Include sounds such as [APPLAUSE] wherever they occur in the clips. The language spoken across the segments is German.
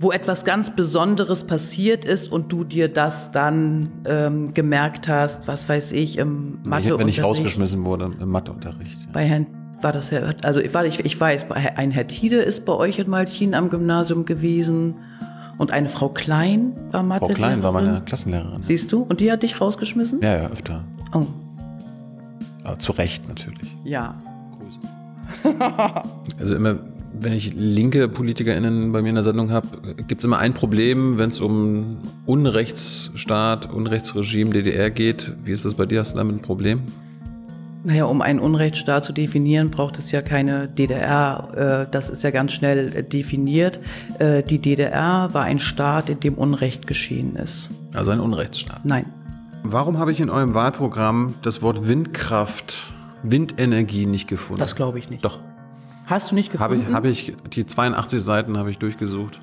wo etwas ganz Besonderes passiert ist und du dir das dann ähm, gemerkt hast, was weiß ich, im Matheunterricht. Wenn ich rausgeschmissen wurde im Matheunterricht. Ja. Bei Herrn, war das Herr, also ich, ich, ich weiß, ein Herr Tiede ist bei euch in Maltin am Gymnasium gewesen und eine Frau Klein war Mathe. Frau Klein war meine Klassenlehrerin. Siehst du? Und die hat dich rausgeschmissen? Ja, ja, öfter. Oh. Aber zu Recht natürlich. Ja. Grüße. also immer wenn ich linke PolitikerInnen bei mir in der Sendung habe, gibt es immer ein Problem, wenn es um Unrechtsstaat, Unrechtsregime DDR geht. Wie ist das bei dir? Hast du damit ein Problem? Naja, um einen Unrechtsstaat zu definieren, braucht es ja keine DDR. Äh, das ist ja ganz schnell äh, definiert. Äh, die DDR war ein Staat, in dem Unrecht geschehen ist. Also ein Unrechtsstaat? Nein. Warum habe ich in eurem Wahlprogramm das Wort Windkraft, Windenergie nicht gefunden? Das glaube ich nicht. Doch. Hast du nicht gefunden? Habe ich, hab ich, die 82 Seiten habe ich durchgesucht.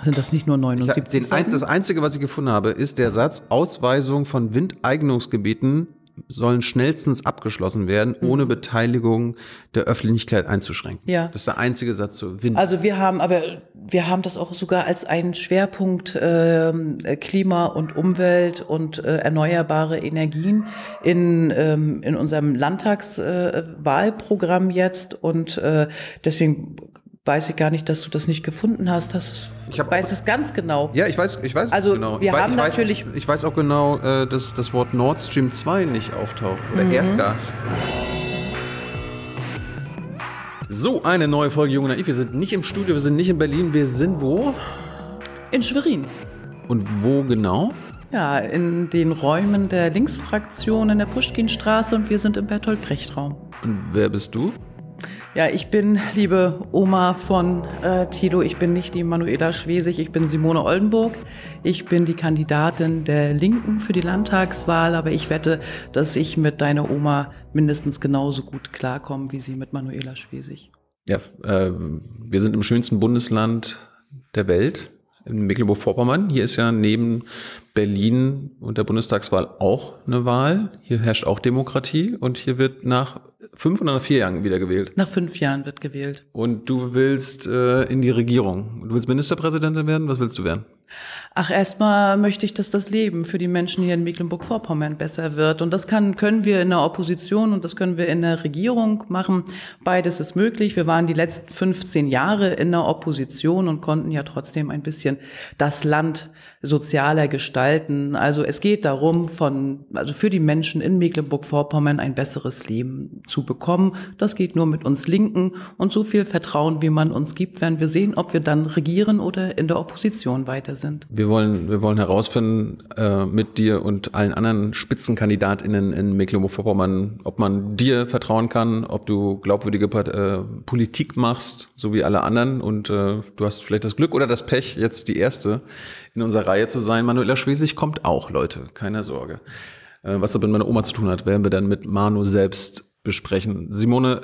Sind das nicht nur 79 ich, den, Seiten? Das Einzige, was ich gefunden habe, ist der Satz Ausweisung von Windeignungsgebieten sollen schnellstens abgeschlossen werden, ohne mhm. Beteiligung der Öffentlichkeit einzuschränken. Ja. Das ist der einzige Satz zu Wind. Also wir haben, aber wir haben das auch sogar als einen Schwerpunkt äh, Klima und Umwelt und äh, erneuerbare Energien in, ähm, in unserem Landtagswahlprogramm äh, jetzt und äh, deswegen weiß ich gar nicht, dass du das nicht gefunden hast. hast ich hab, weiß es ganz genau. Ja, ich weiß, ich weiß also, genau. Wir ich haben weiß, natürlich. Ich weiß auch genau, äh, dass das Wort Nord Stream 2 nicht auftaucht oder mhm. Erdgas. So, eine neue Folge Junge Naiv. Wir sind nicht im Studio, wir sind nicht in Berlin, wir sind wo? In Schwerin. Und wo genau? Ja, in den Räumen der Linksfraktion in der Puschkinstraße und wir sind im Bertolt-Brecht-Raum. Und wer bist du? Ja, ich bin, liebe Oma von äh, Tilo, ich bin nicht die Manuela Schwesig, ich bin Simone Oldenburg. Ich bin die Kandidatin der Linken für die Landtagswahl, aber ich wette, dass ich mit deiner Oma mindestens genauso gut klarkomme, wie sie mit Manuela Schwesig. Ja, äh, wir sind im schönsten Bundesland der Welt, in Mecklenburg-Vorpommern. Hier ist ja neben Berlin und der Bundestagswahl auch eine Wahl. Hier herrscht auch Demokratie und hier wird nach fünf oder vier Jahren wieder gewählt. Nach fünf Jahren wird gewählt. Und du willst äh, in die Regierung. Du willst Ministerpräsidentin werden? Was willst du werden? Ach, erstmal möchte ich, dass das Leben für die Menschen hier in Mecklenburg-Vorpommern besser wird. Und das kann, können wir in der Opposition und das können wir in der Regierung machen. Beides ist möglich. Wir waren die letzten 15 Jahre in der Opposition und konnten ja trotzdem ein bisschen das Land sozialer gestalten. Also es geht darum, von, also für die Menschen in Mecklenburg-Vorpommern ein besseres Leben zu bekommen. Das geht nur mit uns Linken und so viel Vertrauen, wie man uns gibt, werden wir sehen, ob wir dann regieren oder in der Opposition weiter sind. Wir wollen, wir wollen herausfinden äh, mit dir und allen anderen SpitzenkandidatInnen in Mecklenburg-Vorpommern, ob man dir vertrauen kann, ob du glaubwürdige äh, Politik machst, so wie alle anderen und äh, du hast vielleicht das Glück oder das Pech, jetzt die erste in unserer Reihe zu sein. Manuela Schwesig kommt auch, Leute, keine Sorge. Äh, was da mit meiner Oma zu tun hat, werden wir dann mit Manu selbst besprechen. Simone,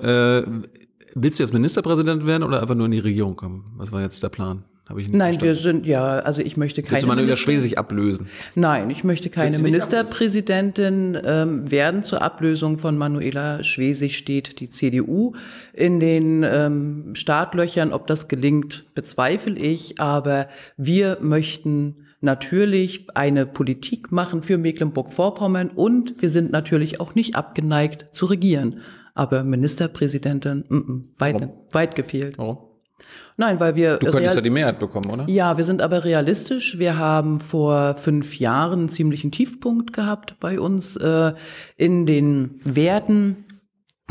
äh, willst du jetzt Ministerpräsident werden oder einfach nur in die Regierung kommen? Was war jetzt der Plan? Habe ich nicht Nein, verstanden. wir sind ja, also ich möchte keine. Willst du Manuela Schwesig ablösen? Nein, ich möchte keine Ministerpräsidentin ähm, werden. Zur Ablösung von Manuela Schwesig steht die CDU in den ähm, Startlöchern. Ob das gelingt, bezweifle ich. Aber wir möchten natürlich eine Politik machen für Mecklenburg-Vorpommern und wir sind natürlich auch nicht abgeneigt zu regieren. Aber Ministerpräsidentin, m, mm, -m mm, weit, weit gefehlt. Warum? Nein, weil wir. Du könntest ja die Mehrheit bekommen, oder? Ja, wir sind aber realistisch. Wir haben vor fünf Jahren einen ziemlichen Tiefpunkt gehabt bei uns äh, in den Werten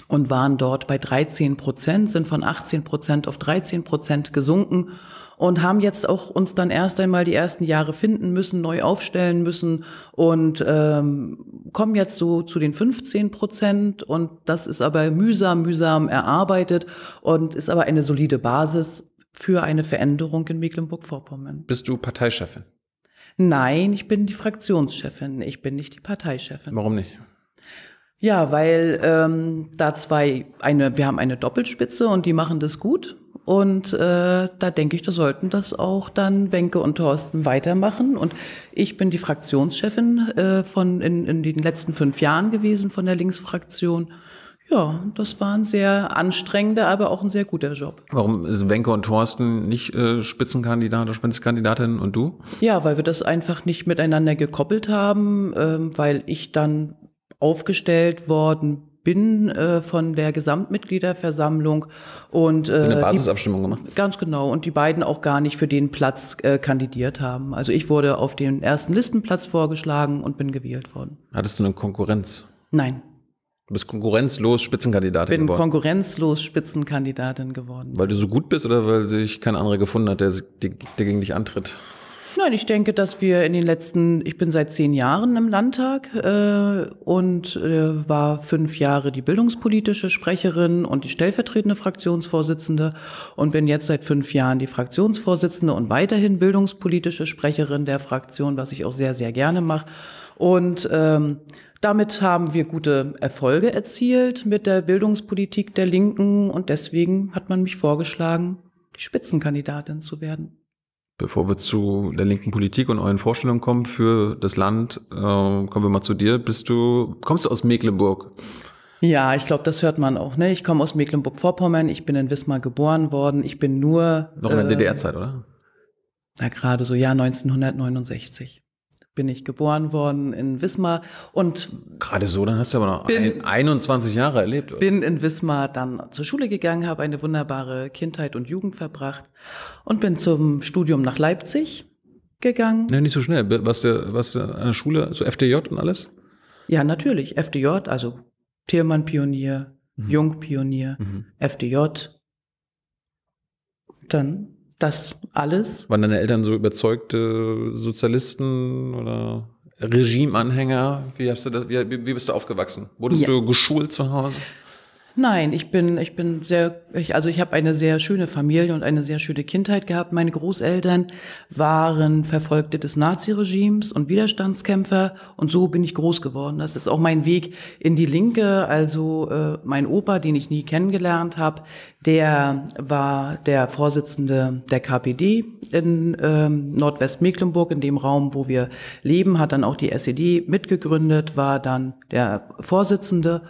und waren dort bei 13 Prozent, sind von 18 Prozent auf 13 Prozent gesunken und haben jetzt auch uns dann erst einmal die ersten Jahre finden müssen, neu aufstellen müssen und ähm, kommen jetzt so zu den 15 Prozent und das ist aber mühsam, mühsam erarbeitet und ist aber eine solide Basis für eine Veränderung in Mecklenburg-Vorpommern. Bist du Parteichefin? Nein, ich bin die Fraktionschefin, ich bin nicht die Parteichefin. Warum nicht? Ja, weil ähm, da zwei, eine, wir haben eine Doppelspitze und die machen das gut. Und äh, da denke ich, da sollten das auch dann Wenke und Thorsten weitermachen. Und ich bin die Fraktionschefin äh, von in, in den letzten fünf Jahren gewesen von der Linksfraktion. Ja, das war ein sehr anstrengender, aber auch ein sehr guter Job. Warum ist Wenke und Thorsten nicht äh, Spitzenkandidat oder Spitzenkandidatin und du? Ja, weil wir das einfach nicht miteinander gekoppelt haben, ähm, weil ich dann aufgestellt worden bin äh, von der Gesamtmitgliederversammlung und äh, eine Basisabstimmung gemacht. Ganz genau und die beiden auch gar nicht für den Platz äh, kandidiert haben. Also ich wurde auf den ersten Listenplatz vorgeschlagen und bin gewählt worden. Hattest du eine Konkurrenz? Nein. Du bist konkurrenzlos Spitzenkandidatin bin geworden. Bin konkurrenzlos Spitzenkandidatin geworden. Weil du so gut bist oder weil sich kein anderer gefunden hat, der, der gegen dich antritt? Nein, ich denke, dass wir in den letzten, ich bin seit zehn Jahren im Landtag äh, und äh, war fünf Jahre die bildungspolitische Sprecherin und die stellvertretende Fraktionsvorsitzende und bin jetzt seit fünf Jahren die Fraktionsvorsitzende und weiterhin bildungspolitische Sprecherin der Fraktion, was ich auch sehr, sehr gerne mache. Und ähm, damit haben wir gute Erfolge erzielt mit der Bildungspolitik der Linken und deswegen hat man mich vorgeschlagen, Spitzenkandidatin zu werden. Bevor wir zu der linken Politik und euren Vorstellungen kommen für das Land, äh, kommen wir mal zu dir. Bist du, kommst du aus Mecklenburg? Ja, ich glaube, das hört man auch. Ne? Ich komme aus Mecklenburg-Vorpommern, ich bin in Wismar geboren worden, ich bin nur. Noch in der äh, DDR-Zeit, oder? Na, gerade so, ja, 1969 bin ich geboren worden in Wismar und gerade so, dann hast du aber noch bin, 21 Jahre erlebt. Oder? Bin in Wismar dann zur Schule gegangen, habe eine wunderbare Kindheit und Jugend verbracht und bin zum Studium nach Leipzig gegangen. Nee, nicht so schnell. Warst du, warst an der Schule, so FDJ und alles? Ja, natürlich. FDJ, also Thielmann Pionier, mhm. Jung Pionier, mhm. FDJ. Dann das alles. Waren deine Eltern so überzeugte Sozialisten oder Regimeanhänger? Wie, hast du das, wie, wie bist du aufgewachsen? Wurdest ja. du geschult zu Hause? Nein, ich bin, ich bin sehr, ich, also ich habe eine sehr schöne Familie und eine sehr schöne Kindheit gehabt. Meine Großeltern waren Verfolgte des Naziregimes und Widerstandskämpfer und so bin ich groß geworden. Das ist auch mein Weg in die Linke. Also äh, mein Opa, den ich nie kennengelernt habe, der war der Vorsitzende der KPD in ähm, Nordwestmecklenburg, in dem Raum, wo wir leben, hat dann auch die SED mitgegründet, war dann der Vorsitzende.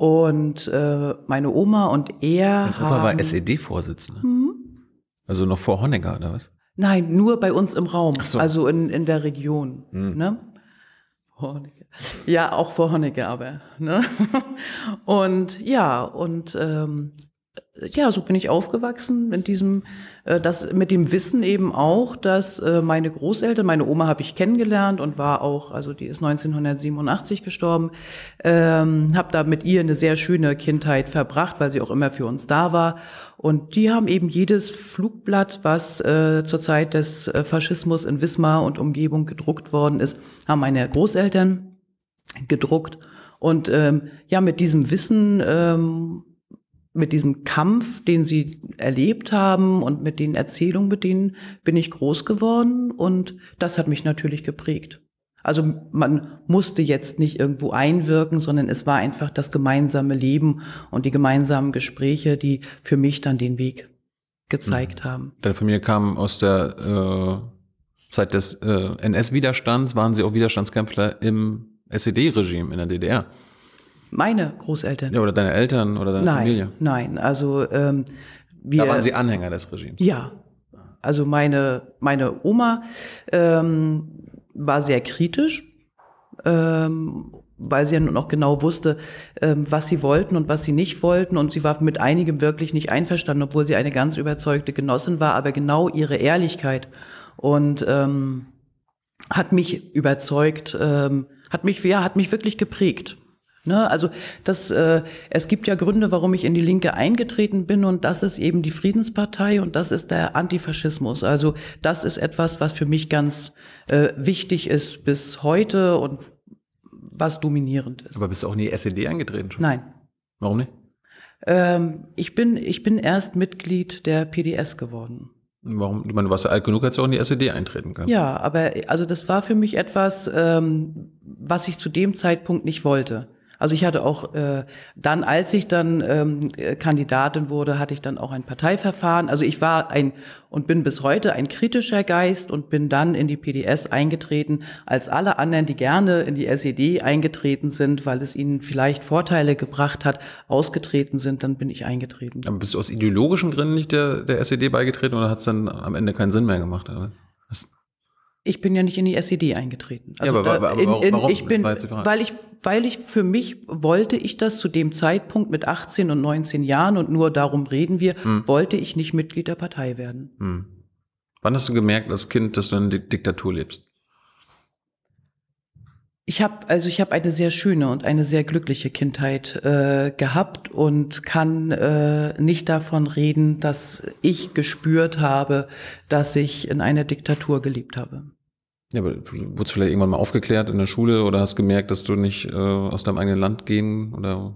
Und äh, meine Oma und er mein Opa war sed vorsitzende Mhm. Also noch vor Honecker, oder was? Nein, nur bei uns im Raum, so. also in, in der Region. Mhm. Ne? Honecker. Ja, auch vor Honecker aber. Ne? [LAUGHS] Und ja, und ähm, ja, so bin ich aufgewachsen in diesem, äh, das mit dem Wissen eben auch, dass äh, meine Großeltern, meine Oma habe ich kennengelernt und war auch, also die ist 1987 gestorben, ähm, habe da mit ihr eine sehr schöne Kindheit verbracht, weil sie auch immer für uns da war. Und die haben eben jedes Flugblatt, was äh, zur Zeit des äh, Faschismus in Wismar und Umgebung gedruckt worden ist, haben meine Großeltern gedruckt. Und ähm, ja, mit diesem Wissen ähm, mit diesem Kampf, den sie erlebt haben und mit den Erzählungen, mit denen bin ich groß geworden und das hat mich natürlich geprägt. Also man musste jetzt nicht irgendwo einwirken, sondern es war einfach das gemeinsame Leben und die gemeinsamen Gespräche, die für mich dann den Weg gezeigt mhm. haben. Deine Familie kam aus der äh, Zeit des äh, NS-Widerstands, waren sie auch Widerstandskämpfer im SED-Regime in der DDR. Meine Großeltern. Ja, oder deine Eltern oder deine nein, Familie. Nein, also ähm, wir. Da waren sie Anhänger des Regimes. Ja. Also meine, meine Oma ähm, war sehr kritisch, ähm, weil sie ja nun auch genau wusste, ähm, was sie wollten und was sie nicht wollten. Und sie war mit einigem wirklich nicht einverstanden, obwohl sie eine ganz überzeugte Genossin war, aber genau ihre Ehrlichkeit. Und ähm, hat mich überzeugt, ähm, hat mich, ja, hat mich wirklich geprägt. Ne? Also das, äh, es gibt ja Gründe, warum ich in die Linke eingetreten bin und das ist eben die Friedenspartei und das ist der Antifaschismus. Also das ist etwas, was für mich ganz äh, wichtig ist bis heute und was dominierend ist. Aber bist du auch in die SED eingetreten schon? Nein. Warum nicht? Ähm, ich, bin, ich bin erst Mitglied der PDS geworden. Warum? Du meinst, du warst ja alt genug, als du auch in die SED eintreten kannst. Ja, aber äh, also das war für mich etwas, ähm, was ich zu dem Zeitpunkt nicht wollte. Also ich hatte auch äh, dann, als ich dann ähm, äh, Kandidatin wurde, hatte ich dann auch ein Parteiverfahren. Also ich war ein und bin bis heute ein kritischer Geist und bin dann in die PDS eingetreten, als alle anderen, die gerne in die SED eingetreten sind, weil es ihnen vielleicht Vorteile gebracht hat, ausgetreten sind, dann bin ich eingetreten. Aber bist du aus ideologischen Gründen nicht der, der SED beigetreten oder hat es dann am Ende keinen Sinn mehr gemacht? Oder? Was? Ich bin ja nicht in die SED eingetreten. Also ja, aber, aber, aber in, in, warum? Ich bin, weil ich, weil ich für mich wollte ich das zu dem Zeitpunkt mit 18 und 19 Jahren und nur darum reden wir, hm. wollte ich nicht Mitglied der Partei werden. Hm. Wann hast du gemerkt als Kind, dass du in der Diktatur lebst? Ich habe also ich habe eine sehr schöne und eine sehr glückliche Kindheit äh, gehabt und kann äh, nicht davon reden, dass ich gespürt habe, dass ich in einer Diktatur gelebt habe. Ja, aber wurdest du vielleicht irgendwann mal aufgeklärt in der Schule oder hast gemerkt, dass du nicht äh, aus deinem eigenen Land gehen oder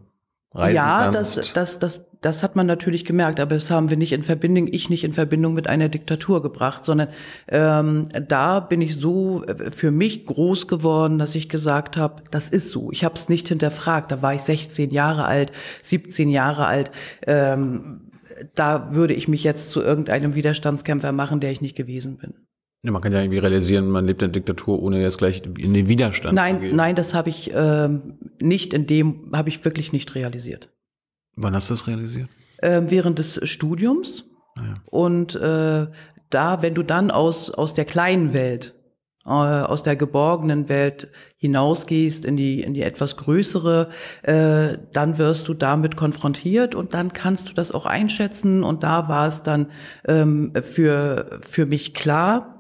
reisen ja, kannst? Ja, das, das, das, das hat man natürlich gemerkt, aber das haben wir nicht in Verbindung, ich nicht in Verbindung mit einer Diktatur gebracht, sondern ähm, da bin ich so äh, für mich groß geworden, dass ich gesagt habe, das ist so. Ich habe es nicht hinterfragt. Da war ich 16 Jahre alt, 17 Jahre alt. Ähm, da würde ich mich jetzt zu irgendeinem Widerstandskämpfer machen, der ich nicht gewesen bin. Ja, man kann ja irgendwie realisieren, man lebt in Diktatur, ohne jetzt gleich in den Widerstand nein, zu gehen. Nein, nein, das habe ich äh, nicht in dem, habe ich wirklich nicht realisiert. Wann hast du das realisiert? Äh, während des Studiums. Ah, ja. Und äh, da, wenn du dann aus, aus der kleinen Welt, äh, aus der geborgenen Welt hinausgehst in die, in die etwas größere, äh, dann wirst du damit konfrontiert und dann kannst du das auch einschätzen. Und da war es dann ähm, für, für mich klar,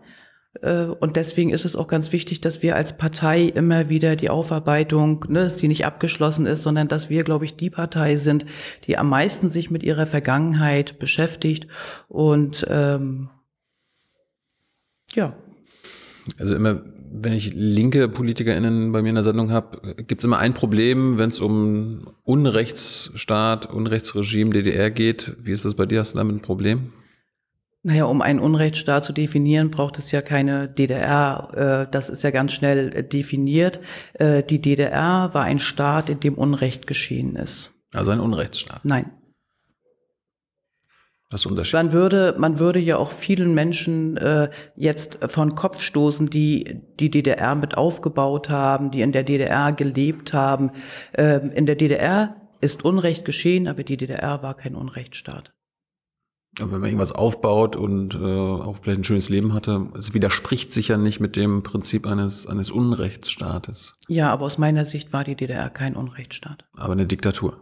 äh, und deswegen ist es auch ganz wichtig, dass wir als Partei immer wieder die Aufarbeitung, ne, dass die nicht abgeschlossen ist, sondern dass wir, glaube ich, die Partei sind, die am meisten sich mit ihrer Vergangenheit beschäftigt. Und ähm, ja. Also immer, wenn ich linke PolitikerInnen bei mir in der Sendung habe, gibt es immer ein Problem, wenn es um Unrechtsstaat, Unrechtsregime, DDR geht. Wie ist das bei dir? Hast du damit ein Problem? Naja, um einen Unrechtsstaat zu definieren, braucht es ja keine DDR. Äh, das ist ja ganz schnell äh, definiert. Äh, die DDR war ein Staat, in dem Unrecht geschehen ist. Also ein Unrechtsstaat? Nein. Das Unterschied. Man würde, man würde ja auch vielen Menschen jetzt von Kopf stoßen, die die DDR mit aufgebaut haben, die in der DDR gelebt haben. Ähm, in der DDR ist Unrecht geschehen, aber die DDR war kein Unrechtsstaat wenn man irgendwas aufbaut und äh, auch vielleicht ein schönes Leben hatte, es widerspricht sich ja nicht mit dem Prinzip eines, eines Unrechtsstaates. Ja, aber aus meiner Sicht war die DDR kein Unrechtsstaat. Aber eine Diktatur.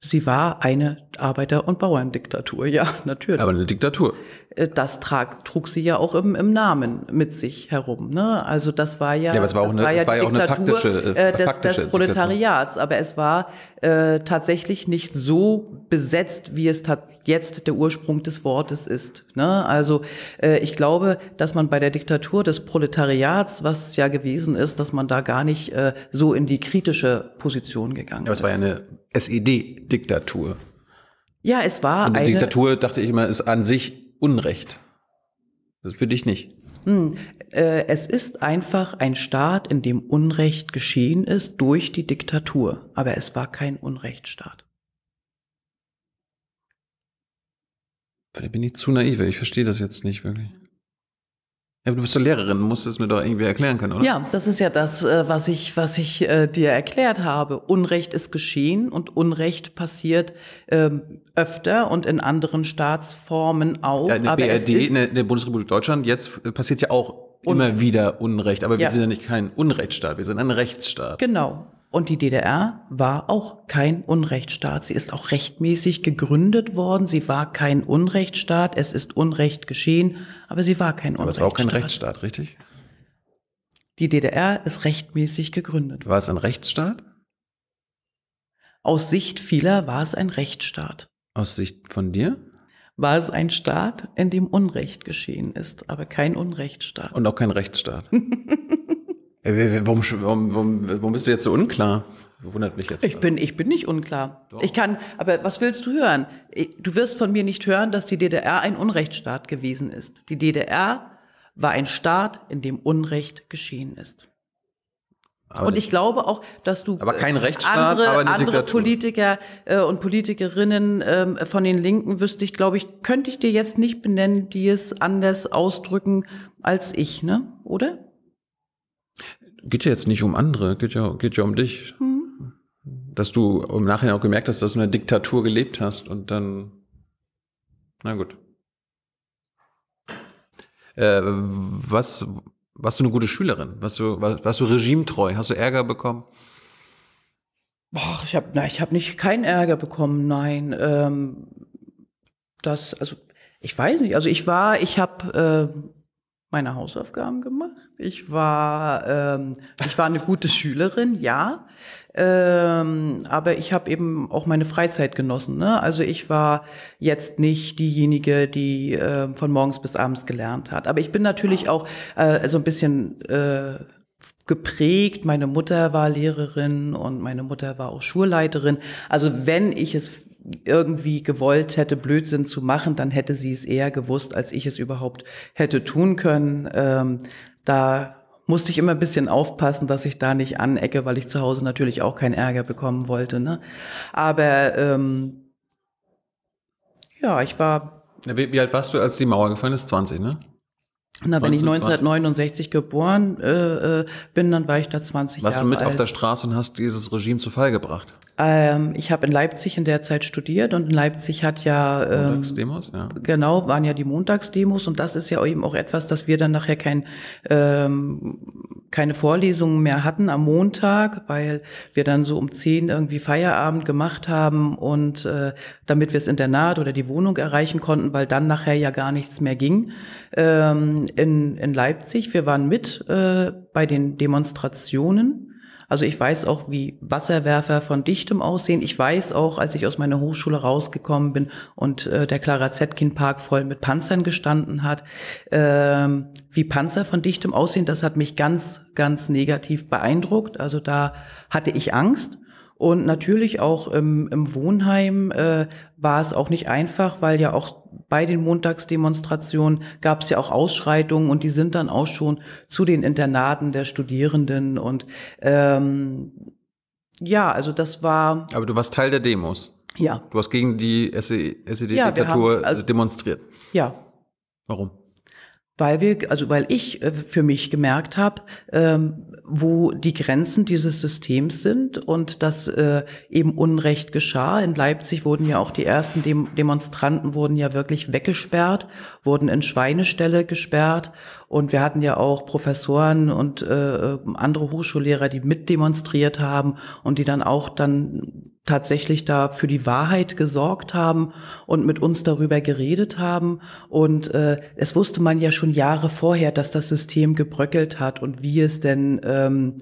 Sie war eine Arbeiter- und Bauerndiktatur, [LAUGHS] ja, natürlich. Aber eine Diktatur. Äh, das trag, trug sie ja auch im, im Namen mit sich herum. Ne? Also das war ja, ja das war, auch das eine, war ja, war auch eine taktische, äh, äh des, des Proletariats, aber es war äh, tatsächlich nicht so besetzt, wie es jetzt der Ursprung des Wortes ist. Ne? Also äh, ich glaube, dass man bei der Diktatur des Proletariats, was ja gewesen ist, dass man da gar nicht äh, so in die kritische Position gegangen ist. Ja, aber es war ja eine SED-Diktatur. Ja, es war und eine Diktatur, dachte ich immer, ist an sich Unrecht. Das für dich nicht. Hm. Äh, es ist einfach ein Staat, in dem Unrecht geschehen ist durch die Diktatur. Aber es war kein Unrechtsstaat. Vielleicht bin ich zu naiv. Ich verstehe das jetzt nicht wirklich. Ja, aber du bist doch Lehrerin, du musst es mir doch irgendwie erklären können, oder? Ja, das ist ja das, äh, was ich, was ich äh, dir erklärt habe. Unrecht ist geschehen und Unrecht passiert ähm, öfter und in anderen Staatsformen auch. Ja, in der aber BRD, in der, in der Bundesrepublik Deutschland, jetzt passiert ja auch immer wieder Unrecht. Aber wir ja. sind ja nicht kein Unrechtsstaat, wir sind ein Rechtsstaat. Genau. Und die DDR war auch kein Unrechtsstaat. Sie ist auch rechtmäßig gegründet worden. Sie war kein Unrechtsstaat. Es ist Unrecht geschehen, aber sie war kein Unrechtsstaat. Aber es war auch kein Rechtsstaat, richtig? Die DDR ist rechtmäßig gegründet. War es ein Rechtsstaat? Aus Sicht vieler war es ein Rechtsstaat. Aus Sicht von dir? War es ein Staat, in dem Unrecht geschehen ist, aber kein Unrechtsstaat. Und auch kein Rechtsstaat. [LAUGHS] Äh, warum, warum, warum, warum bist du jetzt so unklar? Wundert mich jetzt. Ich bin, ich bin nicht unklar. Doch. Ich kann, aber was willst du hören? Du wirst von mir nicht hören, dass die DDR ein Unrechtsstaat gewesen ist. Die DDR war ein Staat, in dem Unrecht geschehen ist. Aber und ich glaube auch, dass du aber kein äh, Rechtsstaat, andere, aber andere Politiker äh, und Politikerinnen ähm, von den Linken wüsste ich, glaube ich, könnte ich dir jetzt nicht benennen, die es anders ausdrücken als ich, ne? Oder? geht ja jetzt nicht um andere, geht ja, geht ja um dich. Mhm. Dass du im Nachhinein auch gemerkt hast, dass du in einer Diktatur gelebt hast und dann, na gut. Äh, was, warst du eine gute Schülerin? Warst du, warst, warst du regimetreu? Hast du Ärger bekommen? Boah, ich habe hab nicht keinen Ärger bekommen, nein. Ähm, das, also ich weiß nicht, also ich war, ich habe äh, meine Hausaufgaben gemacht. Ich war, ähm, ich war eine gute Schülerin, ja. Ähm, aber ich habe eben auch meine Freizeit genossen. Ne? Also ich war jetzt nicht diejenige, die äh, von morgens bis abends gelernt hat. Aber ich bin natürlich auch äh, so ein bisschen äh, geprägt. Meine Mutter war Lehrerin und meine Mutter war auch Schulleiterin. Also wenn ich es irgendwie gewollt hätte, Blödsinn zu machen, dann hätte sie es eher gewusst, als ich es überhaupt hätte tun können. Ähm, da musste ich immer ein bisschen aufpassen, dass ich da nicht anecke, weil ich zu Hause natürlich auch keinen Ärger bekommen wollte. Ne? Aber ähm, ja, ich war. Wie, wie, alt warst du, als die Mauer gefallen ist? 20, ne? Na, wenn ich 1969 geboren, äh, äh, bin, dann war ich da 20 Warst Jahre alt. Warst du mit alt. auf der Straße und hast dieses Regime zu Fall gebracht? Ähm, ich habe in Leipzig in der Zeit studiert und in Leipzig hat ja, ähm, Montagsdemos, ja. Genau, waren ja die Montagsdemos und das ist ja eben auch etwas, dass wir dann nachher kein, ähm, keine Vorlesungen mehr hatten am Montag, weil wir dann so um zehn irgendwie Feierabend gemacht haben und äh, damit wir es in der Naht oder die Wohnung erreichen konnten, weil dann nachher ja gar nichts mehr ging. Ähm, in, in Leipzig, wir waren mit äh, bei den Demonstrationen also ich weiß auch, wie Wasserwerfer von dichtem aussehen. Ich weiß auch, als ich aus meiner Hochschule rausgekommen bin und äh, der Clara Zetkin Park voll mit Panzern gestanden hat, äh, wie Panzer von dichtem aussehen. Das hat mich ganz, ganz negativ beeindruckt. Also da hatte ich Angst. Und natürlich auch im, im Wohnheim äh, war es auch nicht einfach, weil ja auch bei den Montagsdemonstrationen gab es ja auch Ausschreitungen und die sind dann auch schon zu den Internaten der Studierenden und ähm, ja, also das war. Aber du warst Teil der Demos. Ja. Du hast gegen die SED-Diktatur e ja, also, äh, demonstriert. Ja. Warum? Weil wir, also weil ich äh, für mich gemerkt habe, ähm, wo die Grenzen dieses Systems sind und dass äh, eben Unrecht geschah. In Leipzig wurden ja auch die ersten Dem Demonstranten wurden ja wirklich weggesperrt, wurden in Schweineställe gesperrt und wir hatten ja auch Professoren und äh, andere Hochschullehrer, die mitdemonstriert haben und die dann auch dann tatsächlich da für die Wahrheit gesorgt haben und mit uns darüber geredet haben. Und äh, es wusste man ja schon Jahre vorher, dass das System gebröckelt hat und wie es denn ähm,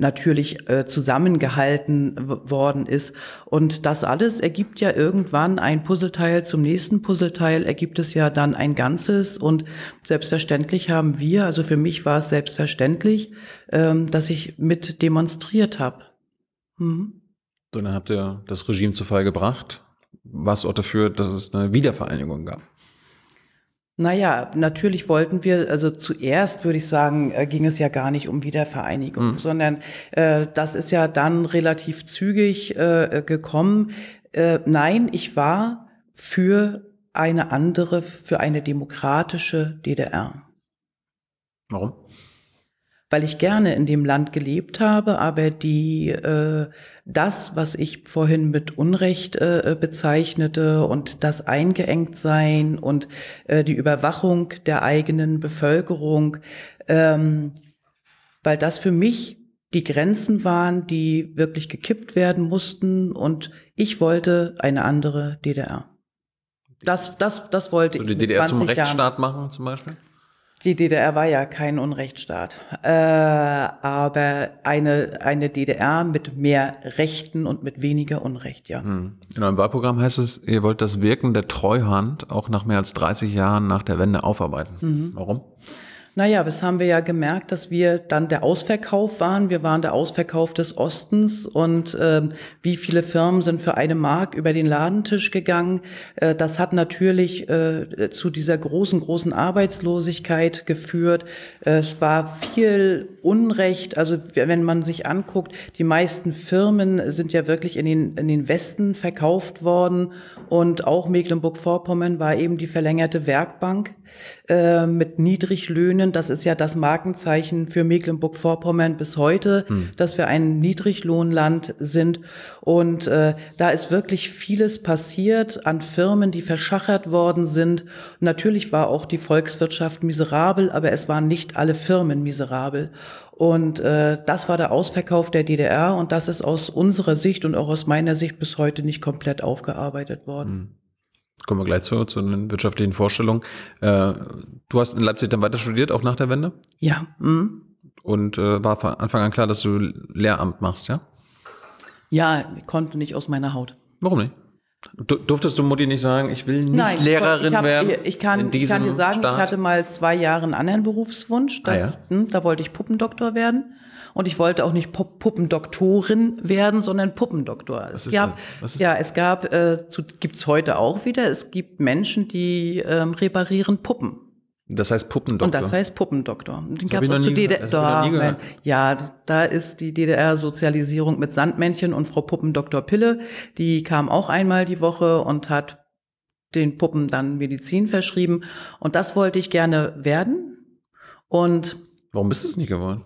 natürlich äh, zusammengehalten worden ist. Und das alles ergibt ja irgendwann ein Puzzleteil zum nächsten Puzzleteil, ergibt es ja dann ein Ganzes. Und selbstverständlich haben wir, also für mich war es selbstverständlich, ähm, dass ich mit demonstriert habe. Mhm. So, dann habt ihr das Regime zu Fall gebracht, was auch dafür, dass es eine Wiedervereinigung gab. Naja, natürlich wollten wir, also zuerst würde ich sagen, äh, ging es ja gar nicht um Wiedervereinigung, mhm. sondern äh, das ist ja dann relativ zügig äh, äh gekommen. Äh, nein, ich war für eine andere, für eine demokratische DDR. Warum? Weil ich gerne in dem Land gelebt habe, aber die äh, das, was ich vorhin mit Unrecht äh, bezeichnete und das Eingeengtsein und äh, die Überwachung der eigenen Bevölkerung, ähm, weil das für mich die Grenzen waren, die wirklich gekippt werden mussten und ich wollte eine andere DDR. Das, das, das wollte so ich. Die DDR zum Jahren. Rechtsstaat machen zum Beispiel? Die DDR war ja kein Unrechtsstaat, äh, aber eine, eine DDR mit mehr Rechten und mit weniger Unrecht, ja. In eurem hm. genau, Wahlprogramm heißt es, ihr wollt das Wirken der Treuhand auch nach mehr als 30 Jahren nach der Wende aufarbeiten. Mhm. Warum? Naja, das haben wir ja gemerkt, dass wir dann der Ausverkauf waren. Wir waren der Ausverkauf des Ostens und äh, wie viele Firmen sind für eine Mark über den Ladentisch gegangen. Äh, das hat natürlich äh, zu dieser großen, großen Arbeitslosigkeit geführt. Äh, es war viel Unrecht. Also wenn man sich anguckt, die meisten Firmen sind ja wirklich in den, in den Westen verkauft worden und auch Mecklenburg-Vorpommern war eben die verlängerte Werkbank äh, mit Niedriglöhnen können. Das ist ja das Markenzeichen für Mecklenburg-Vorpommern bis heute, hm. dass wir ein Niedriglohnland sind. Und äh, da ist wirklich vieles passiert an Firmen, die verschachert worden sind. Natürlich war auch die Volkswirtschaft miserabel, aber es waren nicht alle Firmen miserabel. Und äh, das war der Ausverkauf der DDR und das ist aus unserer Sicht und auch aus meiner Sicht bis heute nicht komplett aufgearbeitet worden. Hm. Kommen wir gleich zu, zu den wirtschaftlichen Vorstellungen. Äh, du hast in Leipzig dann weiter studiert, auch nach der Wende? Ja. Mhm. Und äh, war von Anfang an klar, dass du Lehramt machst, ja? Ja, konnte nicht aus meiner Haut. Warum nicht? Du, durftest du Mutti nicht sagen, ich will nicht Nein, Lehrerin ich hab, werden? Ich kann, ich kann dir sagen, Staat? ich hatte mal zwei Jahre einen anderen Berufswunsch. Dass, ah, ja? hm, da wollte ich Puppendoktor werden. Und ich wollte auch nicht Puppendoktorin werden, sondern Puppendoktor. Was ist ja, Was ist ja, es gab, äh, zu, gibt's heute auch wieder, es gibt Menschen, die ähm, reparieren Puppen. Das heißt Puppendoktor. Und das heißt Puppendoktor. Den gab es auch zu DDR. Da, ja, da ist die DDR-Sozialisierung mit Sandmännchen und Frau Puppendoktor Pille. Die kam auch einmal die Woche und hat den Puppen dann Medizin verschrieben. Und das wollte ich gerne werden. Und warum bist du es nicht geworden?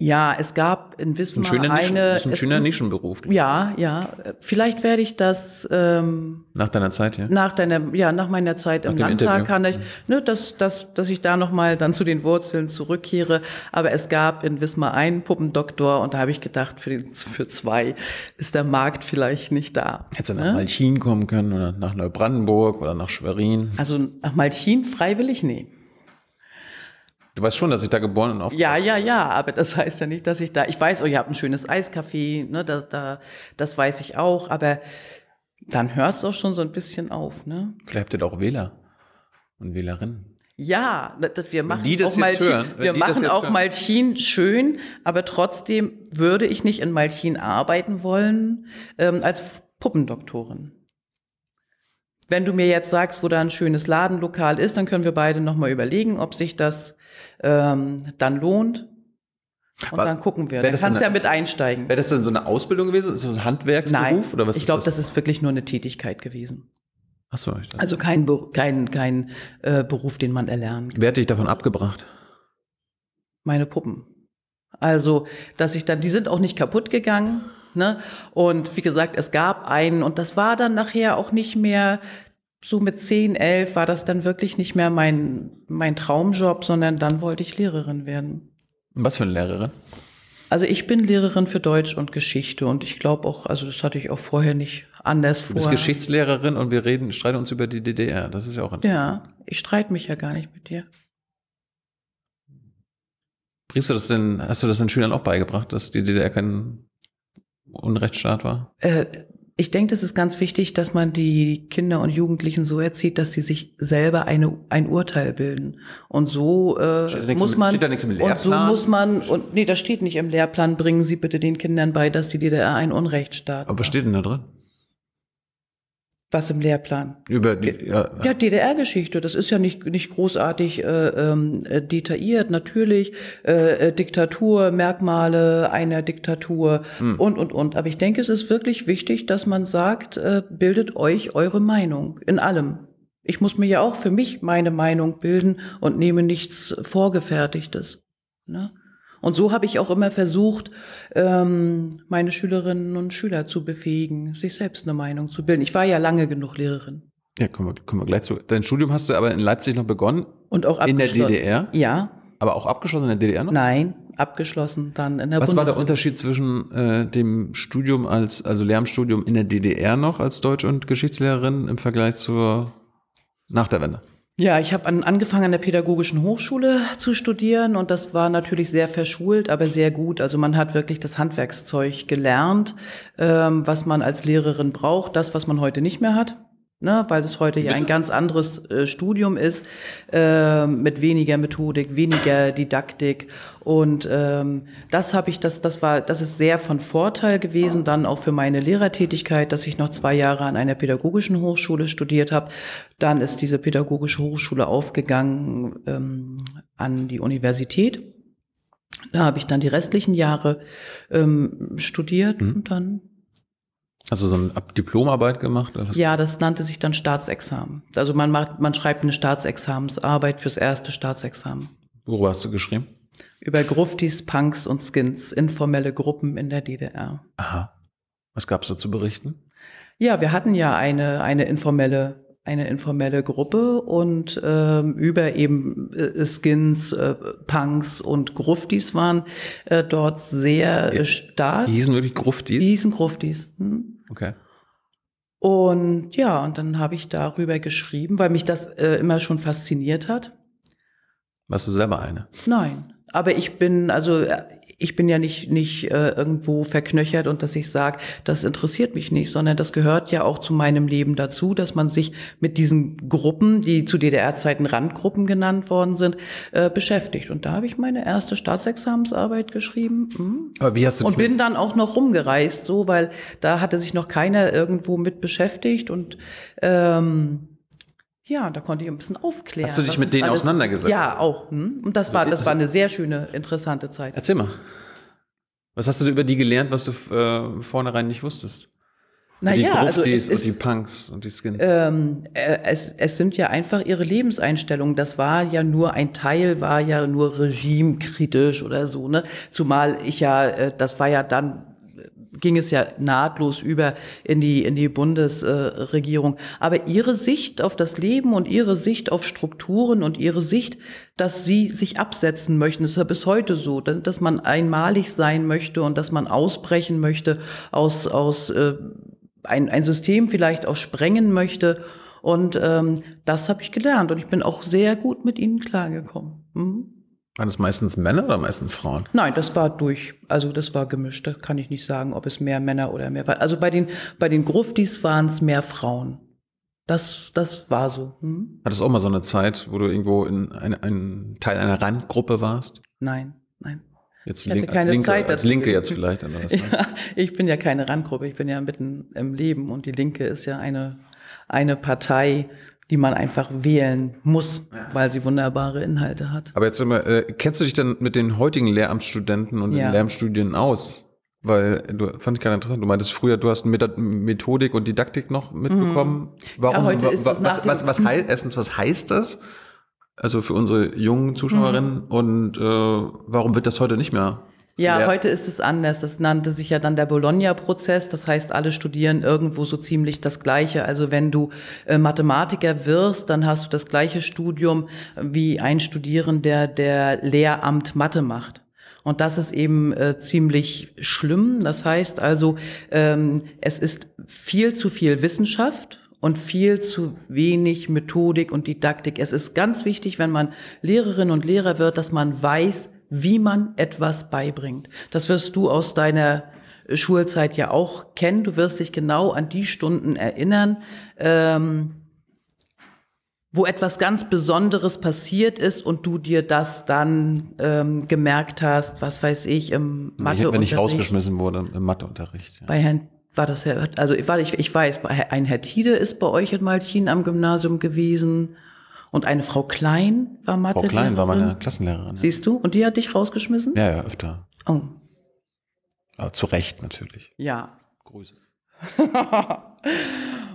Ja, es gab in Wismar ein eine. Nischen, ist ein schöner Nischenberuf. Ja, ja. Vielleicht werde ich das ähm, nach deiner Zeit, ja. Nach deiner, ja, nach meiner Zeit nach im Landtag Interview. kann ich, mhm. ne, dass, dass, dass ich da nochmal dann zu den Wurzeln zurückkehre. Aber es gab in Wismar einen Puppendoktor und da habe ich gedacht, für, den, für zwei ist der Markt vielleicht nicht da. Hättest du ne? nach ne? Malchin kommen können oder nach Neubrandenburg oder nach Schwerin? Also nach Malchin freiwillig? Nee. Du weißt schon, dass ich da geboren und aufgewachsen bin. Ja, ja, ja, aber das [LAUGHS] heißt ja nicht, dass ich da, ich weiß, oh, ihr habt ein schönes Eiscafé, ne, da, da, das weiß ich auch, aber dann hört es auch schon so ein bisschen auf, ne? Vielleicht habt ihr da auch Wähler und Wählerinnen. Ja, ne, das, wir machen das auch, Malchin, hören, wir machen auch Malchin schön, aber trotzdem würde ich nicht in Malchin arbeiten wollen ähm, als Puppendoktorin. Wenn du mir jetzt sagst, wo da ein schönes Ladenlokal ist, dann können wir beide nochmal überlegen, ob sich das ähm, dann lohnt. Und dann gucken wir. Dann kannst eine, ja mit einsteigen. Wäre das denn so eine Ausbildung gewesen? Ist das ein Handwerksberuf Nein, oder was? Ich glaube, das? das? ist wirklich nur eine Tätigkeit gewesen. Ach so, ich dachte. Also kein, kein, kein äh, Beruf, den man erlernen kann. Wer hat dich davon abgebracht? Meine Puppen. Also, dass ich dann, die sind auch nicht kaputt gegangen. Ne? Und wie gesagt, es gab einen, und das war dann nachher auch nicht mehr so mit 10, 11 war das dann wirklich nicht mehr mein, mein Traumjob, sondern dann wollte ich Lehrerin werden. Was für eine Lehrerin? Also ich bin Lehrerin für Deutsch und Geschichte und ich glaube auch, also das hatte ich auch vorher nicht anders vor. Du bist vorher. Geschichtslehrerin und wir reden, streiten uns über die DDR. Das ist ja auch interessant. Ja, ich streite mich ja gar nicht mit dir. Bringst du das denn, hast du das den Schülern auch beigebracht, dass die DDR kein Unrechtsstaat war? Äh, ich denke, das ist ganz wichtig, dass man die Kinder und Jugendlichen so erzieht, dass sie sich selber eine, ein Urteil bilden. Und so äh, muss man im, und so muss man und nee, das steht nicht im Lehrplan. Bringen Sie bitte den Kindern bei, dass die DDR ein Unrecht Unrechtsstaat. Aber was steht denn da drin? Was im Lehrplan? Über die, ja, ja DDR-Geschichte. Das ist ja nicht nicht großartig äh, ähm, äh, detailliert. Natürlich äh, äh, Diktatur, Merkmale einer Diktatur hm. und und und. Aber ich denke, es ist wirklich wichtig, dass man sagt, äh, bildet euch eure Meinung in allem. Ich muss mir ja auch für mich meine Meinung bilden und nehme nichts vorgefertigtes. Ne? Und so habe ich auch immer versucht, ähm, meine Schülerinnen und Schüler zu befähigen, sich selbst eine Meinung zu bilden. Ich war ja lange genug Lehrerin. Ja, kommen wir, kommen wir gleich zu. Dein Studium hast du aber in Leipzig noch begonnen. Und auch abgeschlossen. In der DDR? Ja. Aber auch abgeschlossen in der DDR noch? Nein, abgeschlossen dann in der Bundesrepublik. Was Bundes war der Unterschied zwischen äh, dem Studium als, also Lehramtsstudium in der DDR noch als Deutsch- und Geschichtslehrerin im Vergleich zur nach der Wende? Ja, ich habe an, angefangen an der Pädagogischen Hochschule zu studieren und das war natürlich sehr verschult, aber sehr gut. Also man hat wirklich das Handwerkszeug gelernt, ähm, was man als Lehrerin braucht, das, was man heute nicht mehr hat. Ne, weil es heute ja ein ganz anderes äh, Studium ist, äh, mit weniger Methodik, weniger Didaktik. Und ähm, das habe ich, das, das war, das ist sehr von Vorteil gewesen, dann auch für meine Lehrertätigkeit, dass ich noch zwei Jahre an einer pädagogischen Hochschule studiert habe. Dann ist diese pädagogische Hochschule aufgegangen ähm, an die Universität. Da habe ich dann die restlichen Jahre ähm, studiert mhm. und dann Hast du so eine Diplomarbeit gemacht? Ja, das nannte sich dann Staatsexamen. Also man macht, man schreibt eine Staatsexamensarbeit fürs erste Staatsexamen. Worüber hast du geschrieben? Über Gruftis, Punks und Skins, informelle Gruppen in der DDR. Aha. Was gab es da zu berichten? Ja, wir hatten ja eine, eine informelle eine informelle Gruppe und ähm, über eben äh, Skins, äh, Punks und Gruftis waren äh, dort sehr stark. Die hießen wirklich Gruftis? Die hießen Gruftis. Hm? Okay. Und ja, und dann habe ich darüber geschrieben, weil mich das äh, immer schon fasziniert hat. Warst du selber eine? Nein. Aber ich bin, also äh, ich bin ja nicht, nicht äh, irgendwo verknöchert und dass ich sage, das interessiert mich nicht, sondern das gehört ja auch zu meinem Leben dazu, dass man sich mit diesen Gruppen, die zu DDR-Zeiten Randgruppen genannt worden sind, äh, beschäftigt. Und da habe ich meine erste Staatsexamensarbeit geschrieben. Mhm. Aber wie hast du und bin dann auch noch rumgereist, so, weil da hatte sich noch keiner irgendwo mit beschäftigt und ähm, ja, da konnte ich ein bisschen aufklären. Hast du dich mit denen alles, auseinandergesetzt? Ja, auch. Hm? Und das, also, war, äh, das war eine sehr schöne, interessante Zeit. Erzähl mal. Was hast du über die gelernt, was du äh, vornherein nicht wusstest? Naja, also es ist, und die Punks und die Skins. Ähm, äh, es, es sind ja einfach ihre Lebenseinstellungen. Das war ja nur ein Teil, war ja nur regimekritisch oder so. Ne? Zumal ich ja, äh, das war ja dann ging es ja nahtlos über in die, in die Bundesregierung. Aber Ihre Sicht auf das Leben und Ihre Sicht auf Strukturen und Ihre Sicht, dass Sie sich absetzen möchten, ist ja bis heute so, dass man einmalig sein möchte und dass man ausbrechen möchte aus, aus äh, ein, ein System vielleicht auch sprengen möchte. Und ähm, das habe ich gelernt und ich bin auch sehr gut mit Ihnen klargekommen. Mhm. Waren das meistens Männer oder meistens Frauen? Nein, das war durch. Also das war gemischt. Da kann ich nicht sagen, ob es mehr Männer oder mehr waren. Also bei den, bei den Gruftis waren es mehr Frauen. Das, das war so. Hm? Hattest du auch mal so eine Zeit, wo du irgendwo in ein, ein Teil einer Randgruppe warst? Nein, nein. Jetzt ich link, als, Linke, Zeit, als Linke jetzt vielleicht. [LAUGHS] ja, ich bin ja keine Randgruppe, ich bin ja mitten im Leben und die Linke ist ja eine, eine Partei, die man einfach wählen muss, weil sie wunderbare Inhalte hat. Aber jetzt immer, äh, kennst du dich denn mit den heutigen Lehramtsstudenten und ja. den Lehramtsstudien aus? Weil äh, du fand ich gerade interessant, du meintest früher, du hast Methodik und Didaktik noch mhm. mitbekommen. Mhm. Warum? Ja, heute ist was, was, was, was heißt, erstens, was heißt das? Also für unsere jungen mhm. Zuschauerinnen mhm. und äh, warum wird das heute nicht mehr ja, ja, heute ist es anders. Das nannte sich ja dann der Bologna-Prozess. Das heißt, alle studieren irgendwo so ziemlich das Gleiche. Also wenn du äh, Mathematiker wirst, dann hast du das gleiche Studium wie ein Studierender, der Lehramt Mathe macht. Und das ist eben äh, ziemlich schlimm. Das heißt also, ähm, es ist viel zu viel Wissenschaft und viel zu wenig Methodik und Didaktik. Es ist ganz wichtig, wenn man Lehrerin und Lehrer wird, dass man weiß, wie man etwas beibringt. Das wirst du aus deiner Schulzeit ja auch kennen. Du wirst dich genau an die Stunden erinnern, ähm, wo etwas ganz Besonderes passiert ist und du dir das dann ähm, gemerkt hast, was weiß ich, im Matheunterricht. Wenn ich rausgeschmissen wurde im Matheunterricht. Ja. Bei Herrn war das Herr, also ich, ich, weiß, ein Herr Tide ist bei euch in Maltin am Gymnasium gewesen. Und eine Frau Klein war Mathe. Frau Klein war meine Klassenlehrerin. Siehst du? Und die hat dich rausgeschmissen? Ja, ja, öfter. Oh. Aber zu Recht natürlich. Ja. Grüße. [LAUGHS]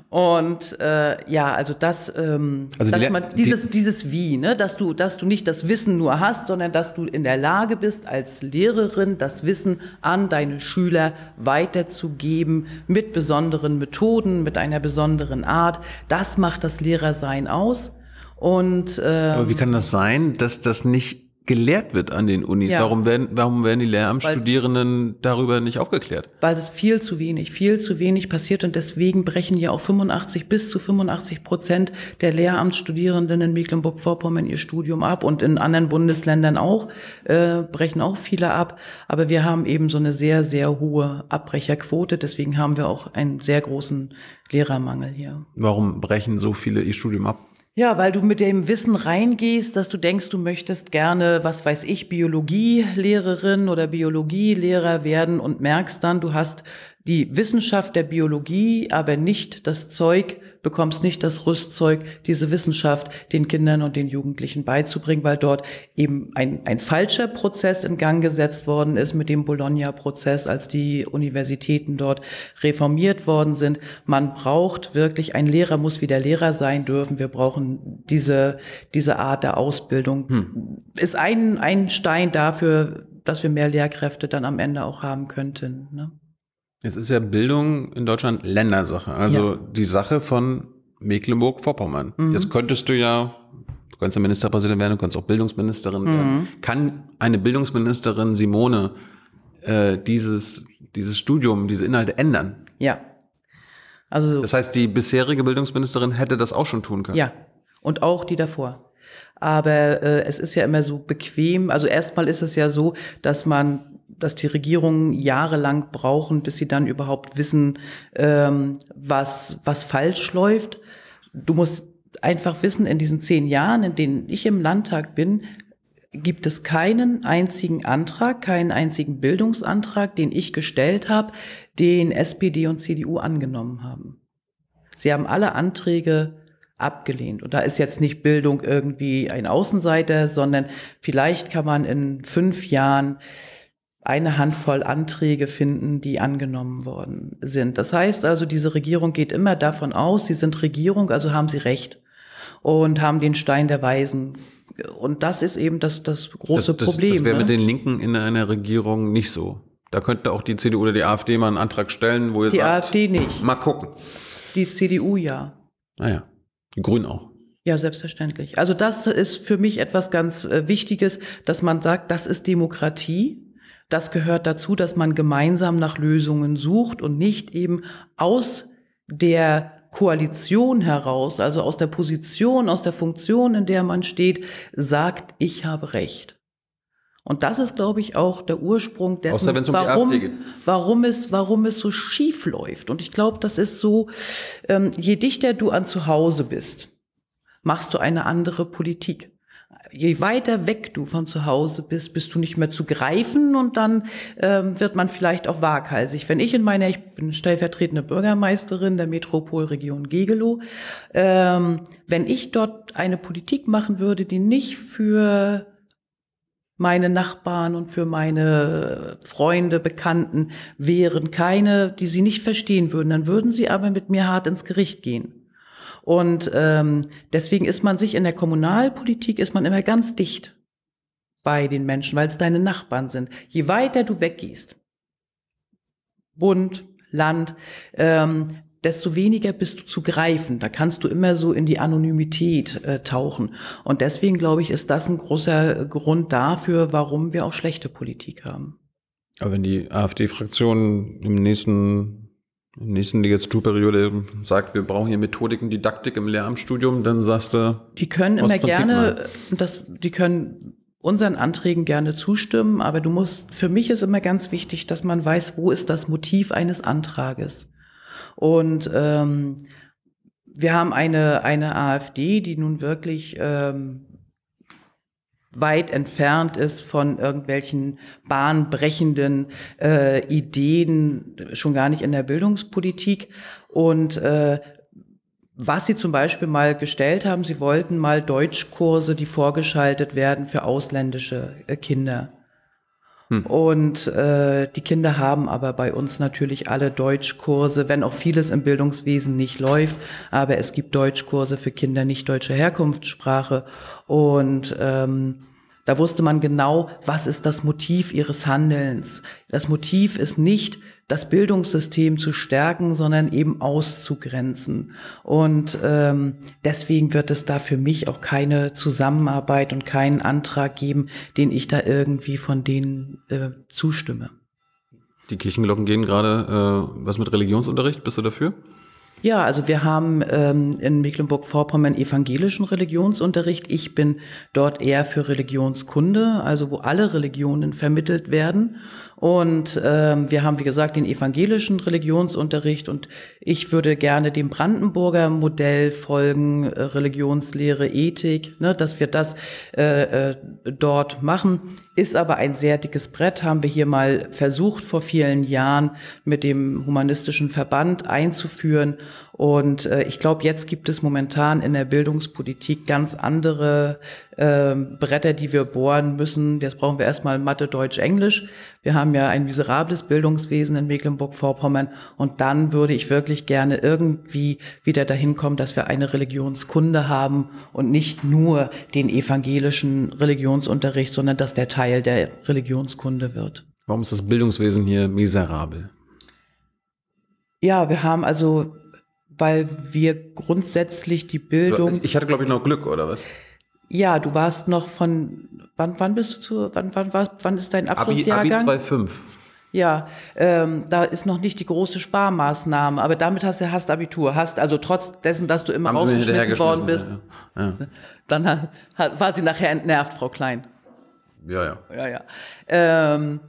Und äh, ja, also das, ähm, also die, mal, dieses, die, dieses Wie, ne? dass du, dass du nicht das Wissen nur hast, sondern dass du in der Lage bist, als Lehrerin das Wissen an deine Schüler weiterzugeben mit besonderen Methoden, mit einer besonderen Art. Das macht das Lehrersein aus. Und, ähm, Aber wie kann das sein, dass das nicht gelehrt wird an den Unis. Ja. Warum, werden, warum werden die Lehramtsstudierenden darüber nicht aufgeklärt? Weil es viel zu wenig, viel zu wenig passiert und deswegen brechen ja auch 85 bis zu 85 Prozent der Lehramtsstudierenden in Mecklenburg-Vorpommern ihr Studium ab und in anderen Bundesländern auch, äh, brechen auch viele ab. Aber wir haben eben so eine sehr, sehr hohe Abbrecherquote, deswegen haben wir auch einen sehr großen Lehrermangel hier. Warum brechen so viele ihr Studium ab? Ja, weil du mit dem Wissen reingehst, dass du denkst, du möchtest gerne, was weiß ich, Biologielehrerin oder Biologielehrer werden und merkst dann, du hast die Wissenschaft der Biologie, aber nicht das Zeug, bekommst nicht das Rüstzeug, diese Wissenschaft den Kindern und den Jugendlichen beizubringen, weil dort eben ein, ein falscher Prozess in Gang gesetzt worden ist mit dem Bologna-Prozess, als die Universitäten dort reformiert worden sind. Man braucht wirklich, ein Lehrer muss wieder Lehrer sein dürfen. Wir brauchen diese, diese Art der Ausbildung. Hm. Ist ein, ein Stein dafür, dass wir mehr Lehrkräfte dann am Ende auch haben könnten. Ne? Jetzt ist ja Bildung in Deutschland Ländersache, also ja. die Sache von Mecklenburg-Vorpommern. Mhm. Jetzt könntest du ja, du kannst ja Ministerpräsident werden, du kannst auch Bildungsministerin mhm. werden. Kann eine Bildungsministerin Simone äh, dieses, dieses Studium, diese Inhalte ändern? Ja. Also, so. das heißt, die bisherige Bildungsministerin hätte das auch schon tun können. Ja. Und auch die davor. Aber äh, es ist ja immer so bequem. Also erstmal ist es ja so, dass man dass die Regierungen jahrelang brauchen, bis sie dann überhaupt wissen, ähm, was, was falsch läuft. Du musst einfach wissen, in diesen zehn Jahren, in denen ich im Landtag bin, gibt es keinen einzigen Antrag, keinen einzigen Bildungsantrag, den ich gestellt habe, den SPD und CDU angenommen haben. Sie haben alle Anträge abgelehnt. Und da ist jetzt nicht Bildung irgendwie ein Außenseiter, sondern vielleicht kann man in fünf Jahren eine Handvoll Anträge finden, die angenommen worden sind. Das heißt also, diese Regierung geht immer davon aus, sie sind Regierung, also haben sie Recht und haben den Stein der Weisen. Und das ist eben das, das große das, das, Problem. Das wäre ne? mit den Linken in einer Regierung nicht so. Da könnte auch die CDU oder die AfD mal einen Antrag stellen, wo ihr die sagt, AfD nicht. mal gucken. Die CDU ja. Naja, ah die Grünen auch. Ja, selbstverständlich. Also das ist für mich etwas ganz äh, Wichtiges, dass man sagt, das ist Demokratie das gehört dazu, dass man gemeinsam nach Lösungen sucht und nicht eben aus der Koalition heraus, also aus der Position, aus der Funktion, in der man steht, sagt, ich habe Recht. Und das ist, glaube ich, auch der Ursprung dessen, Außer, warum, warum, es, warum es so schief läuft. Und ich glaube, das ist so, ähm, je dichter du an zu Hause bist, machst du eine andere Politik je weiter weg du von zu Hause bist, bist du nicht mehr zu greifen und dann ähm, wird man vielleicht auch waghalsig. Wenn ich in meiner, ich bin stellvertretende Bürgermeisterin der Metropolregion Gegelow, ähm, wenn ich dort eine Politik machen würde, die nicht für meine Nachbarn und für meine Freunde, Bekannten wären keine, die sie nicht verstehen würden, dann würden sie aber mit mir hart ins Gericht gehen. Und ähm, deswegen ist man sich in der Kommunalpolitik, ist man immer ganz dicht bei den Menschen, weil es deine Nachbarn sind. Je weiter du weggehst, Bund, Land, ähm, desto weniger bist du zu greifen. Da kannst du immer so in die Anonymität äh, tauchen. Und deswegen, glaube ich, ist das ein großer Grund dafür, warum wir auch schlechte Politik haben. Aber wenn die AfD-Fraktion im nächsten in der nächsten Legislaturperiode sagt, wir brauchen hier Methodiken, Didaktik im Lehramtsstudium, dann sagst du. Die können immer gerne, das, die können unseren Anträgen gerne zustimmen, aber du musst, für mich ist immer ganz wichtig, dass man weiß, wo ist das Motiv eines Antrages. Und ähm, wir haben eine, eine AfD, die nun wirklich ähm, weit entfernt ist von irgendwelchen bahnbrechenden äh, Ideen, schon gar nicht in der Bildungspolitik. Und äh, was Sie zum Beispiel mal gestellt haben, Sie wollten mal Deutschkurse, die vorgeschaltet werden für ausländische äh, Kinder. Hm. Und äh, die Kinder haben aber bei uns natürlich alle Deutschkurse, wenn auch vieles im Bildungswesen nicht läuft, aber es gibt Deutschkurse für Kinder nicht deutscher Herkunftssprache. Und ähm, da wusste man genau, was ist das Motiv ihres Handelns. Das Motiv ist nicht, das Bildungssystem zu stärken, sondern eben auszugrenzen. Und ähm, deswegen wird es da für mich auch keine Zusammenarbeit und keinen Antrag geben, den ich da irgendwie von denen äh, zustimme. Die Kirchenglocken gehen gerade. Äh, was mit Religionsunterricht? Bist du dafür? Ja, also wir haben ähm, in Mecklenburg-Vorpommern evangelischen Religionsunterricht. Ich bin dort eher für Religionskunde, also wo alle Religionen vermittelt werden. Und ähm, wir haben, wie gesagt, den evangelischen Religionsunterricht und ich würde gerne dem Brandenburger Modell folgen, äh, Religionslehre, Ethik, ne, dass wir das äh, äh, dort machen. Ist aber ein sehr dickes Brett, haben wir hier mal versucht vor vielen Jahren mit dem humanistischen Verband einzuführen. Und äh, ich glaube, jetzt gibt es momentan in der Bildungspolitik ganz andere äh, Bretter, die wir bohren müssen. Jetzt brauchen wir erstmal Mathe, Deutsch, Englisch. Wir haben ja ein miserables Bildungswesen in Mecklenburg-Vorpommern. Und dann würde ich wirklich gerne irgendwie wieder dahin kommen, dass wir eine Religionskunde haben und nicht nur den evangelischen Religionsunterricht, sondern dass der Teil der Religionskunde wird. Warum ist das Bildungswesen hier miserabel? Ja, wir haben also weil wir grundsätzlich die Bildung. Ich hatte, glaube ich, noch Glück, oder was? Ja, du warst noch von, wann, wann bist du zu, wann, wann, wann ist dein Abschlussjahrgang? Abi, Abi 2,5. Ja, ähm, da ist noch nicht die große Sparmaßnahme, aber damit hast du hast Abitur, hast also trotz dessen, dass du immer Haben rausgeschmissen worden bist, ja, ja. dann hat, hat, war sie nachher entnervt, Frau Klein. Ja, ja. Ja, ja. Ähm,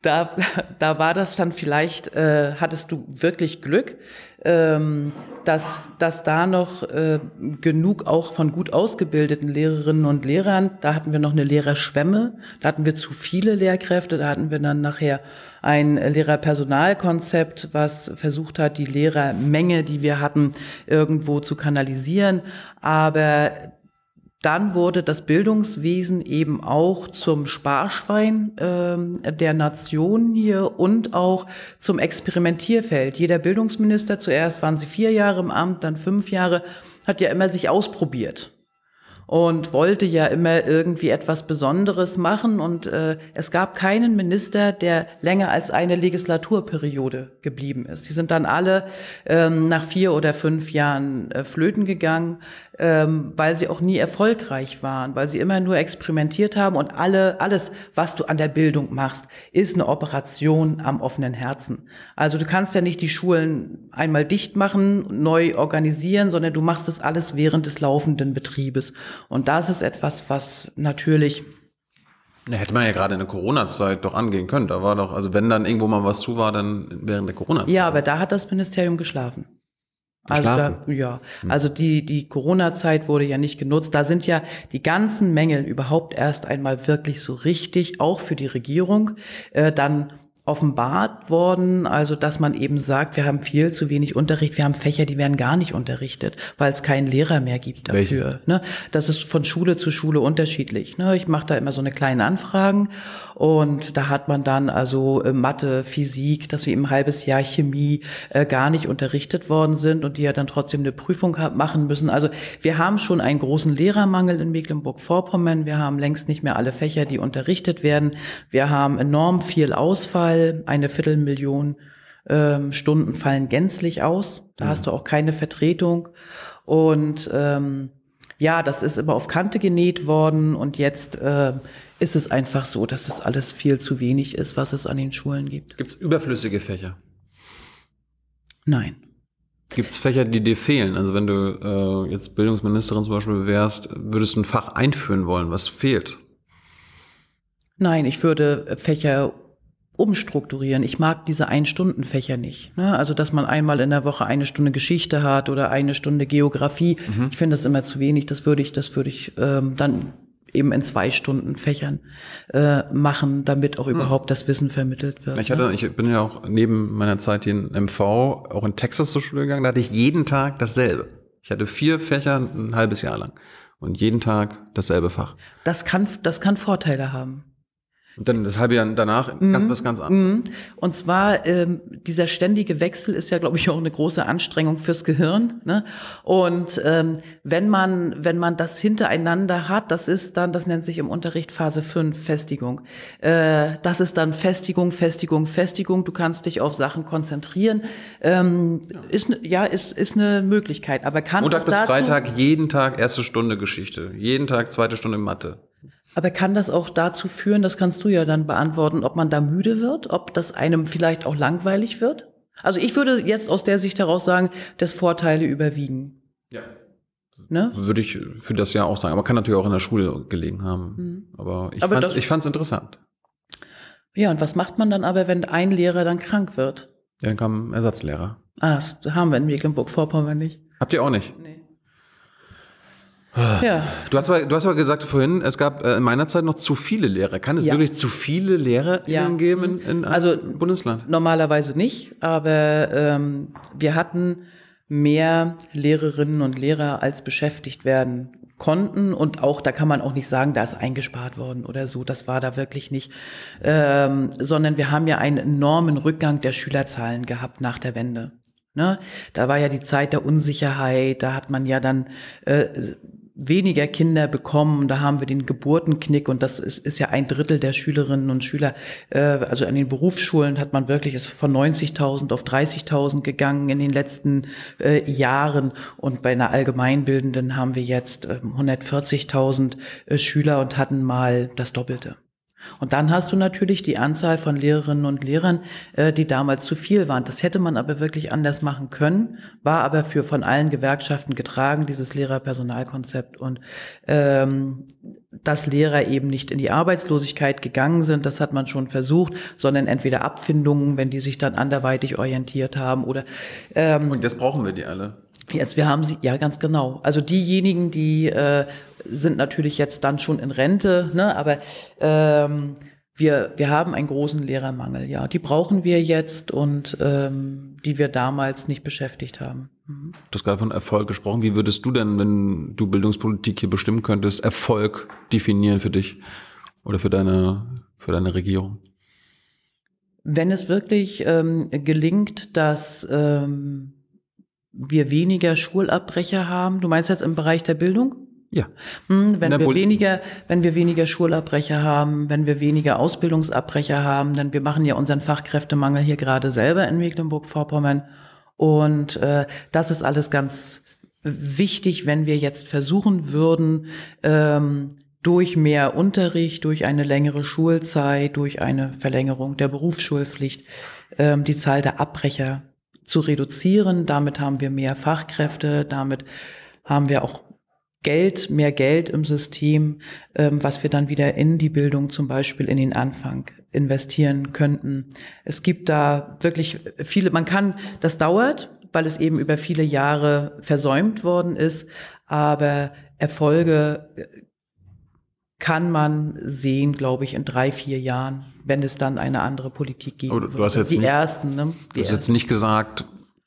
da, da war das dann vielleicht, äh, hattest du wirklich Glück ähm, dass, dass da noch äh, genug auch von gut ausgebildeten Lehrerinnen und Lehrern, da hatten wir noch eine Lehrerschwemme, da hatten wir zu viele Lehrkräfte, da hatten wir dann nachher ein Lehrerpersonalkonzept, was versucht hat, die Lehrermenge, die wir hatten, irgendwo zu kanalisieren. Aber dann wurde das Bildungswesen eben auch zum Sparschwein ähm, der Nation hier und auch zum Experimentierfeld. Jeder Bildungsminister, zuerst waren sie vier Jahre im Amt, dann fünf Jahre, hat ja immer sich ausprobiert und wollte ja immer irgendwie etwas Besonderes machen. Und äh, es gab keinen Minister, der länger als eine Legislaturperiode geblieben ist. Die sind dann alle ähm, nach vier oder fünf Jahren äh, flöten gegangen, ähm, weil sie auch nie erfolgreich waren, weil sie immer nur experimentiert haben. Und alle, alles, was du an der Bildung machst, ist eine Operation am offenen Herzen. Also du kannst ja nicht die Schulen einmal dicht machen, neu organisieren, sondern du machst das alles während des laufenden Betriebes. Und das ist etwas, was natürlich Hätte man ja gerade in der Corona-Zeit doch angehen können. Da war doch, also wenn dann irgendwo mal was zu war, dann während der Corona-Zeit. Ja, aber da hat das Ministerium geschlafen. Also da, ja, hm. also die, die Corona-Zeit wurde ja nicht genutzt. Da sind ja die ganzen Mängel überhaupt erst einmal wirklich so richtig, auch für die Regierung, äh, dann offenbart worden, also dass man eben sagt, wir haben viel zu wenig Unterricht, wir haben Fächer, die werden gar nicht unterrichtet, weil es keinen Lehrer mehr gibt dafür. Ne? Das ist von Schule zu Schule unterschiedlich. Ne? Ich mache da immer so eine kleine Anfragen und da hat man dann also äh, Mathe, Physik, dass wir im halbes Jahr Chemie äh, gar nicht unterrichtet worden sind und die ja dann trotzdem eine Prüfung machen müssen. Also wir haben schon einen großen Lehrermangel in Mecklenburg-Vorpommern. Wir haben längst nicht mehr alle Fächer, die unterrichtet werden. Wir haben enorm viel Ausfall. Fall, eine Viertelmillion ähm, Stunden fallen gänzlich aus. Da mhm. hast du auch keine Vertretung. Und ähm, ja, das ist immer auf Kante genäht worden und jetzt äh, ist es einfach so, dass es alles viel zu wenig ist, was es an den Schulen gibt. Gibt es überflüssige Fächer? Nein. Gibt es Fächer, die dir fehlen? Also wenn du äh, jetzt Bildungsministerin zum Beispiel wärst, würdest du ein Fach einführen wollen, was fehlt? Nein, ich würde Fächer umstrukturieren. Ich mag diese Ein-Stunden-Fächer nicht. Ne? Also, dass man einmal in der Woche eine Stunde Geschichte hat oder eine Stunde Geografie. Mhm. Ich finde das immer zu wenig. Das würde ich, das würde ich ähm, dann eben in zwei Stunden Fächern äh, machen, damit auch mhm. überhaupt das Wissen vermittelt wird. Ich, hatte, ne? ich bin ja auch neben meiner Zeit hier in MV auch in Texas zur Schule gegangen. Da hatte ich jeden Tag dasselbe. Ich hatte vier Fächer ein halbes Jahr lang und jeden Tag dasselbe Fach. Das kann, das kann Vorteile haben. Und dann das halbe Jahr danach mhm. ganz, was ganz anderes. Mhm. Und zwar ähm, dieser ständige Wechsel ist ja, glaube ich, auch eine große Anstrengung fürs Gehirn. Ne? Und ähm, wenn man wenn man das hintereinander hat, das ist dann, das nennt sich im Unterricht Phase 5 Festigung. Äh, das ist dann Festigung, Festigung, Festigung. Du kannst dich auf Sachen konzentrieren. Ähm, ja. Ist ne, ja ist ist eine Möglichkeit, aber kann Montag bis dazu, Freitag jeden Tag erste Stunde Geschichte, jeden Tag zweite Stunde Mathe. Aber kann das auch dazu führen, das kannst du ja dann beantworten, ob man da müde wird, ob das einem vielleicht auch langweilig wird? Also ich würde jetzt aus der Sicht heraus sagen, dass Vorteile überwiegen. Ja. Ne? Würde ich für das ja auch sagen. Aber kann natürlich auch in der Schule gelegen haben. Mhm. Aber ich aber fand es interessant. Ja, und was macht man dann aber, wenn ein Lehrer dann krank wird? Ja, dann kam ein Ersatzlehrer. Ah, das haben wir in Mecklenburg-Vorpommern nicht. Habt ihr auch nicht? Nee. Ja. Du hast, aber, du hast aber gesagt vorhin, es gab äh, in meiner Zeit noch zu viele Lehrer. Kann es ja. wirklich zu viele Lehrer ja. geben in, in also, einem Bundesland? Normalerweise nicht, aber ähm, wir hatten mehr Lehrerinnen und Lehrer als beschäftigt werden konnten und auch da kann man auch nicht sagen, da ist eingespart worden oder so, das war da wirklich nicht, ähm, sondern wir haben ja einen enormen Rückgang der Schülerzahlen gehabt nach der Wende. Ne? Da war ja die Zeit der Unsicherheit, da hat man ja dann äh, weniger Kinder bekommen. Da haben wir den Geburtenknick und das ist, ist ja ein Drittel der Schülerinnen und Schüler. Äh, also an den Berufsschulen hat man wirklich ist von 90.000 auf 30.000 gegangen in den letzten äh, Jahren und bei einer allgemeinbildenden haben wir jetzt ähm, äh, 140.000 Schüler und hatten mal das Doppelte. Und dann hast du natürlich die Anzahl von Lehrerinnen und Lehrern, äh, die damals zu viel waren. Das hätte man aber wirklich anders machen können, war aber für von allen Gewerkschaften getragen, dieses Lehrerpersonalkonzept. Und ähm, dass Lehrer eben nicht in die Arbeitslosigkeit gegangen sind, das hat man schon versucht, sondern entweder Abfindungen, wenn die sich dann anderweitig orientiert haben oder... Ähm, und das brauchen wir die alle. Jetzt, wir haben sie, ja, ganz genau. Also diejenigen, die äh, sind natürlich jetzt dann schon in Rente, ne? aber ähm, wir, wir haben einen großen Lehrermangel, ja. Die brauchen wir jetzt und ähm, die wir damals nicht beschäftigt haben. Mhm. Du hast gerade von Erfolg gesprochen. Wie würdest du denn, wenn du Bildungspolitik hier bestimmen könntest, Erfolg definieren für dich oder für deine, für deine Regierung? Wenn es wirklich ähm, gelingt, dass ähm, wir weniger Schulabbrecher haben, du meinst jetzt im Bereich der Bildung? Ja. Hm, wenn wir, weniger, wenn wir weniger Schulabbrecher haben, wenn wir weniger Ausbildungsabbrecher haben, denn wir machen ja unseren Fachkräftemangel hier gerade selber in Mecklenburg-Vorpommern. Und äh, das ist alles ganz wichtig, wenn wir jetzt versuchen würden, ähm, durch mehr Unterricht, durch eine längere Schulzeit, durch eine Verlängerung der Berufsschulpflicht ähm, die Zahl der Abbrecher zu reduzieren. Damit haben wir mehr Fachkräfte, damit haben wir auch Geld, mehr Geld im System, ähm, was wir dann wieder in die Bildung zum Beispiel in den Anfang investieren könnten. Es gibt da wirklich viele, man kann, das dauert, weil es eben über viele Jahre versäumt worden ist, aber Erfolge äh, kann man sehen, glaube ich, in drei, vier Jahren, wenn es dann eine andere Politik gibt. du, ne? du Hast jetzt nicht gesagt,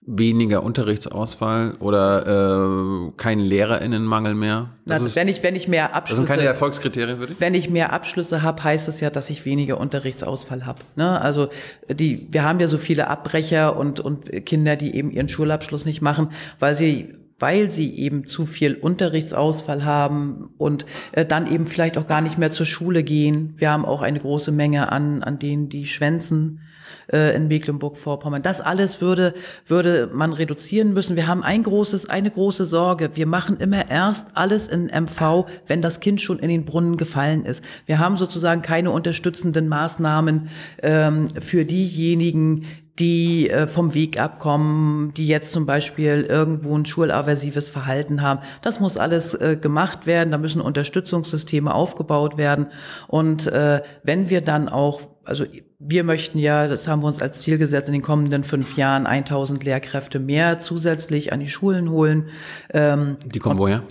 weniger Unterrichtsausfall oder äh, kein Lehrerinnenmangel mehr? Das also ist, wenn ich wenn ich mehr Abschlüsse das sind keine Erfolgskriterien würde ich? Wenn ich mehr Abschlüsse habe, heißt das ja, dass ich weniger Unterrichtsausfall habe. Ne? Also die wir haben ja so viele Abbrecher und und Kinder, die eben ihren Schulabschluss nicht machen, weil sie weil sie eben zu viel Unterrichtsausfall haben und äh, dann eben vielleicht auch gar nicht mehr zur Schule gehen. Wir haben auch eine große Menge an, an denen, die schwänzen äh, in Mecklenburg-Vorpommern. Das alles würde, würde man reduzieren müssen. Wir haben ein großes, eine große Sorge. Wir machen immer erst alles in MV, wenn das Kind schon in den Brunnen gefallen ist. Wir haben sozusagen keine unterstützenden Maßnahmen ähm, für diejenigen, die äh, vom Weg abkommen, die jetzt zum Beispiel irgendwo ein schulaversives Verhalten haben. Das muss alles äh, gemacht werden, da müssen Unterstützungssysteme aufgebaut werden. Und äh, wenn wir dann auch, also wir möchten ja, das haben wir uns als Ziel gesetzt, in den kommenden fünf Jahren 1000 Lehrkräfte mehr zusätzlich an die Schulen holen. Ähm, die kommen woher?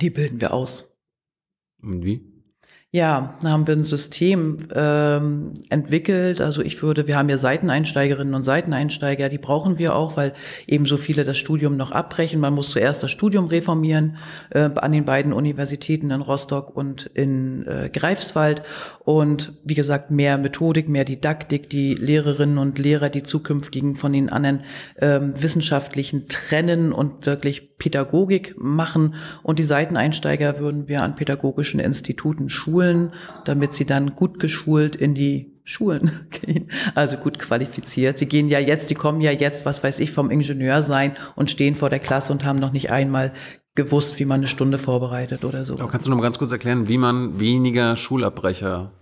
Die bilden wir aus. Und wie? Ja, da haben wir ein System ähm, entwickelt. Also ich würde, wir haben ja Seiteneinsteigerinnen und Seiteneinsteiger, die brauchen wir auch, weil eben so viele das Studium noch abbrechen. Man muss zuerst das Studium reformieren äh, an den beiden Universitäten in Rostock und in äh, Greifswald. Und wie gesagt, mehr Methodik, mehr Didaktik, die Lehrerinnen und Lehrer, die zukünftigen von den anderen ähm, wissenschaftlichen trennen und wirklich Pädagogik machen. Und die Seiteneinsteiger würden wir an pädagogischen Instituten schulen Schulen, damit sie dann gut geschult in die Schulen [LAUGHS] gehen, also gut qualifiziert. Sie gehen ja jetzt, die kommen ja jetzt, was weiß ich, vom Ingenieur sein und stehen vor der Klasse und haben noch nicht einmal gewusst, wie man eine Stunde vorbereitet oder so. Kannst du noch mal ganz kurz erklären, wie man weniger Schulabbrecher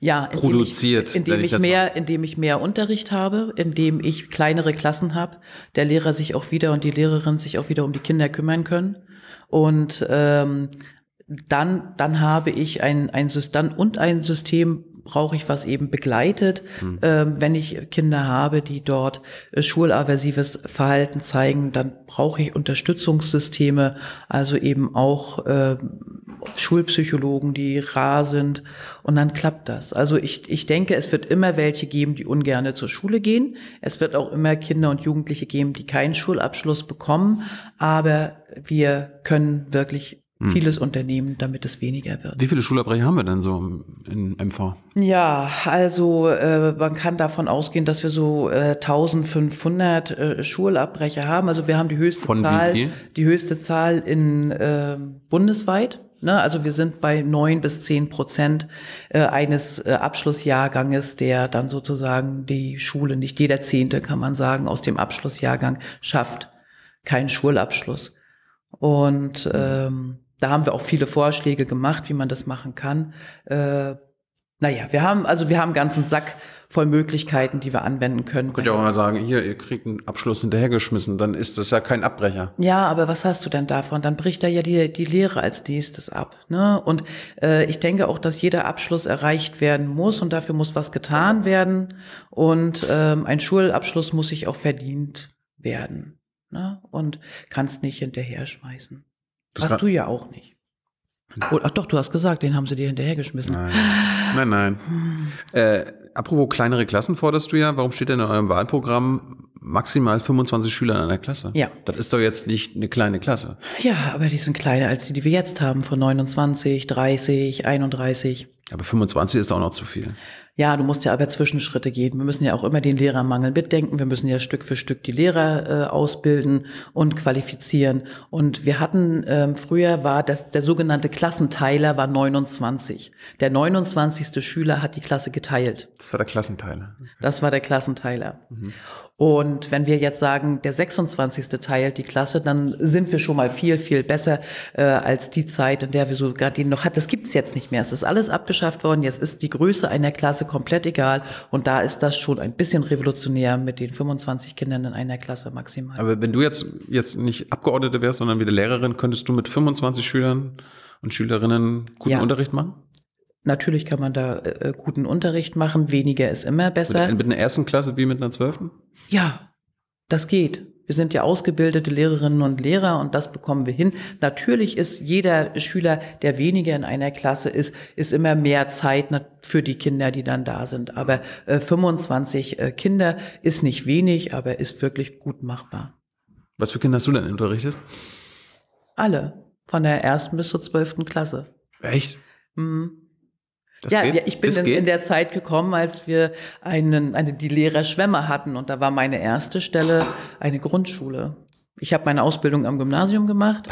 ja, indem produziert. Ich, indem ich, ich mehr, mache. indem ich mehr Unterricht habe, indem ich kleinere Klassen habe, der Lehrer sich auch wieder und die Lehrerin sich auch wieder um die Kinder kümmern können und ähm, dann, dann habe ich ein, ein System und ein System brauche ich, was eben begleitet, hm. ähm, wenn ich Kinder habe, die dort äh, schulaversives Verhalten zeigen, dann brauche ich Unterstützungssysteme, also eben auch äh, Schulpsychologen, die rar sind und dann klappt das. Also ich, ich denke, es wird immer welche geben, die ungerne zur Schule gehen. Es wird auch immer Kinder und Jugendliche geben, die keinen Schulabschluss bekommen, aber wir können wirklich hm. vieles unternehmen, damit es weniger wird. Wie viele Schulabbrecher haben wir denn so in MV? Ja, also äh, man kann davon ausgehen, dass wir so äh, 1500 äh, Schulabbrecher haben. Also wir haben die höchste Von Zahl, die höchste Zahl in äh, bundesweit. Ne? Also wir sind bei neun bis zehn Prozent äh, eines äh, Abschlussjahrganges, der dann sozusagen die Schule, nicht jeder Zehnte kann man sagen, aus dem Abschlussjahrgang schafft keinen Schulabschluss. Und ähm, da haben wir auch viele Vorschläge gemacht, wie man das machen kann. Äh, naja, wir haben, also wir haben einen ganzen Sack voll Möglichkeiten, die wir anwenden können. Könnt ihr auch mal sagen, hier, ihr kriegt einen Abschluss hinterhergeschmissen, dann ist das ja kein Abbrecher. Ja, aber was hast du denn davon? Dann bricht da ja die, die Lehre als nächstes ab. Ne? Und äh, ich denke auch, dass jeder Abschluss erreicht werden muss und dafür muss was getan werden. Und ähm, ein Schulabschluss muss sich auch verdient werden. Ne? Und kannst nicht hinterher schmeißen. Das Warst du ja auch nicht. Oh, ach doch, du hast gesagt, den haben sie dir hinterhergeschmissen. Nein, nein. nein. Hm. Äh, apropos kleinere Klassen forderst du ja. Warum steht denn in eurem Wahlprogramm maximal 25 Schüler in einer Klasse? Ja. Das ist doch jetzt nicht eine kleine Klasse. Ja, aber die sind kleiner als die, die wir jetzt haben, von 29, 30, 31. Aber 25 ist auch noch zu viel ja, du musst ja aber Zwischenschritte gehen. Wir müssen ja auch immer den Lehrermangel mitdenken. Wir müssen ja Stück für Stück die Lehrer äh, ausbilden und qualifizieren. Und wir hatten, ähm, früher war das, der sogenannte Klassenteiler war 29. Der 29. Schüler hat die Klasse geteilt. Das war der Klassenteiler. Okay. Das war der Klassenteiler. Mhm. Und wenn wir jetzt sagen, der 26. teilt die Klasse, dann sind wir schon mal viel, viel besser äh, als die Zeit, in der wir so sogar den noch hatten. Das gibt's jetzt nicht mehr. Es ist alles abgeschafft worden. Jetzt ist die Größe einer Klasse komplett egal. Und da ist das schon ein bisschen revolutionär mit den 25 Kindern in einer Klasse maximal. Aber wenn du jetzt, jetzt nicht Abgeordnete wärst, sondern wieder Lehrerin, könntest du mit 25 Schülern und Schülerinnen guten ja. Unterricht machen? Natürlich kann man da äh, äh guten Unterricht machen. Weniger ist immer besser. Mit, mit einer ersten Klasse wie mit einer zwölften? Ja, das geht. Wir sind ja ausgebildete Lehrerinnen und Lehrer und das bekommen wir hin. Natürlich ist jeder Schüler, der weniger in einer Klasse ist, ist immer mehr Zeit für die Kinder, die dann da sind. Aber äh, 25 äh, Kinder ist nicht wenig, aber ist wirklich gut machbar. Was für Kinder hast du denn unterrichtet? Alle. Von der ersten bis zur zwölften Klasse. Echt? Mhm. Ja, ja, ich bin in, in, der Zeit gekommen, als wir einen, eine, die Lehrer Schwämmer hatten und da war meine erste Stelle eine Grundschule. Ich habe meine Ausbildung am Gymnasium gemacht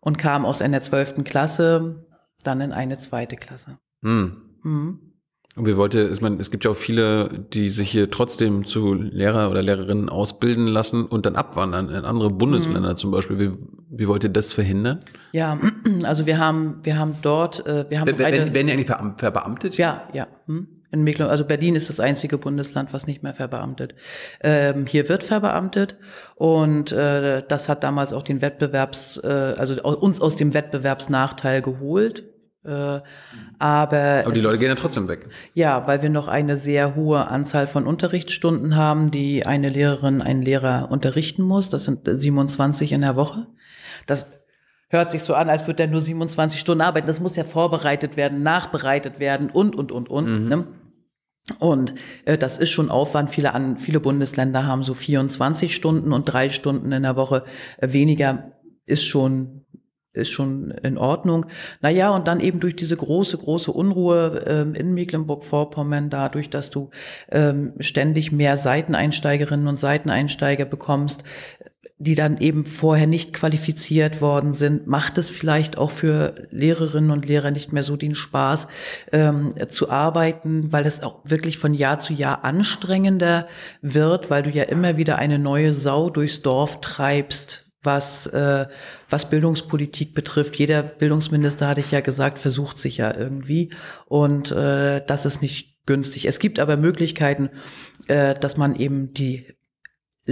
und kam aus einer zwölften Klasse dann in eine zweite Klasse. Hm. Mhm. Und wir wollten, ich meine, es gibt ja auch viele, die sich hier trotzdem zu Lehrer oder Lehrerinnen ausbilden lassen und dann abwandern in andere mhm. Bundesländer mhm. zum Beispiel. Wie, wie wollt ihr das verhindern? Ja, [CLEARS THROAT] also wir haben, wir haben dort, äh, wir haben. Werden, werden ja eigentlich verbeamtet? Ja, ja. Hm? In Mecklenburg, also Berlin ist das einzige Bundesland, was nicht mehr verbeamtet. Ähm, hier wird verbeamtet und äh, das hat damals auch den Wettbewerbs, äh, also uns aus dem Wettbewerbsnachteil geholt, äh, aber, aber die Leute ist, gehen ja trotzdem weg. Ja, weil wir noch eine sehr hohe Anzahl von Unterrichtsstunden haben, die eine Lehrerin, ein Lehrer unterrichten muss. Das sind 27 in der Woche. Das hört sich so an, als würde er nur 27 Stunden arbeiten. Das muss ja vorbereitet werden, nachbereitet werden und, und, und, und. Mhm. Ne? Und äh, das ist schon Aufwand. Viele, an, viele Bundesländer haben so 24 Stunden und drei Stunden in der Woche äh, weniger ist schon ist schon in Ordnung. Naja, und dann eben durch diese große, große Unruhe ähm, in Mecklenburg-Vorpommern, dadurch, dass du ähm, ständig mehr Seiteneinsteigerinnen und Seiteneinsteiger bekommst, die dann eben vorher nicht qualifiziert worden sind, macht es vielleicht auch für Lehrerinnen und Lehrer nicht mehr so den Spaß ähm, zu arbeiten, weil es auch wirklich von Jahr zu Jahr anstrengender wird, weil du ja immer wieder eine neue Sau durchs Dorf treibst was, äh, was Bildungspolitik betrifft. Jeder Bildungsminister, hatte ich ja gesagt, versucht sich ja irgendwie. Und äh, das ist nicht günstig. Es gibt aber Möglichkeiten, äh, dass man eben die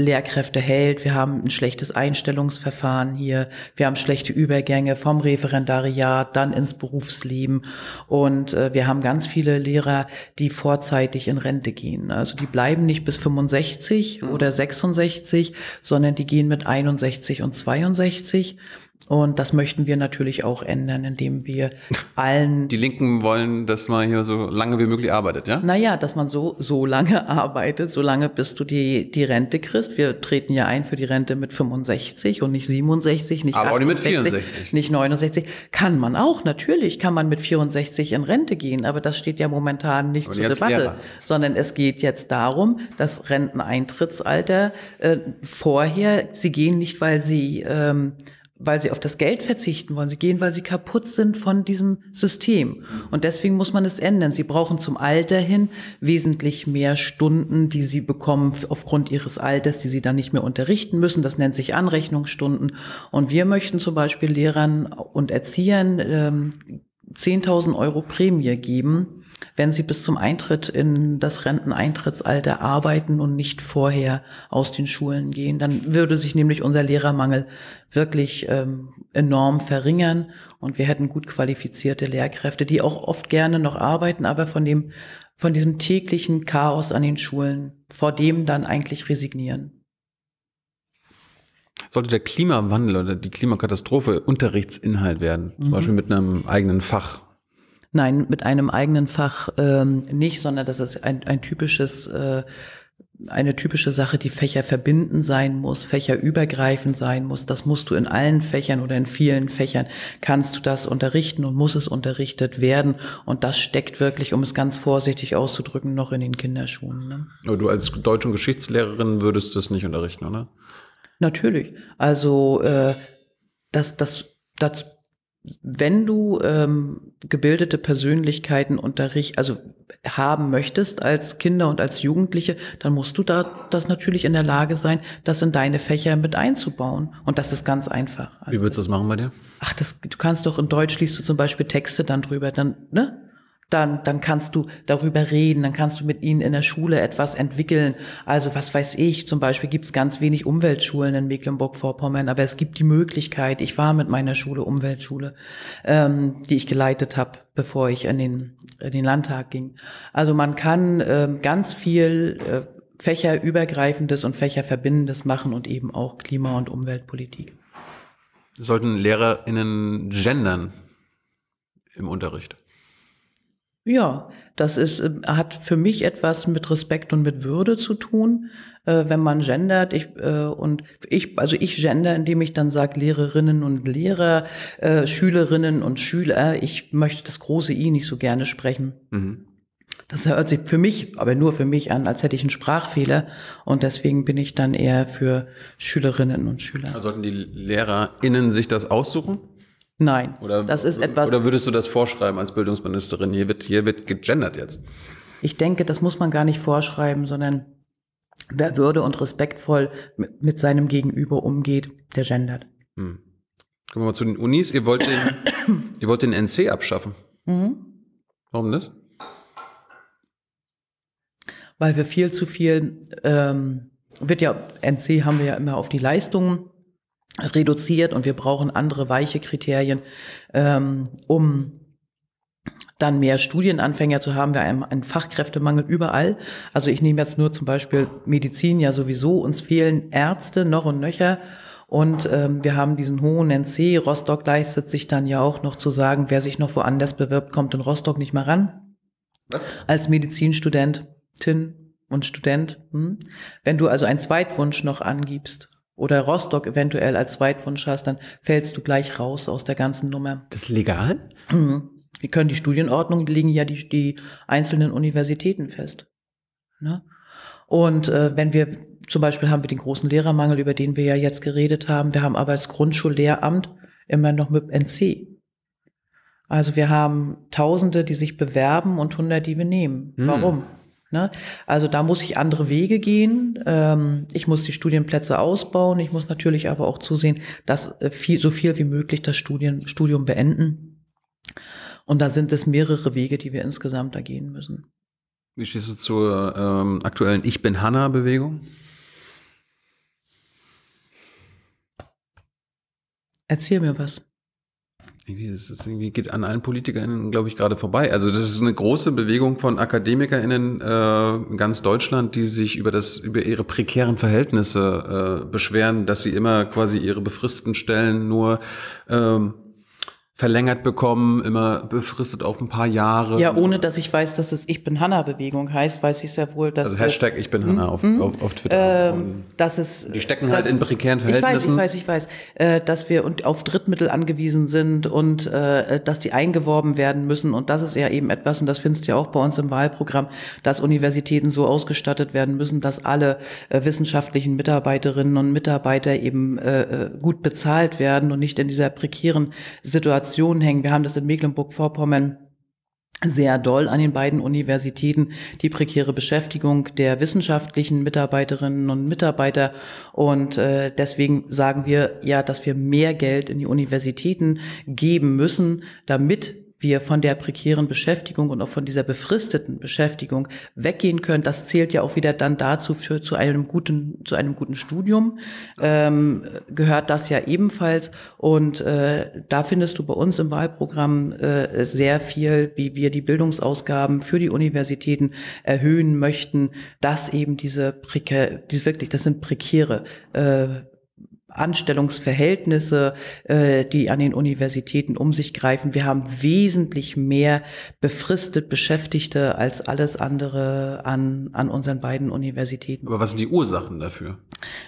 Lehrkräfte hält, wir haben ein schlechtes Einstellungsverfahren hier, wir haben schlechte Übergänge vom Referendariat dann ins Berufsleben und äh, wir haben ganz viele Lehrer, die vorzeitig in Rente gehen. Also die bleiben nicht bis 65 mhm. oder 66, sondern die gehen mit 61 und 62. Und das möchten wir natürlich auch ändern, indem wir allen. Die Linken wollen, dass man hier so lange wie möglich arbeitet, ja? Naja, dass man so, so lange [LAUGHS] arbeitet, so lange bis du die, die Rente kriegst. Wir treten ja ein für die Rente mit 65 und nicht 67, nicht Aber 68, auch nicht mit 64. Nicht 69. Kann man auch, natürlich kann man mit 64 in Rente gehen, aber das steht ja momentan nicht aber zur Debatte, Lehrer. sondern es geht jetzt darum, das Renteneintrittsalter äh, vorher, sie gehen nicht, weil sie, ähm, weil sie auf das Geld verzichten wollen. Sie gehen, weil sie kaputt sind von diesem System. Und deswegen muss man es ändern. Sie brauchen zum Alter hin wesentlich mehr Stunden, die sie bekommen aufgrund ihres Alters, die sie dann nicht mehr unterrichten müssen. Das nennt sich Anrechnungsstunden. Und wir möchten zum Beispiel Lehrern und Erziehern ähm, 10.000 Euro Prämie geben, wenn sie bis zum Eintritt in das Renteneintrittsalter arbeiten und nicht vorher aus den Schulen gehen. Dann würde sich nämlich unser Lehrermangel wirklich ähm, enorm verringern und wir hätten gut qualifizierte Lehrkräfte, die auch oft gerne noch arbeiten, aber von dem, von diesem täglichen Chaos an den Schulen, vor dem dann eigentlich resignieren. Sollte der Klimawandel oder die Klimakatastrophe Unterrichtsinhalt werden, zum mhm. Beispiel mit einem eigenen Fach Nein, mit einem eigenen Fach ähm, nicht, sondern das ist ein, ein typisches, äh, eine typische Sache, die Fächer verbinden sein muss, fächerübergreifend sein muss. Das musst du in allen Fächern oder in vielen Fächern kannst du das unterrichten und muss es unterrichtet werden. Und das steckt wirklich, um es ganz vorsichtig auszudrücken, noch in den Kinderschuhen. Ne? Aber du als Deutsch- und Geschichtslehrerin würdest das nicht unterrichten, oder? Natürlich. Also äh, das, das, das wenn du ähm, gebildete Persönlichkeiten unterricht, also haben möchtest als Kinder und als Jugendliche, dann musst du da das natürlich in der Lage sein, das in deine Fächer mit einzubauen. Und das ist ganz einfach. Also, Wie würdest du das machen bei dir? Ach, das, du kannst doch in Deutsch liest du zum Beispiel Texte dann drüber, dann, ne? dann, dann kannst du darüber reden, dann kannst du mit ihnen in der Schule etwas entwickeln. Also was weiß ich, zum Beispiel gibt es ganz wenig Umweltschulen in Mecklenburg-Vorpommern, aber es gibt die Möglichkeit, ich war mit meiner Schule Umweltschule, ähm, die ich geleitet habe, bevor ich in den, in den Landtag ging. Also man kann ähm, ganz viel äh, fächerübergreifendes und fächerverbindendes machen und eben auch Klima- und Umweltpolitik. Sollten LehrerInnen gendern im Unterricht? Ja, das ist, äh, hat für mich etwas mit Respekt und mit Würde zu tun, äh, wenn man gendert. Ich, äh, und ich, also ich gender, indem ich dann sage Lehrerinnen und Lehrer, äh, Schülerinnen und Schüler. Ich möchte das große I nicht so gerne sprechen. Mhm. Das hört sich für mich, aber nur für mich an, als hätte ich einen Sprachfehler. Und deswegen bin ich dann eher für Schülerinnen und Schüler. Also sollten die LehrerInnen sich das aussuchen? Nein, oder, das ist etwas. Oder würdest du das vorschreiben als Bildungsministerin? Hier wird, hier wird gegendert jetzt. Ich denke, das muss man gar nicht vorschreiben, sondern wer würde und respektvoll mit, mit seinem Gegenüber umgeht, der gendert. Hm. Kommen wir mal zu den Unis. Ihr wollt den, [COUGHS] ihr wollt den NC abschaffen. Mhm. Warum das? Weil wir viel zu viel, ähm, wird ja, NC haben wir ja immer auf die Leistungen reduziert und wir brauchen andere weiche Kriterien, ähm, um dann mehr Studienanfänger zu haben. Wir haben einen Fachkräftemangel überall. Also ich nehme jetzt nur zum Beispiel Medizin ja sowieso. Uns fehlen Ärzte noch und nöcher. Und ähm, wir haben diesen hohen NC. Rostock leistet sich dann ja auch noch zu sagen, wer sich noch woanders bewirbt, kommt in Rostock nicht mehr ran. Was? Als Medizinstudentin und Student. Hm? Wenn du also einen Zweitwunsch noch angibst, oder Rostock eventuell als Zweitwunsch hast, dann fällst du gleich raus aus der ganzen Nummer. Das ist legal? Wir mhm. können die Studienordnung, die legen ja die, die einzelnen Universitäten fest. Ne? Und äh, wenn wir zum Beispiel haben wir den großen Lehrermangel, über den wir ja jetzt geredet haben. Wir haben aber das Grundschullehramt immer noch mit NC. Also wir haben Tausende, die sich bewerben und Hundert, die wir nehmen. Hm. Warum? Ne? Also da muss ich andere Wege gehen. Ähm, ich muss die Studienplätze ausbauen. Ich muss natürlich aber auch zusehen, dass äh, viel, so viel wie möglich das Studien, Studium beenden. Und da sind es mehrere Wege, die wir insgesamt da gehen müssen. Wie stehst du zur ähm, aktuellen Ich bin Hanna-Bewegung? Erzähl mir was. Irgendwie, das ist, irgendwie geht an allen PolitikerInnen, glaube ich, gerade vorbei. Also das ist eine große Bewegung von AkademikerInnen äh, in ganz Deutschland, die sich über das, über ihre prekären Verhältnisse äh, beschweren, dass sie immer quasi ihre befristeten Stellen nur ähm, verlängert bekommen, immer befristet auf ein paar Jahre. Ja, ohne dass ich weiß, dass es Ich bin Hanna-Bewegung heißt, weiß ich sehr wohl, dass. Also Hashtag Ich bin Hanna hm? auf, hm? auf, auf Twitter. Ähm, dass es, die stecken halt in prekären Verhältnissen. Ich weiß, ich weiß, ich weiß. Äh, dass wir und auf Drittmittel angewiesen sind und äh, dass die eingeworben werden müssen. Und das ist ja eben etwas, und das findest du ja auch bei uns im Wahlprogramm, dass Universitäten so ausgestattet werden müssen, dass alle äh, wissenschaftlichen Mitarbeiterinnen und Mitarbeiter eben äh, äh, gut bezahlt werden und nicht in dieser prekären Situation Situationen hängen. Wir haben das in Mecklenburg-Vorpommern sehr doll an den beiden Universitäten die prekäre Beschäftigung der wissenschaftlichen Mitarbeiterinnen und Mitarbeiter. Und äh, deswegen sagen wir ja, dass wir mehr Geld in die Universitäten geben müssen, damit wir von der prekären Beschäftigung und auch von dieser befristeten Beschäftigung weggehen können, das zählt ja auch wieder dann dazu für zu einem guten zu einem guten Studium ähm, gehört das ja ebenfalls und äh, da findest du bei uns im Wahlprogramm äh, sehr viel, wie wir die Bildungsausgaben für die Universitäten erhöhen möchten, dass eben diese prekär, diese wirklich das sind prekäre äh, Anstellungsverhältnisse, äh, die an den Universitäten um sich greifen. Wir haben wesentlich mehr befristet Beschäftigte als alles andere an, an unseren beiden Universitäten. Aber was sind die Ursachen dafür?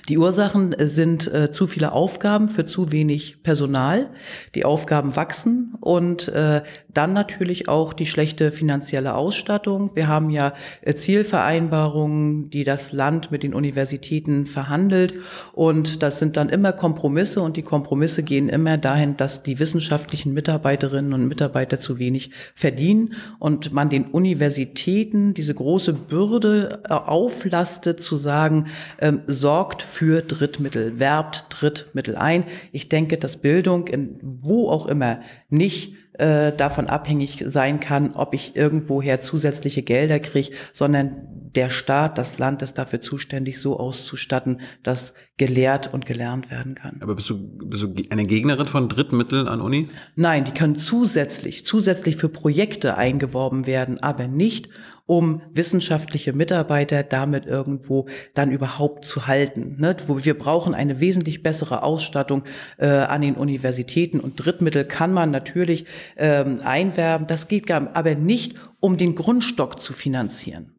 Die Ursachen sind äh, zu viele Aufgaben für zu wenig Personal. Die Aufgaben wachsen und äh, dann natürlich auch die schlechte finanzielle Ausstattung. Wir haben ja äh, Zielvereinbarungen, die das Land mit den Universitäten verhandelt und das sind dann immer Kompromisse und die Kompromisse gehen immer dahin, dass die wissenschaftlichen Mitarbeiterinnen und Mitarbeiter zu wenig verdienen und man den Universitäten diese große Bürde äh, auflastet, zu sagen, ähm, sorgt für Drittmittel, werbt Drittmittel ein. Ich denke, dass Bildung in, wo auch immer nicht äh, davon abhängig sein kann, ob ich irgendwoher zusätzliche Gelder kriege, sondern der Staat, das Land ist dafür zuständig, so auszustatten, dass gelehrt und gelernt werden kann. Aber bist du, bist du eine Gegnerin von Drittmitteln an Unis? Nein, die können zusätzlich, zusätzlich für Projekte eingeworben werden, aber nicht, um wissenschaftliche Mitarbeiter damit irgendwo dann überhaupt zu halten. Ne? Wo wir brauchen eine wesentlich bessere Ausstattung äh, an den Universitäten und Drittmittel kann man natürlich ähm, einwerben. Das geht aber nicht, um den Grundstock zu finanzieren.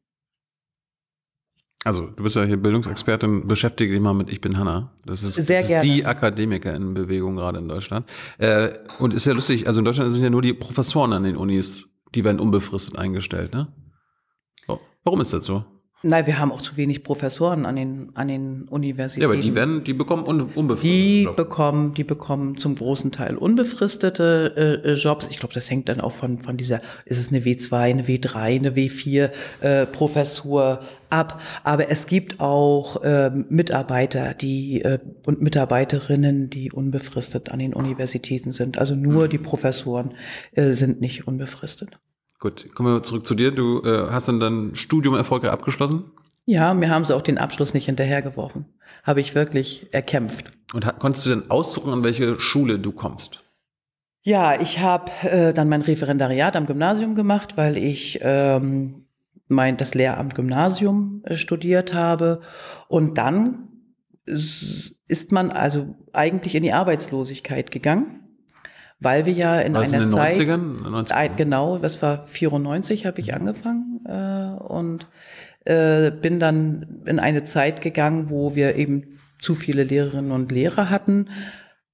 Also, du bist ja hier Bildungsexpertin, beschäftige dich mal mit Ich bin Hanna. Das ist, Sehr das ist die Akademikerinbewegung gerade in Deutschland. Äh, und ist ja lustig, also in Deutschland sind ja nur die Professoren an den Unis, die werden unbefristet eingestellt, ne? Warum ist das so? Nein, wir haben auch zu wenig Professoren an den, an den Universitäten. Ja, aber die werden, die bekommen un, unbefristete die Jobs. Bekommen, die bekommen zum großen Teil unbefristete äh, äh Jobs. Ich glaube, das hängt dann auch von, von dieser, ist es eine W2, eine W3, eine W4 äh, Professur ab. Aber es gibt auch äh, Mitarbeiter die, äh, und Mitarbeiterinnen, die unbefristet an den Universitäten sind. Also nur mhm. die Professoren äh, sind nicht unbefristet. Gut, kommen wir zurück zu dir. Du äh, hast dann dein Studium erfolgreich abgeschlossen? Ja, mir haben sie auch den Abschluss nicht hinterhergeworfen. Habe ich wirklich erkämpft. Und konntest du denn aussuchen, an welche Schule du kommst? Ja, ich habe äh, dann mein Referendariat am Gymnasium gemacht, weil ich ähm, mein, das Lehramt Gymnasium äh, studiert habe. Und dann ist man also eigentlich in die Arbeitslosigkeit gegangen weil wir ja in war einer in den Zeit 90ern? genau, das war 94 habe ich mhm. angefangen äh, und äh, bin dann in eine Zeit gegangen, wo wir eben zu viele Lehrerinnen und Lehrer hatten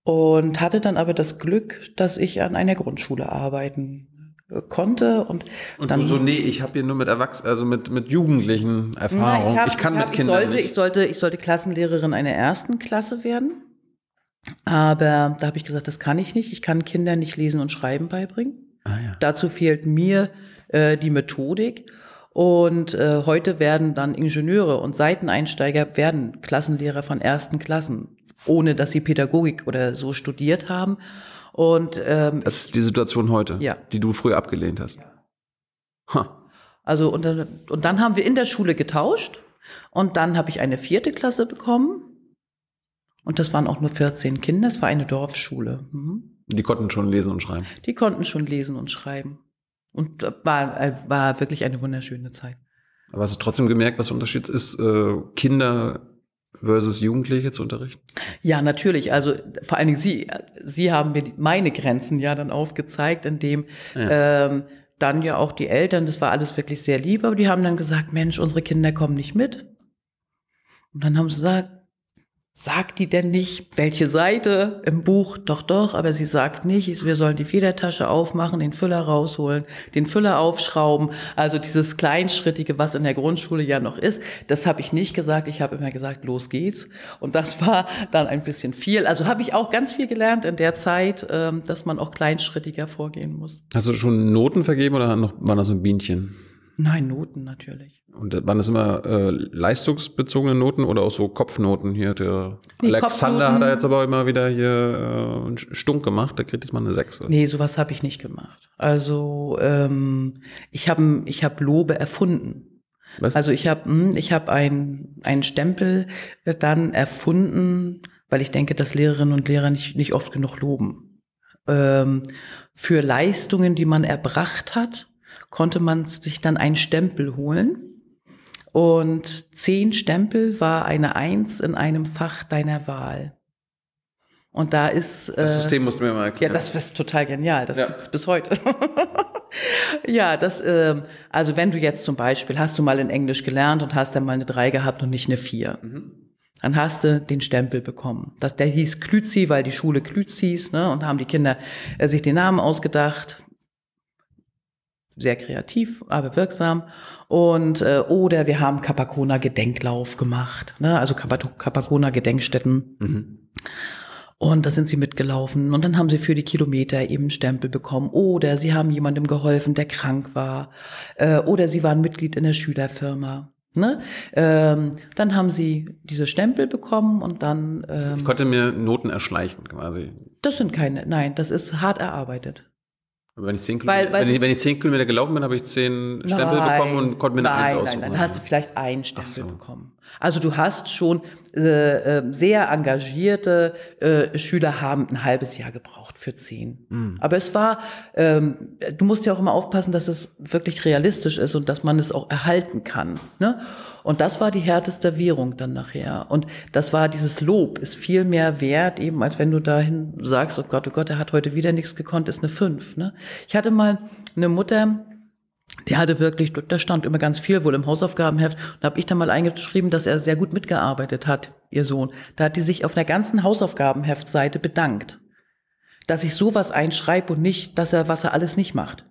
und hatte dann aber das Glück, dass ich an einer Grundschule arbeiten konnte und, und dann so nee ich habe hier nur mit Erwachs also mit mit Jugendlichen Erfahrung na, ich, hab, ich, kann ich hab, mit Kindern ich sollte, nicht. ich sollte ich sollte Klassenlehrerin einer ersten Klasse werden aber da habe ich gesagt, das kann ich nicht. Ich kann Kindern nicht lesen und schreiben beibringen. Ah, ja. Dazu fehlt mir äh, die Methodik. Und äh, heute werden dann Ingenieure und Seiteneinsteiger werden Klassenlehrer von ersten Klassen, ohne dass sie Pädagogik oder so studiert haben. Und ähm, das ist die Situation heute, ja. die du früher abgelehnt hast. Ha. Also und dann, und dann haben wir in der Schule getauscht und dann habe ich eine vierte Klasse bekommen und das waren auch nur 14 Kinder, das war eine Dorfschule. Mhm. Die konnten schon lesen und schreiben. Die konnten schon lesen und schreiben. Und äh, war, äh, war wirklich eine wunderschöne Zeit. Aber hast du trotzdem gemerkt, was der Unterschied ist, äh, Kinder versus Jugendliche zu unterrichten? Ja, natürlich. Also vor allen Dingen Sie, Sie haben mir meine Grenzen ja dann aufgezeigt, indem ja. Ähm, dann ja auch die Eltern, das war alles wirklich sehr lieb, aber die haben dann gesagt, Mensch, unsere Kinder kommen nicht mit. Und dann haben sie gesagt, Sagt die denn nicht, welche Seite im Buch? Doch, doch, aber sie sagt nicht, wir sollen die Federtasche aufmachen, den Füller rausholen, den Füller aufschrauben. Also dieses Kleinschrittige, was in der Grundschule ja noch ist, das habe ich nicht gesagt. Ich habe immer gesagt, los geht's. Und das war dann ein bisschen viel. Also habe ich auch ganz viel gelernt in der Zeit, ähm, dass man auch kleinschrittiger vorgehen muss. Hast du schon Noten vergeben oder waren das so ein Bienchen? Nein, Noten natürlich. Und waren das immer äh, leistungsbezogene Noten oder auch so Kopfnoten hier? Der nee, Alexander Kopfnoten. hat da jetzt aber immer wieder hier äh, einen Stunk gemacht, da kriegt jetzt mal eine Sechse. Nee, sowas habe ich nicht gemacht. Also ähm, ich habe ich hab Lobe erfunden. Was? Also ich habe hm, ich hab einen Stempel äh, dann erfunden, weil ich denke, dass Lehrerinnen und Lehrer nicht, nicht oft genug loben. Ähm, für Leistungen, die man erbracht hat konnte man sich dann einen Stempel holen. Und zehn Stempel war eine Eins in einem Fach deiner Wahl. Und da ist. Das äh, System äh, musst du mir mal erklären. Ja, das ist total genial. Das ja. es bis heute. [LAUGHS] ja, das, äh, also wenn du jetzt zum Beispiel, hast du mal in Englisch gelernt und hast dann mal eine Drei gehabt und nicht eine Vier, Mhm. Dann hast du den Stempel bekommen. Das, der hieß Klüzi, weil die Schule Klüzis, ne, und haben die Kinder äh, sich den Namen ausgedacht sehr kreativ, aber wirksam. Und äh, oder wir haben Capacona Gedenklauf gemacht, ne? also Capacona Gedenkstätten. Mhm. Und da sind sie mitgelaufen und dann haben sie für die Kilometer eben Stempel bekommen oder sie haben jemandem geholfen, der krank war äh, oder sie waren Mitglied in der Schülerfirma. Ne? Ähm, dann haben sie diese Stempel bekommen und dann. Ähm, ich konnte mir Noten erschleichen quasi. Das sind keine, nein, das ist hart erarbeitet. Aber wenn ich zehn, Kilometer, weil wenn, ich, wenn ich Kilometer gelaufen bin, habe ich zehn Stempel bekommen und konnte mir eine nein, Eins aussuchen. Nein, dann hast du vielleicht einen Stempel so. bekommen. Also du hast schon, äh, äh, sehr engagierte äh, Schüler haben ein halbes Jahr gebraucht für zehn. Mhm. Aber es war, ähm, du musst ja auch immer aufpassen, dass es wirklich realistisch ist und dass man es auch erhalten kann. Ne? Und das war die härteste Währung dann nachher. Und das war dieses Lob, ist viel mehr wert, eben als wenn du dahin sagst, oh Gott, oh Gott, er hat heute wieder nichts gekonnt, ist eine Fünf. Ne? Ich hatte mal eine Mutter, der hatte wirklich, da stand immer ganz viel wohl im Hausaufgabenheft. Da habe ich dann mal eingeschrieben, dass er sehr gut mitgearbeitet hat, ihr Sohn. Da hat die sich auf einer ganzen Hausaufgabenheftseite bedankt, dass ich sowas einschreibe und nicht, dass er, was er alles nicht macht.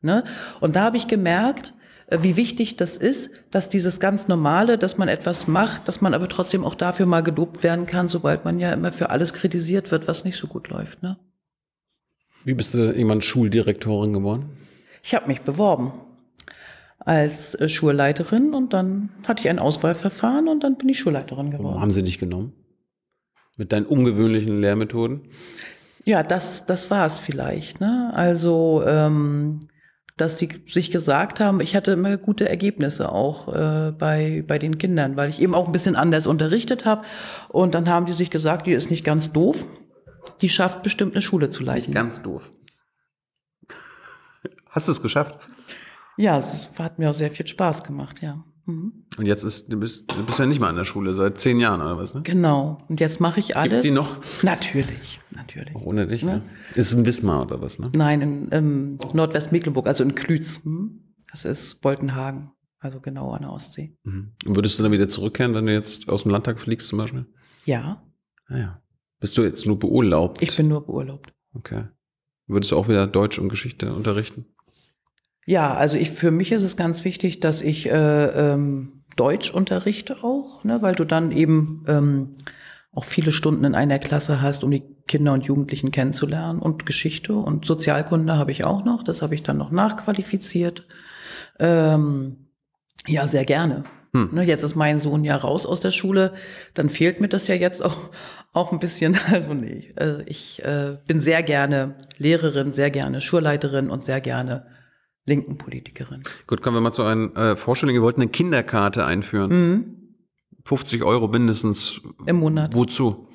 Ne? Und da habe ich gemerkt, äh, wie wichtig das ist, dass dieses ganz Normale, dass man etwas macht, dass man aber trotzdem auch dafür mal gelobt werden kann, sobald man ja immer für alles kritisiert wird, was nicht so gut läuft. Ne? Wie bist du irgendwann Schuldirektorin geworden? Ich habe mich beworben als äh, Schulleiterin und dann hatte ich ein Auswahlverfahren und dann bin ich Schulleiterin geworden. Und haben Sie dich genommen? Mit deinen ungewöhnlichen Lehrmethoden? Ja, das, das war es vielleicht. Ne? Also, ähm, dass sie sich gesagt haben, ich hatte immer gute Ergebnisse auch äh, bei, bei den Kindern, weil ich eben auch ein bisschen anders unterrichtet habe. Und dann haben die sich gesagt, die ist nicht ganz doof, die schafft bestimmt eine Schule zu leiten. Nicht ganz doof. Hast du es geschafft? Ja, es hat mir auch sehr viel Spaß gemacht, ja. Mhm. Und jetzt ist, du bist, du bist ja nicht mal an der Schule, seit zehn Jahren oder was, ne? Genau. Und jetzt mache ich alles. Gibt's die noch? Natürlich, natürlich. Auch ohne dich, ne? ne? Ist in Wismar oder was, ne? Nein, in ähm, Nordwestmecklenburg, also in Klütz. Hm? Das ist Boltenhagen, also genau an der Ostsee. Mhm. Und würdest du dann wieder zurückkehren, wenn du jetzt aus dem Landtag fliegst zum Beispiel? Ja. Naja. Ah, bist du jetzt nur beurlaubt? Ich bin nur beurlaubt. Okay. Würdest du auch wieder Deutsch und Geschichte unterrichten? Ja, also ich, für mich ist es ganz wichtig, dass ich äh, ähm, Deutsch unterrichte auch, ne, weil du dann eben ähm, auch viele Stunden in einer Klasse hast, um die Kinder und Jugendlichen kennenzulernen und Geschichte und Sozialkunde habe ich auch noch, das habe ich dann noch nachqualifiziert. Ähm, ja, sehr gerne. Hm. Ne, jetzt ist mein Sohn ja raus aus der Schule, dann fehlt mir das ja jetzt auch, [LAUGHS] auch ein bisschen. [LAUGHS] Also nee, äh, ich äh, bin sehr gerne Lehrerin, sehr gerne Schulleiterin und sehr gerne linken Politikerin. Gut, kommen wir mal zu einem äh, Vorstellung. Ihr wollt eine Kinderkarte einführen. Mhm. 50 Euro mindestens. Im Monat. Wozu?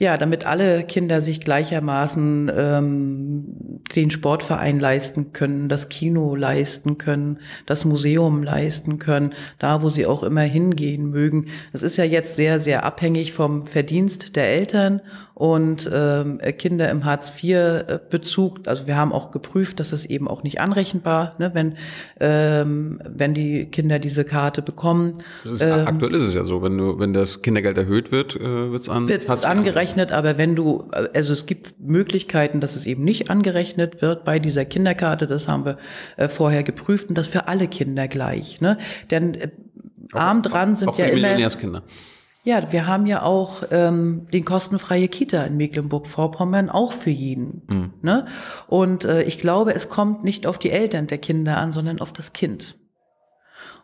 Ja, damit alle Kinder sich gleichermaßen ähm, den Sportverein leisten können, das Kino leisten können, das Museum leisten können, da wo sie auch immer hingehen mögen. Es ist ja jetzt sehr, sehr abhängig vom Verdienst der Eltern und äh, Kinder im Hartz-IV-Bezug, äh, also wir haben auch geprüft, dass es eben auch nicht anrechenbar, ne, wenn, ähm, wenn die Kinder diese Karte bekommen. Ist, ähm, aktuell ist es ja so, wenn du, wenn das Kindergeld erhöht wird, äh, wird es an, angerechnet, aber wenn du, äh, also es gibt Möglichkeiten, dass es eben nicht angerechnet wird bei dieser Kinderkarte, das haben wir äh, vorher geprüft und das für alle Kinder gleich. Ne? Denn äh, arm dran sind auch ja immer. Millionärskinder. Ja, wir haben ja auch ähm, den kostenfreie Kita in Mecklenburg-Vorpommern, auch für jeden. Mhm. Ne? Und äh, ich glaube, es kommt nicht auf die Eltern der Kinder an, sondern auf das Kind.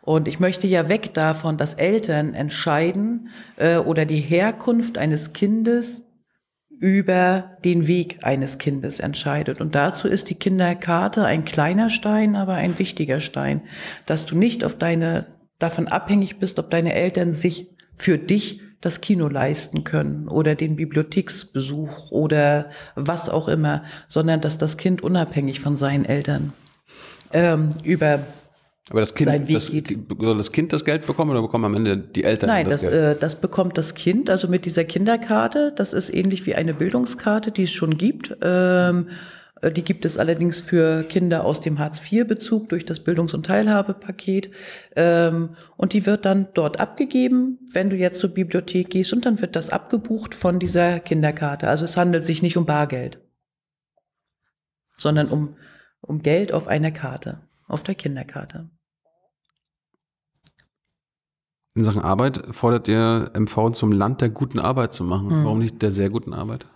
Und ich möchte ja weg davon, dass Eltern entscheiden äh, oder die Herkunft eines Kindes über den Weg eines Kindes entscheidet. Und dazu ist die Kinderkarte ein kleiner Stein, aber ein wichtiger Stein, dass du nicht auf deine, davon abhängig bist, ob deine Eltern sich für dich das Kino leisten können oder den Bibliotheksbesuch oder was auch immer, sondern dass das Kind unabhängig von seinen Eltern ähm, über aber das Kind, das, soll das Kind das Geld bekommen oder bekommen am Ende die Eltern Nein, das, das Geld? Nein, äh, das bekommt das Kind, also mit dieser Kinderkarte. Das ist ähnlich wie eine Bildungskarte, die es schon gibt. Ähm, äh, die gibt es allerdings für Kinder aus dem Hartz-IV-Bezug durch das Bildungs- und Teilhabepaket. Ähm, und die wird dann dort abgegeben, wenn du jetzt zur Bibliothek gehst und dann wird das abgebucht von dieser Kinderkarte. Also es handelt sich nicht um Bargeld, sondern um, um Geld auf einer Karte, auf der Kinderkarte. In Sachen Arbeit fordert ihr MV zum Land der guten Arbeit zu machen. Mhm. Warum nicht der sehr guten Arbeit?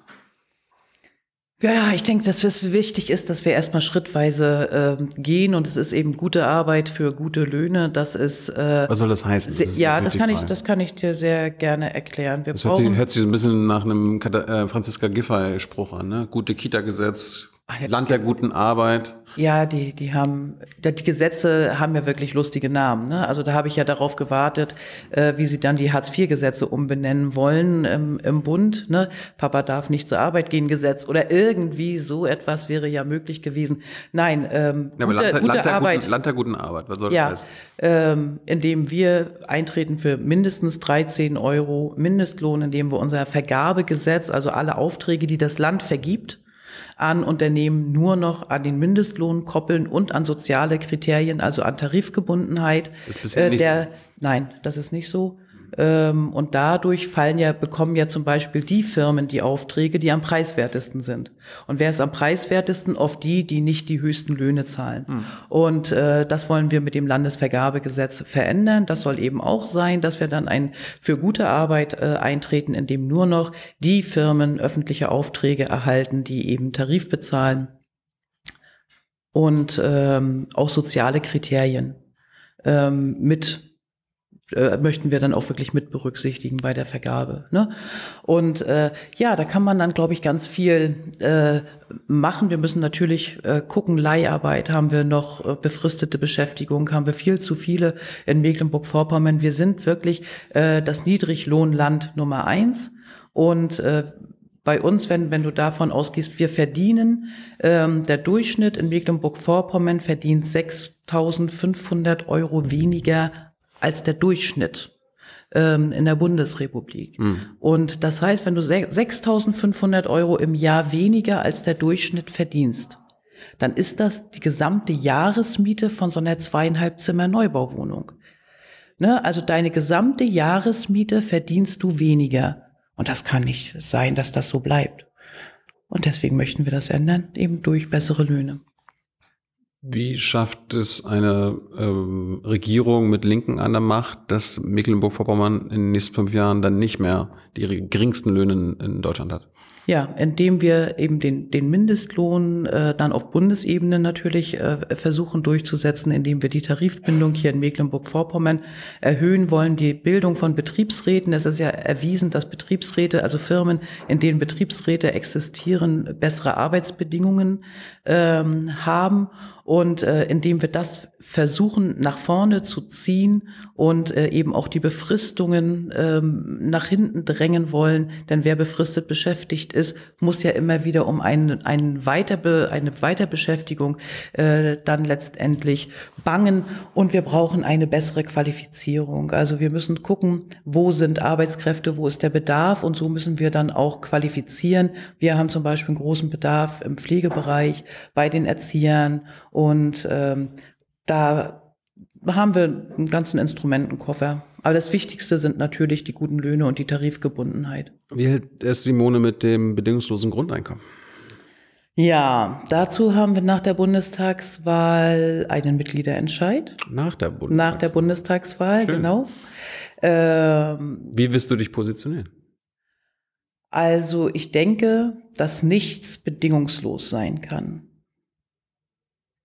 Ja, ich denke, dass es wichtig ist, dass wir erstmal schrittweise äh, gehen und es ist eben gute Arbeit für gute Löhne. Das ist. Äh, Was soll das heißen? Das ja, das kann, ich, das kann ich dir sehr gerne erklären. Wir das hört, sich, hört sich ein bisschen nach einem äh, Franziska Giffey-Spruch an, ne? Gute Kita-Gesetz, Land der guten Arbeit. Ja, die, die haben, die Gesetze haben ja wirklich lustige Namen. Ne? Also da habe ich ja darauf gewartet, äh, wie sie dann die Hartz-IV-Gesetze umbenennen wollen ähm, im Bund. Ne? Papa darf nicht zur Arbeit gehen Gesetz oder irgendwie so etwas wäre ja möglich gewesen. Nein, ähm, ja, gute, Land, gute Land Arbeit. Guten, Land der guten Arbeit, was soll das ja, das ähm, Indem wir eintreten für mindestens 13 Euro Mindestlohn, indem wir unser Vergabegesetz, also alle Aufträge, die das Land vergibt, an Unternehmen nur noch an den Mindestlohn koppeln und an soziale Kriterien, also an Tarifgebundenheit. Das ist bisher äh, nicht so. Nein, das ist nicht so. Ähm, und dadurch fallen ja, bekommen ja zum Beispiel die Firmen die Aufträge, die am preiswertesten sind. Und wer ist am preiswertesten? Oft die, die nicht die höchsten Löhne zahlen. Mhm. Und äh, das wollen wir mit dem Landesvergabegesetz verändern. Das soll eben auch sein, dass wir dann ein für gute Arbeit äh, eintreten, indem nur noch die Firmen öffentliche Aufträge erhalten, die eben Tarif bezahlen und ähm, auch soziale Kriterien ähm, mit äh, möchten wir dann auch wirklich mit berücksichtigen bei der Vergabe. Ne? Und äh, ja, da kann man dann, glaube ich, ganz viel äh, machen. Wir müssen natürlich äh, gucken, Leiharbeit haben wir noch, äh, befristete Beschäftigung haben wir viel zu viele in Mecklenburg-Vorpommern. Wir sind wirklich äh, das Niedriglohnland Nummer eins. Und äh, bei uns, wenn, wenn du davon ausgehst, wir verdienen, ähm, der Durchschnitt in Mecklenburg-Vorpommern verdient 6.500 Euro weniger als der Durchschnitt ähm, in der Bundesrepublik. Mhm. Und das heißt, wenn du 6.500 Euro im Jahr weniger als der Durchschnitt verdienst, dann ist das die gesamte Jahresmiete von so einer zweieinhalb Zimmer Neubauwohnung. Ne? Also deine gesamte Jahresmiete verdienst du weniger. Und das kann nicht sein, dass das so bleibt. Und deswegen möchten wir das ändern, eben durch bessere Löhne. Wie schafft es eine ähm, Regierung mit Linken an der Macht, dass Mecklenburg-Vorpommern in den nächsten fünf Jahren dann nicht mehr die geringsten Löhne in, in Deutschland hat? Ja, indem wir eben den, den Mindestlohn äh, dann auf Bundesebene natürlich äh, versuchen durchzusetzen, indem wir die Tarifbindung hier in Mecklenburg-Vorpommern erhöhen wollen, die Bildung von Betriebsräten. Es ist ja erwiesen, dass Betriebsräte, also Firmen, in denen Betriebsräte existieren, bessere Arbeitsbedingungen ähm, haben und äh, indem wir das versuchen, nach vorne zu ziehen und äh, eben auch die Befristungen ähm, nach hinten drängen wollen, denn wer befristet beschäftigt ist, muss ja immer wieder um einen, einen Weiterbe eine Weiterbeschäftigung äh, dann letztendlich bangen. Und wir brauchen eine bessere Qualifizierung. Also wir müssen gucken, wo sind Arbeitskräfte, wo ist der Bedarf und so müssen wir dann auch qualifizieren. Wir haben zum Beispiel einen großen Bedarf im Pflegebereich, bei den Erziehern und ähm, da haben wir einen ganzen Instrumentenkoffer. Aber das Wichtigste sind natürlich die guten Löhne und die Tarifgebundenheit. Wie hält es Simone mit dem bedingungslosen Grundeinkommen? Ja, dazu haben wir nach der Bundestagswahl einen Mitgliederentscheid. Nach der Bundestagswahl? Nach der Bundestagswahl, Schön. genau. Ähm, Wie wirst du dich positionieren? Also ich denke, dass nichts bedingungslos sein kann.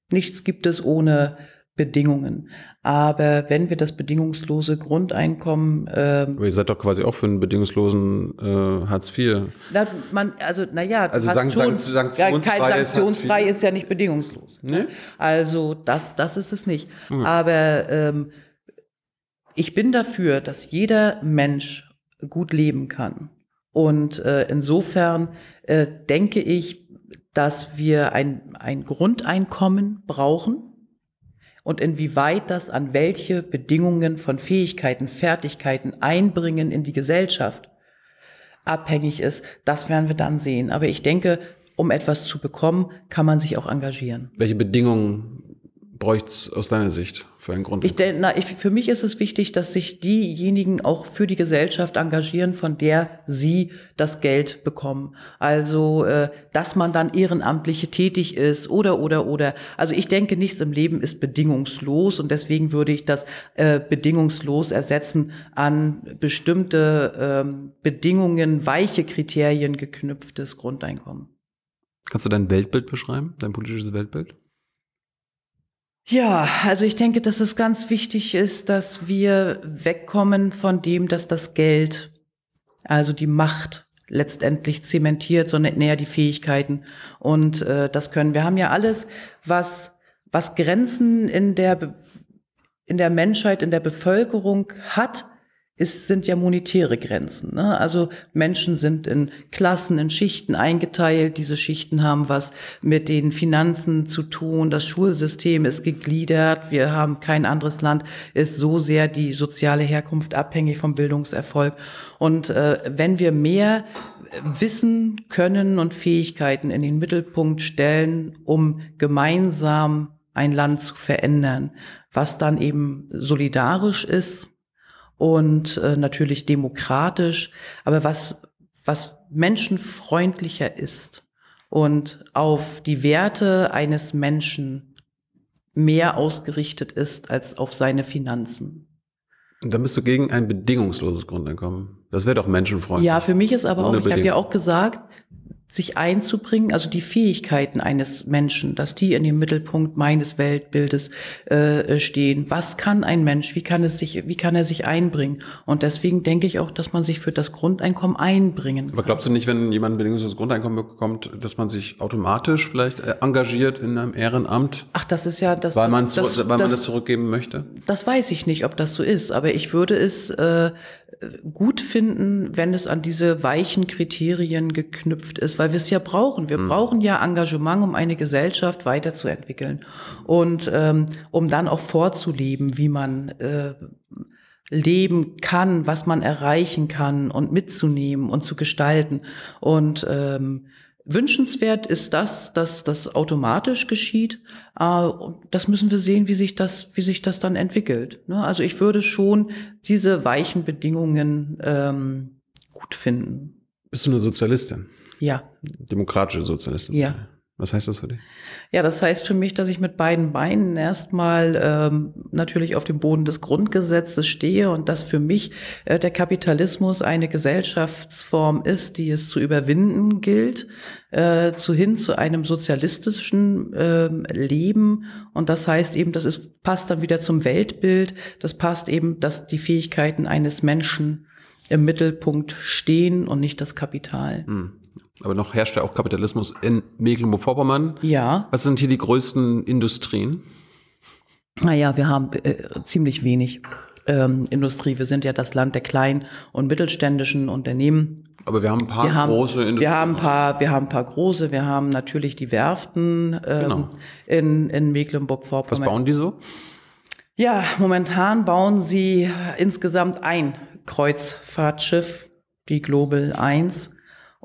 Nichts gibt es ohne Bedingungen. Aber wenn wir das bedingungslose Grundeinkommen. Äh, Aber ihr seid doch quasi auch für einen bedingungslosen äh, Hartz IV. Na, man, also, naja, also Sanktion, Sanktion, sanktionsfrei, kein sanktionsfrei ist, ist, ja nicht bedingungslos. Nee? Ne? Also, das, das ist es nicht. Mhm. Aber ähm, ich bin dafür, dass jeder Mensch gut leben kann. Und äh, insofern äh, denke ich, dass wir ein, ein Grundeinkommen brauchen und inwieweit das an welche Bedingungen von Fähigkeiten, Fertigkeiten einbringen in die Gesellschaft abhängig ist, das werden wir dann sehen. Aber ich denke, um etwas zu bekommen, kann man sich auch engagieren. Welche Bedingungen bräuchte es aus deiner Sicht? für einen Grund ich, na, ich, für mich ist es wichtig, dass sich diejenigen auch für die Gesellschaft engagieren, von der sie das Geld bekommen. Also, äh, dass man dann ehrenamtliche tätig ist oder, oder, oder. Also ich denke, nichts im Leben ist bedingungslos und deswegen würde ich das äh, bedingungslos ersetzen an bestimmte ähm, Bedingungen, weiche Kriterien geknüpftes Grundeinkommen. Kannst du dein Weltbild beschreiben, dein politisches Weltbild? Ja, also ich denke, dass es ganz wichtig ist, dass wir wegkommen von dem, dass das Geld, also die Macht letztendlich zementiert, sondern näher die Fähigkeiten. Und äh, das können. Wir haben ja alles, was, was Grenzen in der, in der Menschheit, in der Bevölkerung hat, es sind ja monetäre Grenzen. Ne? Also Menschen sind in Klassen, in Schichten eingeteilt. Diese Schichten haben was mit den Finanzen zu tun. Das Schulsystem ist gegliedert. Wir haben kein anderes Land, ist so sehr die soziale Herkunft abhängig vom Bildungserfolg. Und äh, wenn wir mehr Wissen, Können und Fähigkeiten in den Mittelpunkt stellen, um gemeinsam ein Land zu verändern, was dann eben solidarisch ist, und äh, natürlich demokratisch, aber was, was menschenfreundlicher ist und auf die Werte eines Menschen mehr ausgerichtet ist als auf seine Finanzen. Und dann bist du gegen ein bedingungsloses Grundeinkommen. Das wäre doch menschenfreundlich. Ja, für mich ist aber Ohne auch, ich habe ja auch gesagt, sich einzubringen, also die Fähigkeiten eines Menschen, dass die in dem Mittelpunkt meines Weltbildes äh, stehen. Was kann ein Mensch? Wie kann es sich? Wie kann er sich einbringen? Und deswegen denke ich auch, dass man sich für das Grundeinkommen einbringen. Kann. Aber glaubst du nicht, wenn jemand ein bedingungsloses Grundeinkommen bekommt, dass man sich automatisch vielleicht äh, engagiert in einem Ehrenamt? Ach, das ist ja das. Weil man, das, das, weil man das, das, zurückgeben möchte. Das weiß ich nicht, ob das so ist. Aber ich würde es äh, gut finden, wenn es an diese weichen Kriterien geknüpft ist weil wir es ja brauchen. Wir mhm. brauchen ja Engagement, um eine Gesellschaft weiterzuentwickeln und ähm, um dann auch vorzuleben, wie man äh, leben kann, was man erreichen kann und mitzunehmen und zu gestalten. Und ähm, wünschenswert ist das, dass das automatisch geschieht. Äh, das müssen wir sehen, wie sich das, wie sich das dann entwickelt. Ne? Also ich würde schon diese weichen Bedingungen ähm, gut finden. Bist du eine Sozialistin? Ja. Demokratische Sozialistin. Ja. Was heißt das für dich? Ja, das heißt für mich, dass ich mit beiden Beinen erstmal ähm, natürlich auf dem Boden des Grundgesetzes stehe und dass für mich äh, der Kapitalismus eine Gesellschaftsform ist, die es zu überwinden gilt, äh, zu hin zu einem sozialistischen äh, Leben. Und das heißt eben, das ist, passt dann wieder zum Weltbild, das passt eben, dass die Fähigkeiten eines Menschen im Mittelpunkt stehen und nicht das Kapital. Hm. Aber noch herrscht ja auch Kapitalismus in Mecklenburg-Vorpommern. Ja. Was sind hier die größten Industrien? Naja, wir haben äh, ziemlich wenig ähm, Industrie. Wir sind ja das Land der kleinen und mittelständischen Unternehmen. Aber wir haben ein paar wir haben, große Industrien. Wir haben ein paar, wir haben ein paar große. Wir haben natürlich die Werften ähm, genau. in, in Mecklenburg-Vorpommern. Was bauen die so? Ja, momentan bauen sie insgesamt ein Kreuzfahrtschiff, die Global 1.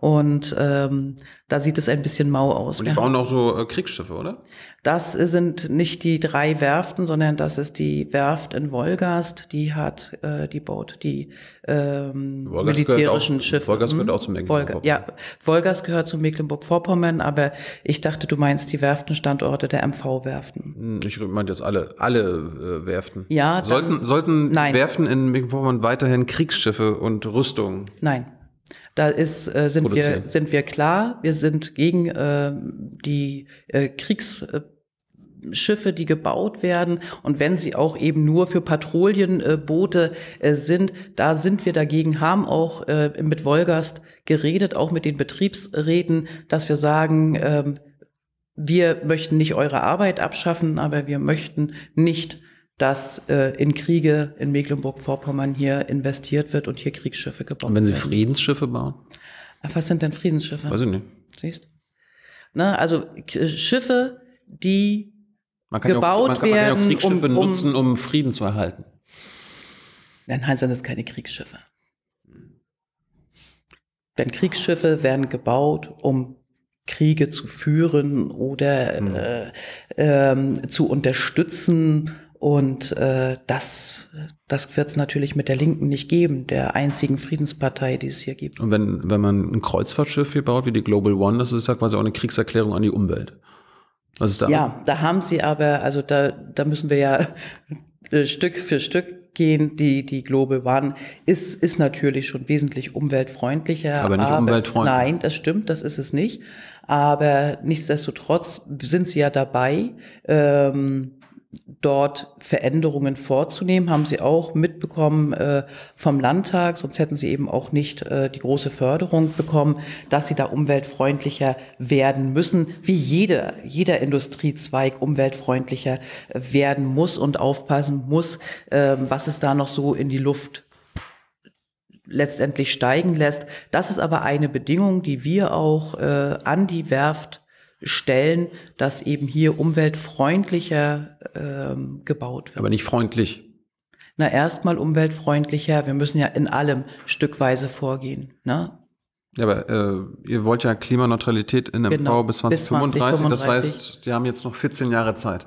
Und ähm, da sieht es ein bisschen mau aus. Und die bauen auch so äh, Kriegsschiffe, oder? Das sind nicht die drei Werften, sondern das ist die Werft in Wolgast, die hat, äh, die baut die ähm, militärischen auch, Schiffe. Wolgast gehört hm? auch zum Mecklenburg-Vorpommern. ja, Wolgast gehört zu Mecklenburg-Vorpommern, aber ich dachte, du meinst die Werftenstandorte der MV-Werften. Hm, ich meinte jetzt alle, alle äh, Werften. Ja, sollten, dann, sollten nein. Werften in Mecklenburg-Vorpommern weiterhin Kriegsschiffe und Rüstungen? Nein. Da ist, äh, sind, wir, sind wir klar, wir sind gegen äh, die äh, Kriegs... Schiffe, die gebaut werden und wenn sie auch eben nur für Patrouillenboote äh, sind, da sind wir dagegen, haben auch äh, mit Wolgast geredet, auch mit den Betriebsräten, dass wir sagen, ähm, wir möchten nicht eure Arbeit abschaffen, aber wir möchten nicht dass äh, in Kriege in Mecklenburg-Vorpommern hier investiert wird und hier Kriegsschiffe gebaut werden. Und wenn Sie werden. Friedensschiffe bauen? Ach, was sind denn Friedensschiffe? Weiß ich nicht. Siehst? Ne, also äh, Schiffe, die gebaut ja auch, man kann, werden. Man kann ja auch Kriegsschiffe um, um, nutzen, um Frieden zu erhalten. Nein, nein, sind das keine Kriegsschiffe. Denn Kriegsschiffe werden gebaut, um Kriege zu führen oder hm. äh, ähm, zu unterstützen und äh, das, das wird es natürlich mit der Linken nicht geben, der einzigen Friedenspartei, die es hier gibt. Und wenn, wenn man ein Kreuzfahrtschiff hier baut, wie die Global One, das ist ja quasi auch eine Kriegserklärung an die Umwelt. Was ist da? Ja, da haben sie aber, also da, da müssen wir ja [LAUGHS] Stück für Stück gehen. Die, die Global One ist, ist natürlich schon wesentlich umweltfreundlicher. Aber nicht aber, umweltfreundlich. Nein, das stimmt, das ist es nicht. Aber nichtsdestotrotz sind sie ja dabei, ähm, dort Veränderungen vorzunehmen, haben sie auch mitbekommen äh, vom Landtag, sonst hätten sie eben auch nicht äh, die große Förderung bekommen, dass sie da umweltfreundlicher werden müssen, wie jeder, jeder Industriezweig umweltfreundlicher äh, werden muss und aufpassen muss, äh, was es da noch so in die Luft letztendlich steigen lässt. Das ist aber eine Bedingung, die wir auch äh, an die Werft stellen, dass eben hier umweltfreundlicher ähm, gebaut wird. Aber nicht freundlich. Na, erstmal umweltfreundlicher. Wir müssen ja in allem stückweise vorgehen. Ne? Ja, aber äh, ihr wollt ja Klimaneutralität in MV genau, bis 2035. Das heißt, die haben jetzt noch 14 Jahre Zeit.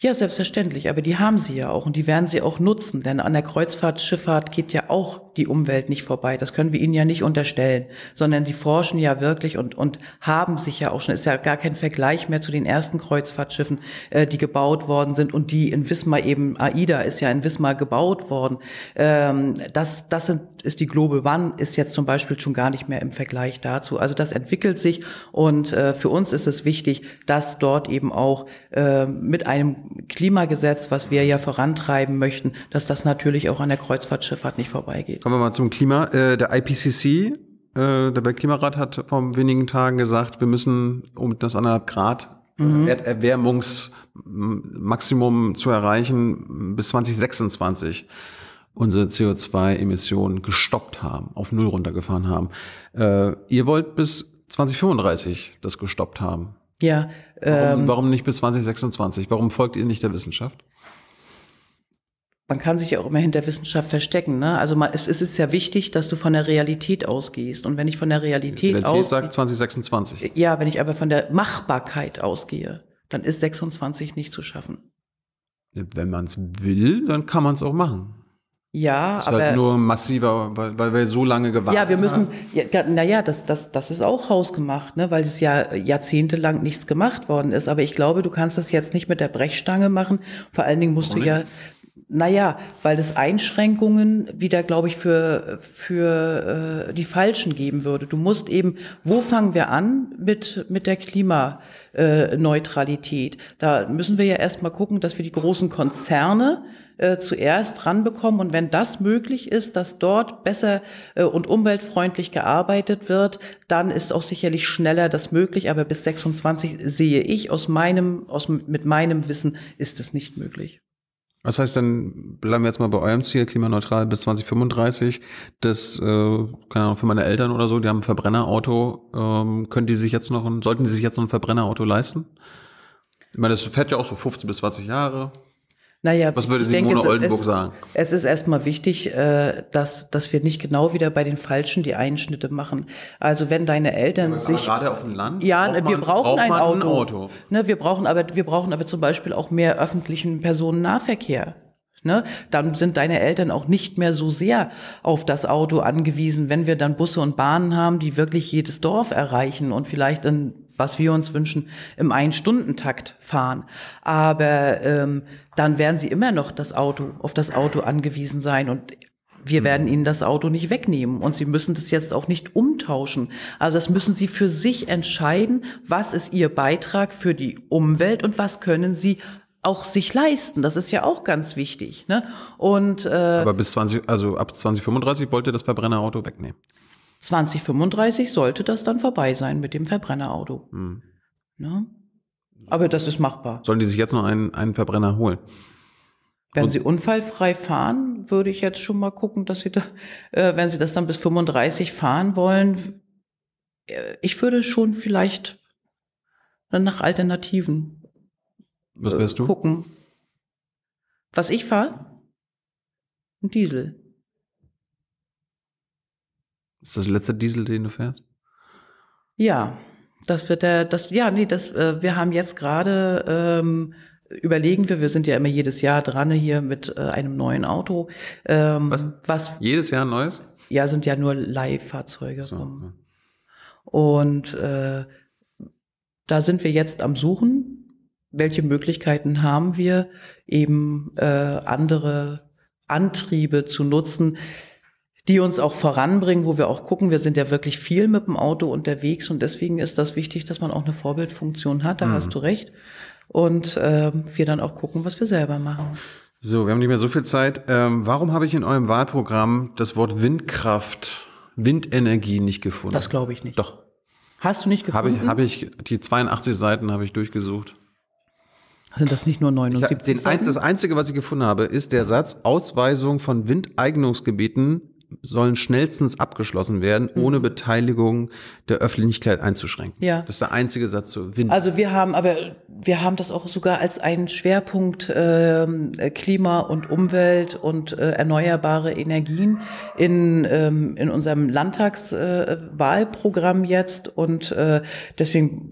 Ja, selbstverständlich, aber die haben sie ja auch und die werden sie auch nutzen, denn an der Kreuzfahrtschifffahrt geht ja auch die Umwelt nicht vorbei. Das können wir ihnen ja nicht unterstellen, sondern die forschen ja wirklich und, und haben sich ja auch schon, ist ja gar kein Vergleich mehr zu den ersten Kreuzfahrtschiffen, äh, die gebaut worden sind und die in Wismar eben, AIDA ist ja in Wismar gebaut worden. Ähm, das, das sind, ist die Global One, ist jetzt zum Beispiel schon gar nicht mehr im Vergleich dazu. Also das entwickelt sich und äh, für uns ist es wichtig, dass dort eben auch äh, mit einem Klimagesetz, was wir ja vorantreiben möchten, dass das natürlich auch an der Kreuzfahrtschifffahrt nicht vorbeigeht. Kommen wir mal zum Klima. Äh, der IPCC, äh, der Weltklimarat, hat vor wenigen Tagen gesagt, wir müssen, um das anderthalb Grad äh, mhm. Erderwärmungsmaximum zu erreichen, bis 2026 unsere CO2-Emissionen gestoppt haben, auf Null runtergefahren haben. Äh, ihr wollt bis 2035 das gestoppt haben. Ja. Ähm, warum, warum nicht bis 2026? Warum folgt ihr nicht der Wissenschaft? man kann sich ja auch immer hinter Wissenschaft verstecken. Ne? Also man, es, es, ist ja wichtig, dass du von der Realität ausgehst. Und wenn ich von der Realität Realität ausgehe, sagt 2026. Ja, wenn ich aber von der Machbarkeit ausgehe, dann ist 26 nicht zu schaffen. Wenn man es will, dann kann man es auch machen. Ja, ist halt aber. Halt nur massiver, weil, weil wir so lange gewartet haben. Ja, wir müssen. Ja, naja, das, das, das ist auch hausgemacht, ne? weil es ja jahrzehntelang nichts gemacht worden ist. Aber ich glaube, du kannst das jetzt nicht mit der Brechstange machen. Vor allen Dingen musst Warum du nicht? ja naja, weil es Einschränkungen wieder, glaube ich, für, für äh, die Falschen geben würde. Du musst eben, wo fangen wir an mit, mit der Klimaneutralität? Da müssen wir ja erstmal gucken, dass wir die großen Konzerne äh, zuerst ranbekommen. Und wenn das möglich ist, dass dort besser äh, und umweltfreundlich gearbeitet wird, dann ist auch sicherlich schneller das möglich. Aber bis 26 sehe ich aus meinem, aus, mit meinem Wissen ist es nicht möglich. Was heißt, denn, bleiben wir jetzt mal bei eurem Ziel, klimaneutral bis 2035. Das, äh, keine Ahnung, für meine Eltern oder so, die haben ein Verbrennerauto. Ähm, können die sich jetzt noch, sollten die sich jetzt noch ein Verbrennerauto leisten? Ich meine, das fährt ja auch so 15 bis 20 Jahre. Naja, was würde Simone denke, Oldenburg es, sagen? Es ist erstmal wichtig, äh, dass, dass wir nicht genau wieder bei den Falschen die Einschnitte machen. Also wenn deine Eltern aber sich. Gerade auf dem Land? Ja, braucht wir man, brauchen ein Auto. Ein Auto. Ne, wir, brauchen aber, wir brauchen aber zum Beispiel auch mehr öffentlichen Personennahverkehr. Ne? Dann sind deine Eltern auch nicht mehr so sehr auf das Auto angewiesen, wenn wir dann Busse und Bahnen haben, die wirklich jedes Dorf erreichen und vielleicht dann, was wir uns wünschen, im Einstundentakt fahren. Aber ähm, dann werden sie immer noch das Auto, auf das Auto angewiesen sein. Und wir mhm. werden ihnen das Auto nicht wegnehmen und sie müssen das jetzt auch nicht umtauschen. Also das müssen sie für sich entscheiden, was ist ihr Beitrag für die Umwelt und was können sie auch sich leisten. Das ist ja auch ganz wichtig. Ne? Und, äh, Aber bis 20, also ab 2035 wollte das Verbrennerauto wegnehmen. 2035 sollte das dann vorbei sein mit dem Verbrennerauto. Hm. Ne? Aber das ist machbar. Sollen die sich jetzt noch einen, einen Verbrenner holen? Wenn Sie unfallfrei fahren, würde ich jetzt schon mal gucken, dass Sie da, äh, wenn Sie das dann bis 35 fahren wollen, äh, ich würde schon vielleicht dann nach Alternativen was äh, wärst du? Gucken. Was ich fahre? Ein Diesel. Ist das der letzte Diesel, den du fährst? Ja, das wird der, das, ja, nee, das, äh, wir haben jetzt gerade, ähm, überlegen wir, wir sind ja immer jedes Jahr dran hier mit äh, einem neuen Auto. Ähm, was? was? Jedes Jahr ein neues? Ja, sind ja nur Leihfahrzeuge. So, ja. Und äh, da sind wir jetzt am Suchen welche mhm. Möglichkeiten haben wir, eben äh, andere Antriebe zu nutzen, die uns auch voranbringen, wo wir auch gucken, wir sind ja wirklich viel mit dem Auto unterwegs und deswegen ist das wichtig, dass man auch eine Vorbildfunktion hat, da mhm. hast du recht. Und äh, wir dann auch gucken, was wir selber machen. So, wir haben nicht mehr so viel Zeit. Ähm, warum habe ich in eurem Wahlprogramm das Wort Windkraft, Windenergie nicht gefunden? Das glaube ich nicht. Doch. Hast du nicht gefunden? Habe ich, hab ich die 82 Seiten habe ich durchgesucht. Sind das nicht nur 79 den, Das Einzige, was ich gefunden habe, ist der Satz, Ausweisung von Windeignungsgebieten sollen schnellstens abgeschlossen werden, mhm. ohne mhm. Beteiligung der Öffentlichkeit einzuschränken. Ja. Das ist der einzige Satz zu Wind. Also wir haben, aber wir haben das auch sogar als einen Schwerpunkt äh, Klima und Umwelt und äh, erneuerbare Energien in, ähm, in unserem Landtagswahlprogramm äh, jetzt und äh, deswegen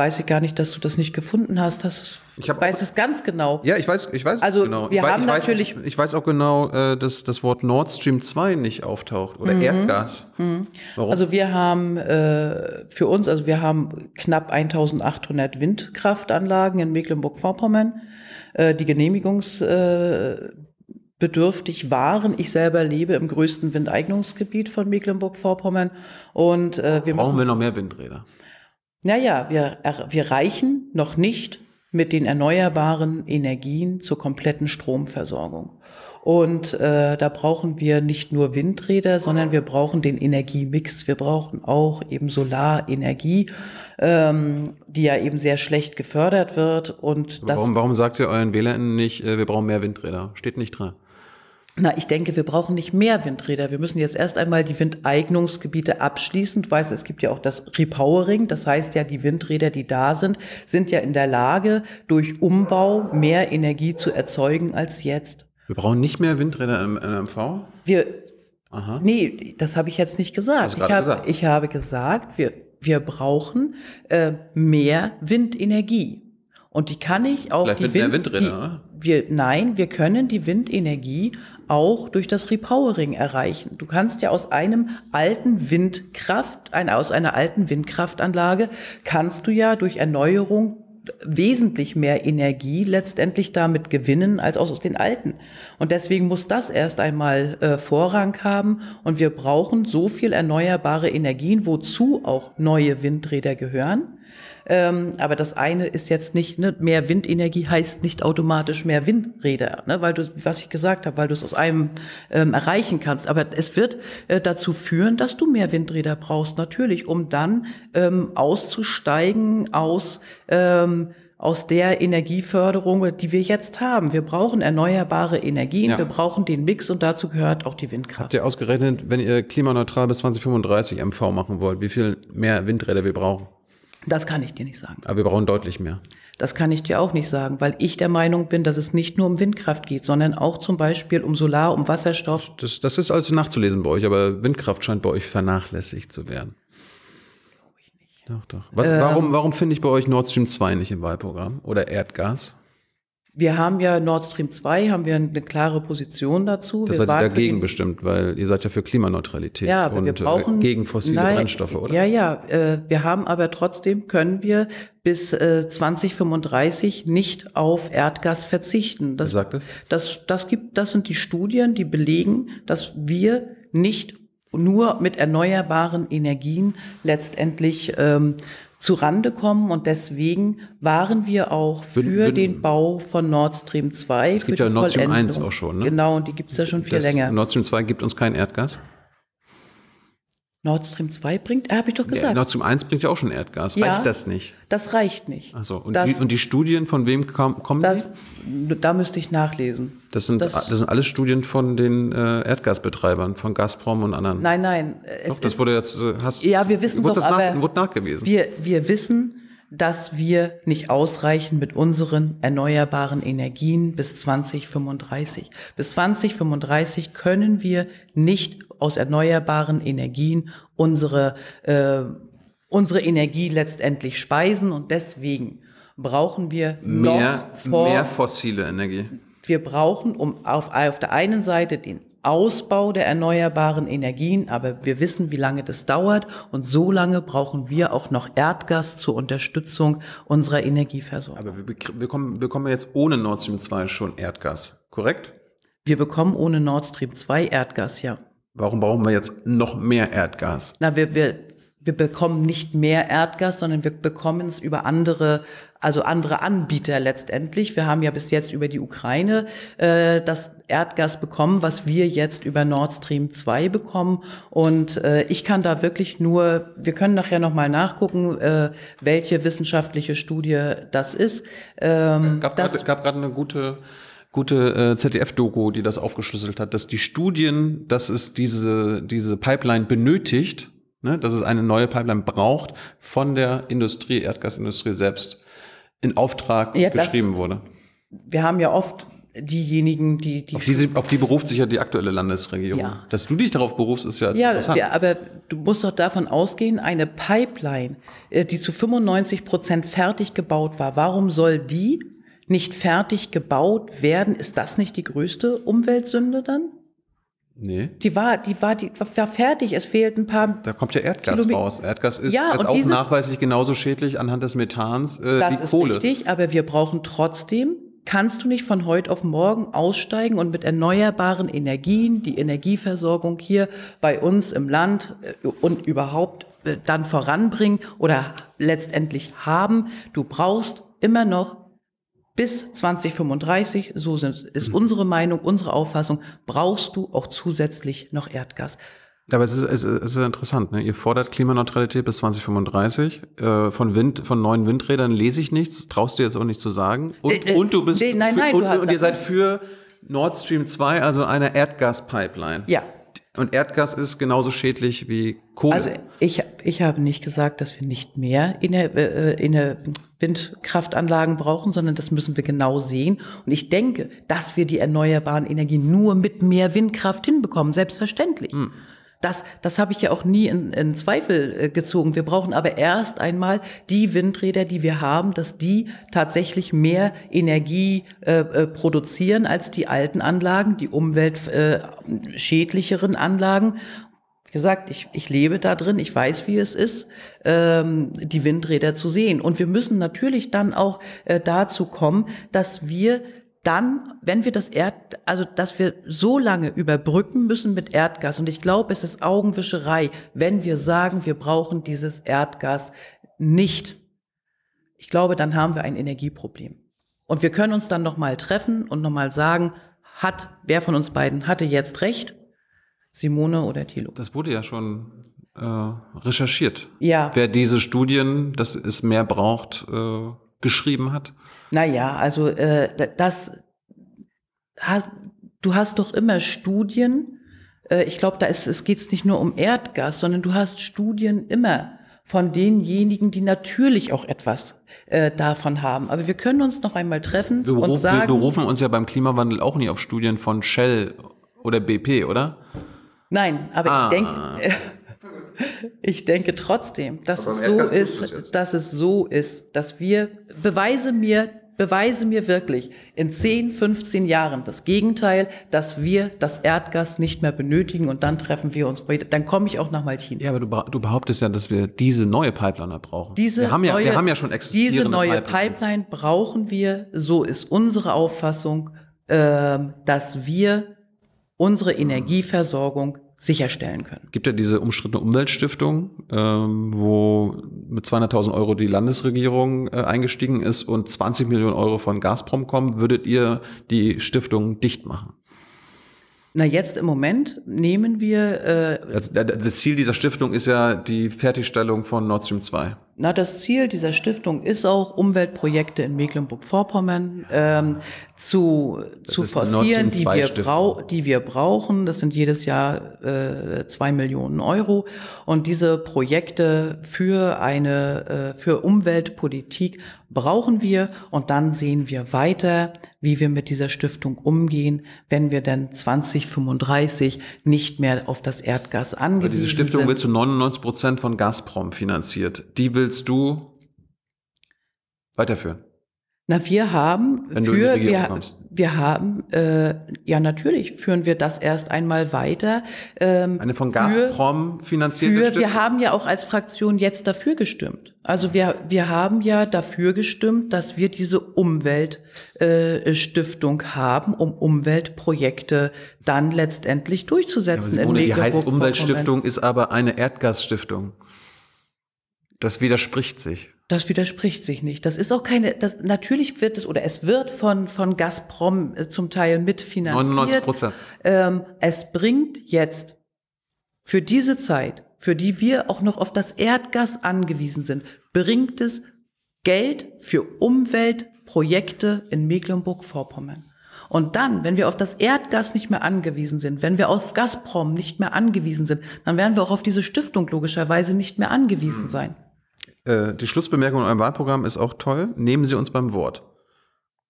weiß ich gar nicht, dass du das nicht gefunden hast. hast ich hab, weiß es ganz genau. Ja, ich weiß, ich weiß also, genau. Wir ich haben weiß, natürlich. Ich, ich, weiß auch genau, äh, dass das Wort Nord Stream 2 nicht auftaucht oder mhm. Erdgas. Mhm. Warum? Also wir haben äh, für uns, also wir haben knapp 1800 Windkraftanlagen in Mecklenburg-Vorpommern, äh, die Genehmigungs äh, bedürftig waren. Ich selber lebe im größten Windeignungsgebiet von Mecklenburg-Vorpommern und äh, wir brauchen wir noch mehr Windräder. Naja, wir, wir reichen noch nicht mit den erneuerbaren Energien zur kompletten Stromversorgung. Und äh, da brauchen wir nicht nur Windräder, sondern wir brauchen den Energiemix. Wir brauchen auch eben Solarenergie, ähm, die ja eben sehr schlecht gefördert wird. Und warum, warum sagt ihr euren WählerInnen nicht, äh, wir brauchen mehr Windräder? Steht nicht dran. Na, ich denke, wir brauchen nicht mehr Windräder. Wir müssen jetzt erst einmal die Windeignungsgebiete abschließen. Du weißt, es gibt ja auch das Repowering. Das heißt ja, die Windräder, die da sind, sind ja in der Lage, durch Umbau mehr Energie zu erzeugen als jetzt. Wir brauchen nicht mehr Windräder im NMV? Wir, Aha. nee, das habe ich jetzt nicht gesagt. Ich, hab, gesagt. ich habe gesagt, wir, wir brauchen äh, mehr Windenergie. Und die kann ich auch. Vielleicht die mit Wind, Windräder, die, wir, nein, wir können die Windenergie auch durch das Repowering erreichen. Du kannst ja aus einem alten Windkraft, ein, aus einer alten Windkraftanlage kannst du ja durch Erneuerung wesentlich mehr Energie letztendlich damit gewinnen als aus den alten. Und deswegen muss das erst einmal äh, Vorrang haben. Und wir brauchen so viel erneuerbare Energien, wozu auch neue Windräder gehören. Ähm, aber das eine ist jetzt nicht, ne, mehr Windenergie heißt nicht automatisch mehr Windräder, ne, weil du, was ich gesagt habe, weil du es aus einem ähm, erreichen kannst. Aber es wird äh, dazu führen, dass du mehr Windräder brauchst, natürlich, um dann ähm, auszusteigen aus ähm, aus der Energieförderung, die wir jetzt haben. Wir brauchen erneuerbare Energien, ja. wir brauchen den Mix und dazu gehört auch die Windkraft. Habt ihr ausgerechnet, wenn ihr klimaneutral bis 2035 MV machen wollt, wie viel mehr Windräder wir brauchen? Das kann ich dir nicht sagen. Aber wir brauchen deutlich mehr. Das kann ich dir auch nicht sagen, weil ich der Meinung bin, dass es nicht nur um Windkraft geht, sondern auch zum Beispiel um Solar, um Wasserstoff. Das, das ist alles nachzulesen bei euch, aber Windkraft scheint bei euch vernachlässigt zu werden. Das glaube ich nicht. Doch, doch. Was, ähm, warum warum finde ich bei euch Nord Stream 2 nicht im Wahlprogramm oder Erdgas? Wir haben ja Nord Stream 2, haben wir eine klare Position dazu. Das wir seid ihr dagegen bestimmt, weil ihr seid ja für Klimaneutralität ja, und wir äh, brauchen, äh, gegen fossile nein, Brennstoffe, oder? Ja, ja. Äh, wir haben aber trotzdem, können wir bis 2035 äh, nicht auf Erdgas verzichten. Das, Wer sagt das? Das, das, gibt, das sind die Studien, die belegen, dass wir nicht nur mit erneuerbaren Energien letztendlich ähm, zu Rande kommen und deswegen waren wir auch für wenn, wenn, den Bau von Nord Stream 2. Es gibt ja Nord Stream 1 auch schon, ne? Genau, und die gibt es ja schon viel das länger. Nord Stream 2 gibt uns kein Erdgas? Nord Stream 2 bringt, äh, habe ich doch gesagt. Ja, Nord Stream 1 bringt ja auch schon Erdgas. Reicht das nicht? Das reicht nicht. Also und, das, die, und die Studien von wem kam, kommen das, die? Da müsste ich nachlesen. Das sind, das, das sind alles Studien von den äh, Erdgasbetreibern, von Gazprom und anderen. Nein, nein. Doch, das ist, wurde jetzt äh, hast. Ja, wir wissen doch, das nach, aber wurde nachgewiesen. Wir, wir wissen, dass wir nicht ausreichen mit unseren erneuerbaren Energien bis 2035. Bis 2035 können wir nicht aus erneuerbaren Energien unsere, äh, unsere Energie letztendlich speisen. Und deswegen brauchen wir mehr, mehr fossile Energie. Wir brauchen, um auf, auf der einen Seite den Ausbau der erneuerbaren Energien, aber wir wissen, wie lange das dauert und so lange brauchen wir auch noch Erdgas zur Unterstützung unserer Energieversorgung. Aber wir bekommen, bekommen jetzt ohne Nord Stream 2 schon Erdgas, korrekt? Wir bekommen ohne Nord Stream 2 Erdgas, ja. Warum brauchen wir jetzt noch mehr Erdgas? Na, wir, wir, wir bekommen nicht mehr Erdgas, sondern wir bekommen es über andere, also andere Anbieter letztendlich. Wir haben ja bis jetzt über die Ukraine äh, das Erdgas bekommen, was wir jetzt über Nord Stream 2 bekommen. Und äh, ich kann da wirklich nur, wir können nachher nochmal nachgucken, äh, welche wissenschaftliche Studie das ist. Ähm, gab gerade eine gute gute äh, ZDF-Doku, die das aufgeschlüsselt hat, dass die Studien, dass es diese, diese Pipeline benötigt, ne, dass es eine neue Pipeline braucht, von der Industrie, Erdgasindustrie selbst in Auftrag ja, geschrieben das, wurde. Wir haben ja oft diejenigen, die, die auf, diese, auf die beruft sich ja die aktuelle Landesregierung. Ja. Dass du dich darauf berufst, ist ja, ja interessant. Ja, aber du musst doch davon ausgehen, eine Pipeline, äh, die zu 95 Prozent fertig gebaut war, warum soll die nicht fertig gebaut werden, ist das nicht die größte Umweltsünde dann? Nee. Die war, die war, die war fertig. Es fehlt ein paar. Da kommt ja Erdgas Kilome raus. Erdgas ist ja, jetzt auch dieses, nachweislich genauso schädlich anhand des Methans äh, das wie ist Richtig, aber wir brauchen trotzdem. Kannst du nicht von heute auf morgen aussteigen und mit erneuerbaren Energien die Energieversorgung hier bei uns im Land äh, und überhaupt äh, dann voranbringen oder letztendlich haben? Du brauchst immer noch bis 2035, so sind, ist mhm. unsere Meinung, unsere Auffassung, brauchst du auch zusätzlich noch Erdgas. Aber es ist, es ist interessant, ne? ihr fordert Klimaneutralität bis 2035. Äh, von, Wind, von neuen Windrädern lese ich nichts, traust dir jetzt auch nicht zu sagen. Und, äh, äh, und du bist nee, nein, nein, für, nein, und, und ihr seid für Nord Stream 2, also einer Erdgaspipeline. Ja, und Erdgas ist genauso schädlich wie Kohle. Also ich, ich habe nicht gesagt, dass wir nicht mehr in der, äh, in der Windkraftanlagen brauchen, sondern das müssen wir genau sehen. Und ich denke, dass wir die erneuerbaren Energien nur mit mehr Windkraft hinbekommen, selbstverständlich. Hm. Das, das habe ich ja auch nie in, in Zweifel äh, gezogen. Wir brauchen aber erst einmal die Windräder, die wir haben, dass die tatsächlich mehr Energie äh, äh produzieren als die alten Anlagen, die umweltschädlicheren äh, Anlagen. Wie gesagt, ich, ich lebe da drin, ich weiß, wie es ist, ähm, die Windräder zu sehen. Und wir müssen natürlich dann auch äh, dazu kommen, dass wir dann, wenn wir das Erd, also dass wir so lange überbrücken müssen mit Erdgas, und ich glaube, es ist Augenwischerei, wenn wir sagen, wir brauchen dieses Erdgas nicht. Ich glaube, dann haben wir ein Energieproblem. Und wir können uns dann nochmal treffen und nochmal sagen, hat, wer von uns beiden hatte jetzt recht? Simone oder Thilo? Das wurde ja schon äh, recherchiert. Ja. Wer diese Studien, dass es mehr braucht, äh geschrieben hat? Naja, also äh, das, du hast doch immer Studien, äh, ich glaube, da geht es nicht nur um Erdgas, sondern du hast Studien immer von denjenigen, die natürlich auch etwas äh, davon haben. Aber wir können uns noch einmal treffen wir beruf, und sagen... Wir berufen uns ja beim Klimawandel auch nie auf Studien von Shell oder BP, oder? Nein, aber ah. ich denke... Äh, ich denke trotzdem, dass es so ist, dass es so ist, dass wir, beweise mir, beweise mir wirklich in 10, 15 Jahren das Gegenteil, dass wir das Erdgas nicht mehr benötigen und dann treffen wir uns, bei, dann komme ich auch nach Maltin. Ja, aber du, du, behauptest ja, dass wir diese neue Pipeline brauchen. Diese wir haben ja, neue, wir haben ja schon existierende Diese neue Pipelines. Pipeline brauchen wir, so ist unsere Auffassung, äh, dass wir unsere hm. Energieversorgung sicherstellen können. Gibt ja diese umstrittene Umweltstiftung, ähm, wo mit 200.000 Euro die Landesregierung äh, eingestiegen ist und 20 Millionen Euro von Gazprom kommen. Würdet ihr die Stiftung dicht machen? Na, jetzt im Moment nehmen wir. Äh, das, also, das, Ziel dieser Stiftung ist ja die Fertigstellung von Nord Stream 2. Na, das Ziel dieser Stiftung ist auch, Umweltprojekte in Mecklenburg-Vorpommern ähm, zu, zu forcieren, die wir, brau die wir brauchen. Das sind jedes Jahr äh, zwei Millionen Euro. Und diese Projekte für eine, äh, für Umweltpolitik brauchen wir. Und dann sehen wir weiter, wie wir mit dieser Stiftung umgehen, wenn wir dann 2035 nicht mehr auf das Erdgas angewiesen sind. Diese Stiftung sind. wird zu 99 Prozent von Gazprom finanziert. Die willst du weiterführen? Na, wir haben, Wenn für, wir, wir, haben, äh, ja natürlich führen wir das erst einmal weiter. Ähm, Eine von Gazprom für, finanzierte für, Wir haben ja auch als Fraktion jetzt dafür gestimmt. Also wir, wir haben ja dafür gestimmt, dass wir diese Umweltstiftung äh, haben, um Umweltprojekte dann letztendlich durchzusetzen. Ja, Simone, in die heißt Umweltstiftung ist aber eine Erdgasstiftung. Das widerspricht sich. Das widerspricht sich nicht. Das ist auch keine, das, natürlich wird es oder es wird von, von Gazprom äh, zum Teil mitfinanziert. 99 Prozent. Ähm, es bringt jetzt für diese Zeit, für die wir auch noch auf das Erdgas angewiesen sind, bringt es Geld für Umweltprojekte in Mecklenburg-Vorpommern. Und dann, wenn wir auf das Erdgas nicht mehr angewiesen sind, wenn wir auf Gazprom nicht mehr angewiesen sind, dann werden wir auch auf diese Stiftung logischerweise nicht mehr angewiesen hm. sein. Äh, die Schlussbemerkung in eurem Wahlprogramm ist auch toll. Nehmen Sie uns beim Wort.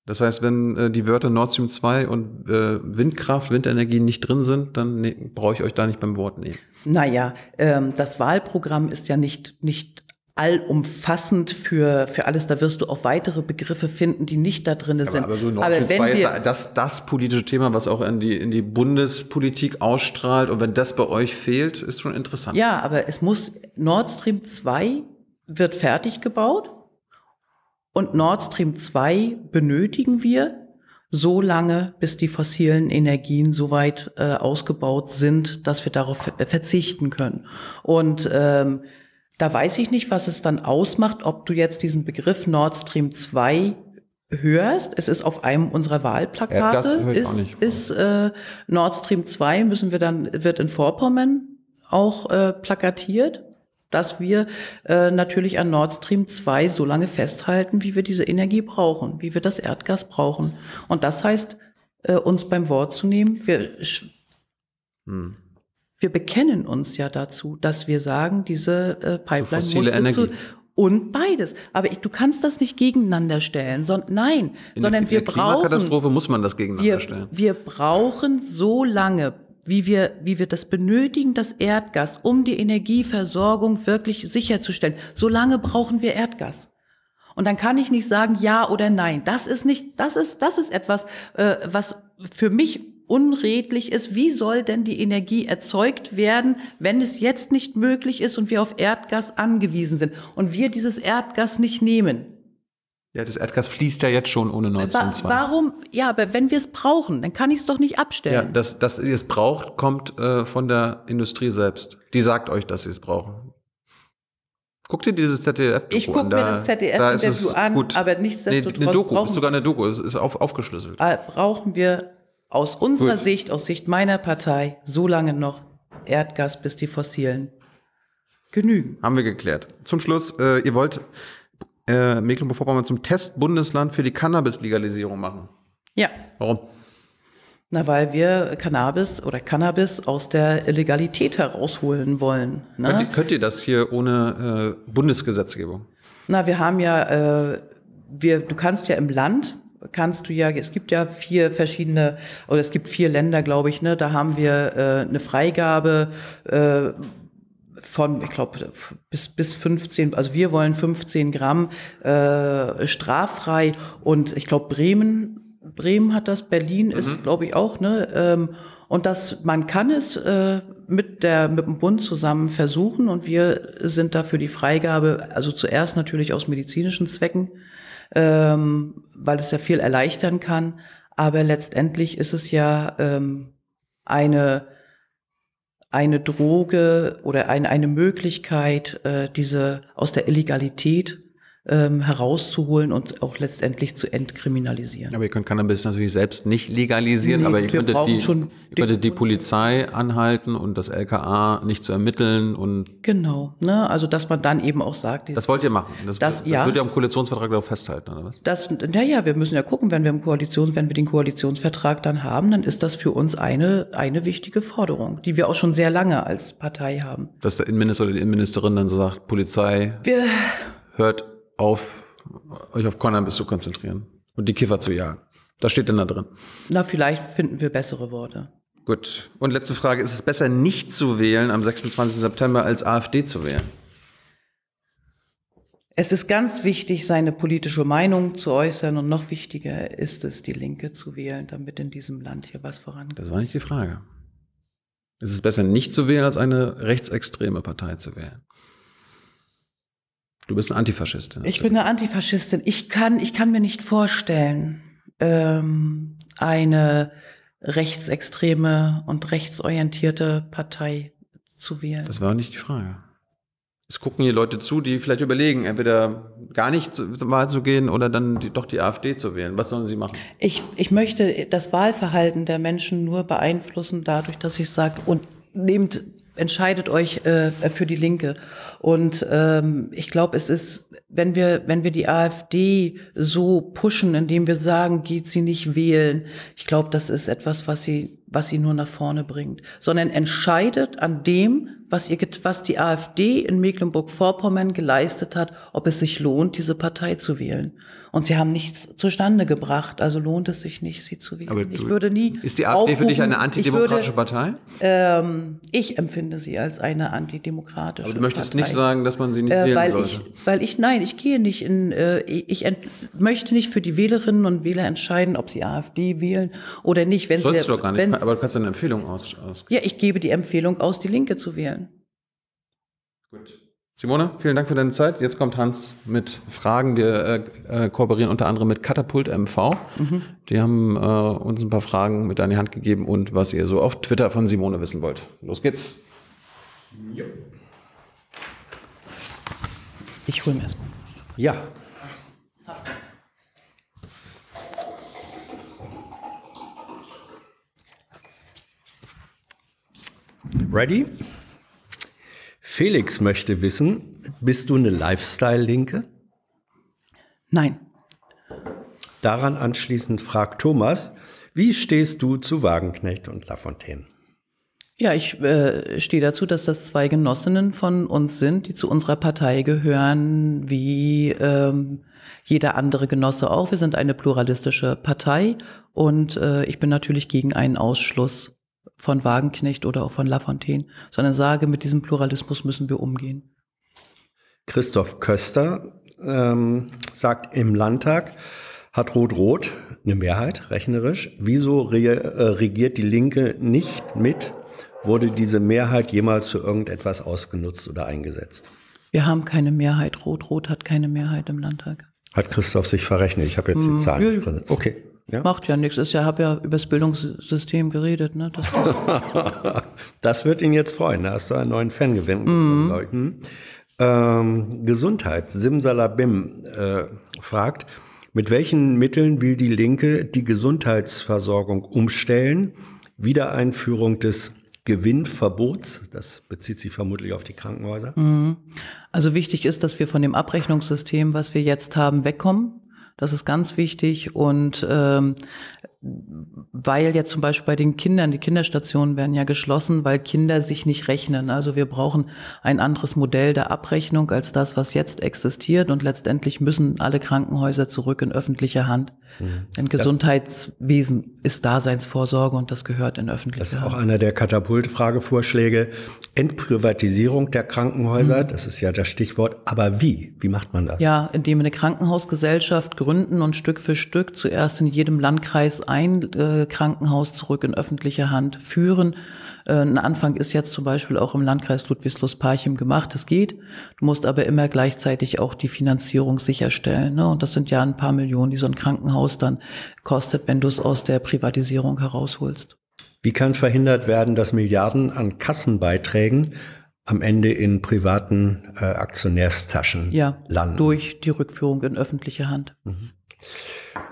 Das heißt, wenn äh, die Wörter Nord Stream 2 und äh, Windkraft, Windenergie nicht drin sind, dann ne, brauche ich euch da nicht beim Wort nehmen. Naja, ähm, das Wahlprogramm ist ja nicht, nicht allumfassend für, für alles. Da wirst du auch weitere Begriffe finden, die nicht da drin sind. Aber, aber so Nord Stream 2 ist das, das politische Thema, was auch in die, in die Bundespolitik ausstrahlt. Und wenn das bei euch fehlt, ist schon interessant. Ja, aber es muss Nord Stream 2 wird fertig gebaut und Nord Stream 2 benötigen wir so lange, bis die fossilen Energien so weit äh, ausgebaut sind, dass wir darauf äh, verzichten können. Und ähm, da weiß ich nicht, was es dann ausmacht, ob du jetzt diesen Begriff Nord Stream 2 hörst. Es ist auf einem unserer Wahlplakate. Ja, ist ist äh, Nord Stream 2 müssen wir dann, wird in Vorpommern auch äh, plakatiert dass wir äh, natürlich an Nord Stream 2 so lange festhalten, wie wir diese Energie brauchen, wie wir das Erdgas brauchen. Und das heißt, äh, uns beim Wort zu nehmen, wir, hm. wir bekennen uns ja dazu, dass wir sagen, diese äh, Pipeline muss Energie. zu und beides. Aber ich, du kannst das nicht gegeneinander stellen, son, nein, in sondern der, wir der brauchen. In Klimakatastrophe muss man das gegeneinander wir, stellen. Wir brauchen so lange wie wir, wie wir das benötigen, das Erdgas, um die Energieversorgung wirklich sicherzustellen. Solange brauchen wir Erdgas. Und dann kann ich nicht sagen ja oder nein. Das ist nicht, das ist, das ist etwas, äh, was für mich unredlich ist. Wie soll denn die Energie erzeugt werden, wenn es jetzt nicht möglich ist und wir auf Erdgas angewiesen sind und wir dieses Erdgas nicht nehmen? Ja, das Erdgas fließt ja jetzt schon ohne 19,2. Warum? Ja, aber wenn wir es brauchen, dann kann ich es doch nicht abstellen. Ja, dass, dass ihr es braucht, kommt äh, von der Industrie selbst. Die sagt euch, dass sie es brauchen. Guckt ihr dieses ZDF an? Ich gucke mir das ZDF-Interview da an, gut. aber nichtsdestotrotz. Nee, eine Doku, ist sogar eine Doku, es ist auf, aufgeschlüsselt. Ah, brauchen wir aus unserer gut. Sicht, aus Sicht meiner Partei, so lange noch Erdgas, bis die fossilen genügen. Haben wir geklärt. Zum Schluss, äh, ihr wollt äh, Mecklenburg-Vorpommern zum Testbundesland für die Cannabis-Legalisierung machen. Ja. Warum? Na, weil wir Cannabis oder Cannabis aus der Illegalität herausholen wollen. Ne? Könnt, ihr, könnt, ihr, das hier ohne äh, Bundesgesetzgebung? Na, wir haben ja, äh, wir, du kannst ja im Land kannst du ja, es gibt ja vier verschiedene, oder es gibt vier Länder, glaube ich, ne, da haben wir äh, eine Freigabe, äh, von, ich glaube, bis, bis 15, also wir wollen 15 Gramm äh, straffrei und ich glaube, Bremen Bremen hat das, Berlin mhm. ist, glaube ich, auch, ne? Ähm, und das, man kann es äh, mit der mit dem Bund zusammen versuchen und wir sind dafür die Freigabe, also zuerst natürlich aus medizinischen Zwecken, ähm, weil es ja viel erleichtern kann, aber letztendlich ist es ja ähm, eine eine Droge oder ein, eine Möglichkeit, äh, diese aus der Illegalität ähm, herauszuholen und auch letztendlich zu entkriminalisieren. Aber ihr könnt Cannabis natürlich selbst nicht legalisieren, nee, aber ihr könntet, die, ihr könntet die Polizei anhalten und das LKA nicht zu ermitteln und genau, ne? Also dass man dann eben auch sagt, das wollt ihr machen. Das, das, das ja, wird ja im Koalitionsvertrag darauf festhalten oder was? Das, naja, wir müssen ja gucken, wenn wir im Koalitions, wenn wir den Koalitionsvertrag dann haben, dann ist das für uns eine eine wichtige Forderung, die wir auch schon sehr lange als Partei haben. Dass der Innenminister oder die Innenministerin dann so sagt, Polizei wir, hört auf euch auf Cannabis zu konzentrieren und die Kiffer zu jagen. Das steht denn da drin. Na, vielleicht finden wir bessere Worte. Gut. Und letzte Frage: Ist es besser, nicht zu wählen am 26. September, als AfD zu wählen? Es ist ganz wichtig, seine politische Meinung zu äußern und noch wichtiger ist es, die Linke zu wählen, damit in diesem Land hier was vorangeht. Das war nicht die Frage. Ist es besser, nicht zu wählen, als eine rechtsextreme Partei zu wählen? Du bist eine Antifaschistin. Ich bin eine Antifaschistin. Ich kann, ich kann mir nicht vorstellen, ähm, eine rechtsextreme und rechtsorientierte Partei zu wählen. Das war nicht die Frage. Es gucken hier Leute zu, die vielleicht überlegen, entweder gar nicht zur Wahl zu gehen oder dann die, doch die AfD zu wählen. Was sollen sie machen? Ich, ich möchte das Wahlverhalten der Menschen nur beeinflussen dadurch, dass ich sage, und nehmt entscheidet euch äh, für die Linke. Und ähm, ich glaube, es ist, wenn wir, wenn wir die AfD so pushen, indem wir sagen, geht sie nicht wählen, ich glaube, das ist etwas, was sie, was sie nur nach vorne bringt, sondern entscheidet an dem, was ihr, was die AfD in Mecklenburg-Vorpommern geleistet hat, ob es sich lohnt, diese Partei zu wählen. Und sie haben nichts zustande gebracht. Also lohnt es sich nicht, sie zu wählen. Aber ich würde nie. Ist die AfD aufrufen, für dich eine antidemokratische würde, Partei? Ähm, ich empfinde sie als eine antidemokratische Partei. Aber du möchtest Partei. nicht sagen, dass man sie nicht äh, wählen weil sollte? Ich, weil ich, nein, ich gehe nicht in, äh, ich ent, möchte nicht für die Wählerinnen und Wähler entscheiden, ob sie AfD wählen oder nicht. Wenn Sollst sie, du doch gar nicht, wenn, aber du kannst eine Empfehlung aus, aus. Ja, ich gebe die Empfehlung aus, die Linke zu wählen. Gut. Simone, vielen Dank für deine Zeit. Jetzt kommt Hans mit Fragen. Wir äh, äh, kooperieren unter anderem mit Katapult MV. Mhm. Die haben äh, uns ein paar Fragen mit an die Hand gegeben und was ihr so auf Twitter von Simone wissen wollt. Los geht's. Jo. Ich hole mir erstmal. Ja. Ready? Felix möchte wissen, bist du eine Lifestyle-Linke? Nein. Daran anschließend fragt Thomas, wie stehst du zu Wagenknecht und Lafontaine? Ja, ich äh, stehe dazu, dass das zwei Genossinnen von uns sind, die zu unserer Partei gehören, wie ähm, jeder andere Genosse auch. Wir sind eine pluralistische Partei und äh, ich bin natürlich gegen einen Ausschluss von Wagenknecht oder auch von Lafontaine, sondern sage, mit diesem Pluralismus müssen wir umgehen. Christoph Köster ähm, sagt im Landtag, hat Rot-Rot eine Mehrheit, rechnerisch. Wieso re äh, regiert die Linke nicht mit? Wurde diese Mehrheit jemals für irgendetwas ausgenutzt oder eingesetzt? Wir haben keine Mehrheit. Rot-Rot hat keine Mehrheit im Landtag. Hat Christoph sich verrechnet? Ich habe jetzt die mhm. Zahlen. Okay. Ja? Macht ja nichts. Ich ja, habe ja über das Bildungssystem geredet. Ne? Das, [LAUGHS] das wird ihn jetzt freuen. Da hast du einen neuen Fan gewinnen mhm. Leuten. Hm? Ähm, Gesundheit, Simsalabim äh, fragt, mit welchen Mitteln will die Linke die Gesundheitsversorgung umstellen? Wiedereinführung des Gewinnverbots, das bezieht sich vermutlich auf die Krankenhäuser. Mhm. Also wichtig ist, dass wir von dem Abrechnungssystem, was wir jetzt haben, wegkommen das ist ganz wichtig. Und ähm, weil ja zum Beispiel bei den Kindern, die Kinderstationen werden ja geschlossen, weil Kinder sich nicht rechnen. Also wir brauchen ein anderes Modell der Abrechnung als das, was jetzt existiert. Und letztendlich müssen alle Krankenhäuser zurück in öffentliche Hand. Mhm. Denn Gesundheitswesen ist Daseinsvorsorge und das gehört in öffentliche Hand. Das ist auch einer der Katapultfragevorschläge. Entprivatisierung der Krankenhäuser, mhm. das ist ja das Stichwort. Aber wie? Wie macht man das? Ja, indem eine Krankenhausgesellschaft gründet gründen und Stück für Stück zuerst in jedem Landkreis ein äh, Krankenhaus zurück in öffentliche Hand führen. Äh, ein Anfang ist jetzt zum Beispiel auch im Landkreis Ludwigslust-Parchim gemacht. Es geht. Du musst aber immer gleichzeitig auch die Finanzierung sicherstellen. Ne? Und das sind ja ein paar Millionen, die so ein Krankenhaus dann kostet, wenn du es aus der Privatisierung herausholst. Wie kann verhindert werden, dass Milliarden an Kassenbeiträgen am Ende in privaten äh, Aktionärstaschen ja, landen. Durch die Rückführung in öffentliche Hand. Mhm.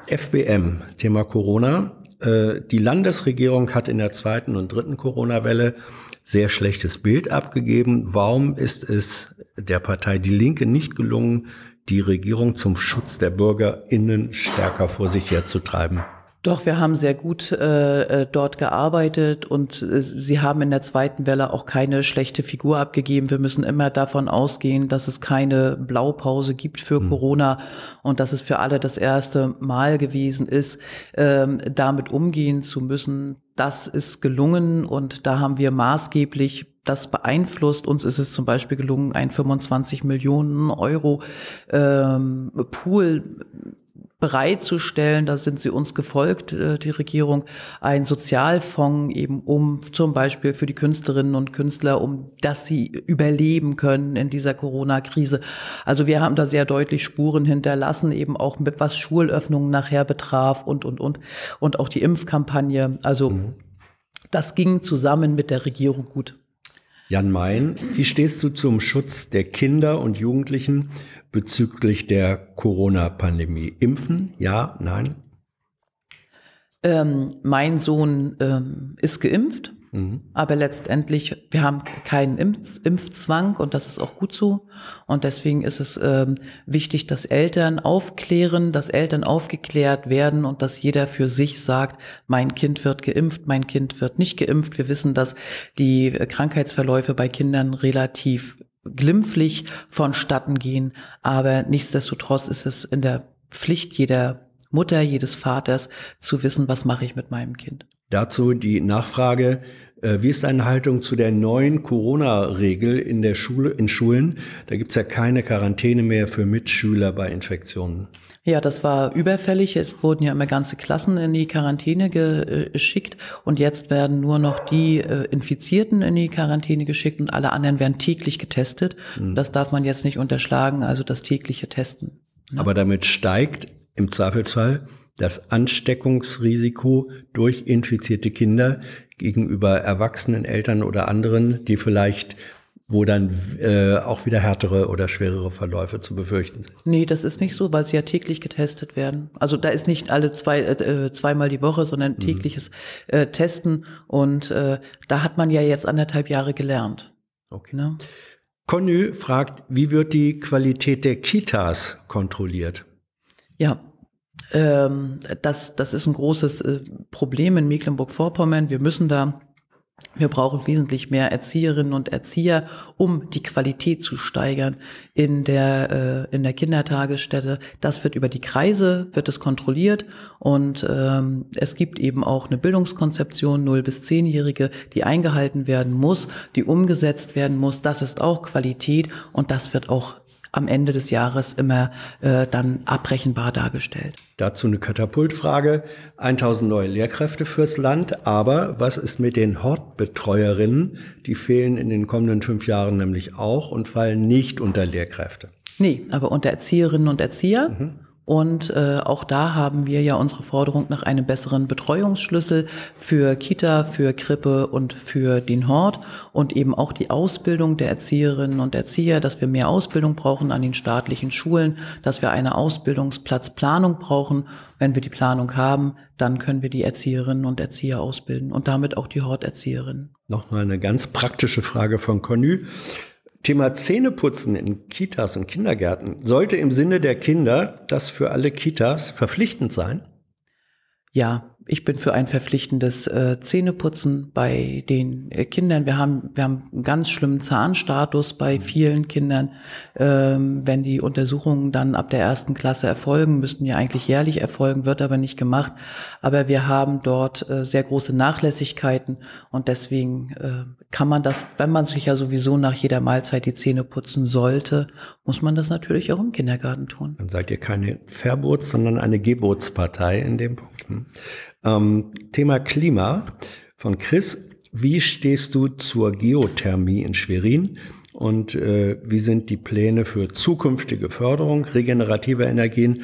FBM, Thema Corona. Äh, die Landesregierung hat in der zweiten und dritten Corona-Welle sehr schlechtes Bild abgegeben. Warum ist es der Partei Die Linke nicht gelungen, die Regierung zum Schutz der BürgerInnen stärker vor sich herzutreiben? Doch, wir haben sehr gut äh, äh, dort gearbeitet und äh, sie haben in der zweiten Welle auch keine schlechte Figur abgegeben. Wir müssen immer davon ausgehen, dass es keine Blaupause gibt für mhm. Corona und dass es für alle das erste Mal gewesen ist, ähm, damit umgehen zu müssen. Das ist gelungen und da haben wir maßgeblich das beeinflusst. Uns ist es zum Beispiel gelungen, ein 25 Millionen Euro ähm, Pool bereitzustellen, da sind sie uns gefolgt, äh, die Regierung, ein Sozialfonds eben um zum Beispiel für die Künstlerinnen und Künstler, um dass sie überleben können in dieser Corona-Krise. Also wir haben da sehr deutlich Spuren hinterlassen, eben auch mit was Schulöffnungen nachher betraf und, und, und. Und auch die Impfkampagne. Also mhm. das ging zusammen mit der Regierung gut. Jan Mayen, wie stehst du zum Schutz der Kinder und Jugendlichen bezüglich der Corona-Pandemie? Impfen? Ja? Nein? Ähm, mein Sohn ähm, ist geimpft. Mhm. Aber letztendlich, wir haben keinen Impf Impfzwang und das ist auch gut so. Und deswegen ist es ähm, wichtig, dass Eltern aufklären, dass Eltern aufgeklärt werden und dass jeder für sich sagt, mein Kind wird geimpft, mein Kind wird nicht geimpft. Wir wissen, dass die Krankheitsverläufe bei Kindern relativ glimpflich vonstatten gehen. Aber nichtsdestotrotz ist es in der Pflicht jeder Mutter, jedes Vaters zu wissen, was mache ich mit meinem Kind. Dazu die Nachfrage, äh, wie ist deine Haltung zu der neuen Corona-Regel in der Schule, in Schulen? Da gibt es ja keine Quarantäne mehr für Mitschüler bei Infektionen. Ja, das war überfällig. Es wurden ja immer ganze Klassen in die Quarantäne äh, geschickt und jetzt werden nur noch die äh, Infizierten in die Quarantäne geschickt und alle anderen werden täglich getestet. Mhm. Das darf man jetzt nicht unterschlagen, also das tägliche Testen. Ne? Aber damit steigt im Zweifelsfall das Ansteckungsrisiko durch infizierte Kinder gegenüber erwachsenen Eltern oder anderen, die vielleicht wo dann äh, auch wieder härtere oder schwerere Verläufe zu befürchten sind. Nee, das ist nicht so, weil sie ja täglich getestet werden. Also da ist nicht alle zwei, äh, äh zweimal die Woche, sondern mhm. tägliches mhm. äh, Testen. Und äh, da hat man ja jetzt anderthalb Jahre gelernt. Okay. Ne? Conny fragt, wie wird die Qualität der Kitas kontrolliert? Ja, ähm, das, das ist ein großes äh, Problem in Mecklenburg-Vorpommern. Wir müssen da wir brauchen wesentlich mehr Erzieherinnen und Erzieher, um die Qualität zu steigern in der, äh, in der Kindertagesstätte. Das wird über die Kreise, wird es kontrolliert und ähm, es gibt eben auch eine Bildungskonzeption 0 bis 10-Jährige, die eingehalten werden muss, die umgesetzt werden muss. Das ist auch Qualität und das wird auch am Ende des Jahres immer äh, dann abrechenbar dargestellt. Dazu eine Katapultfrage. 1000 neue Lehrkräfte fürs Land, aber was ist mit den Hortbetreuerinnen? Die fehlen in den kommenden fünf Jahren nämlich auch und fallen nicht unter Lehrkräfte. Nee, aber unter Erzieherinnen und Erzieher. Mhm. Und äh, auch da haben wir ja unsere Forderung nach einem besseren Betreuungsschlüssel für Kita, für Krippe und für den Hort und eben auch die Ausbildung der Erzieherinnen und Erzieher, dass wir mehr Ausbildung brauchen an den staatlichen Schulen, dass wir eine Ausbildungsplatzplanung brauchen. Wenn wir die Planung haben, dann können wir die Erzieherinnen und Erzieher ausbilden und damit auch die Horterzieherinnen. Nochmal eine ganz praktische Frage von Conny. Thema Zähneputzen in Kitas und Kindergärten sollte im Sinne der Kinder das für alle Kitas verpflichtend sein? Ja, ich bin für ein verpflichtendes äh, Zähneputzen bei den äh, Kindern. Wir haben, wir haben einen ganz schlimmen Zahnstatus bei mhm. vielen Kindern. Ähm, wenn die Untersuchungen dann ab der ersten Klasse erfolgen, müssten ja eigentlich jährlich erfolgen, wird aber nicht gemacht. Aber wir haben dort äh, sehr große Nachlässigkeiten und deswegen äh, kann man das, wenn man sich ja sowieso nach jeder Mahlzeit die Zähne putzen sollte, muss man das natürlich auch im Kindergarten tun. Dann seid ihr keine Verbots, sondern eine Geburtspartei in dem Punkt. Hm. Ähm, Thema Klima von Chris. Wie stehst du zur Geothermie in Schwerin? Und äh, wie sind die Pläne für zukünftige Förderung regenerativer Energien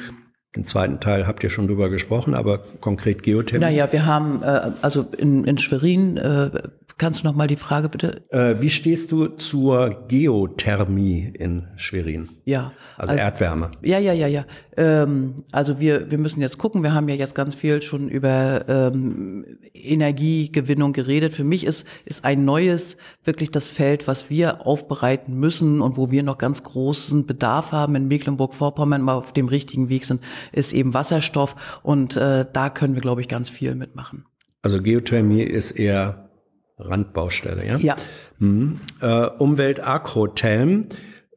den zweiten Teil habt ihr schon drüber gesprochen, aber konkret Geothermie. Naja, wir haben, äh, also in, in Schwerin, äh, kannst du nochmal die Frage bitte? Äh, wie stehst du zur Geothermie in Schwerin? Ja. Also, also Erdwärme. Ja, ja, ja, ja. Ähm, also wir, wir müssen jetzt gucken, wir haben ja jetzt ganz viel schon über ähm, Energiegewinnung geredet. Für mich ist, ist ein neues wirklich das Feld, was wir aufbereiten müssen und wo wir noch ganz großen Bedarf haben in Mecklenburg-Vorpommern, mal auf dem richtigen Weg sind ist eben Wasserstoff und äh, da können wir, glaube ich, ganz viel mitmachen. Also Geothermie ist eher Randbaustelle, ja? Ja. Mhm. Äh, Umwelt Agrotelm.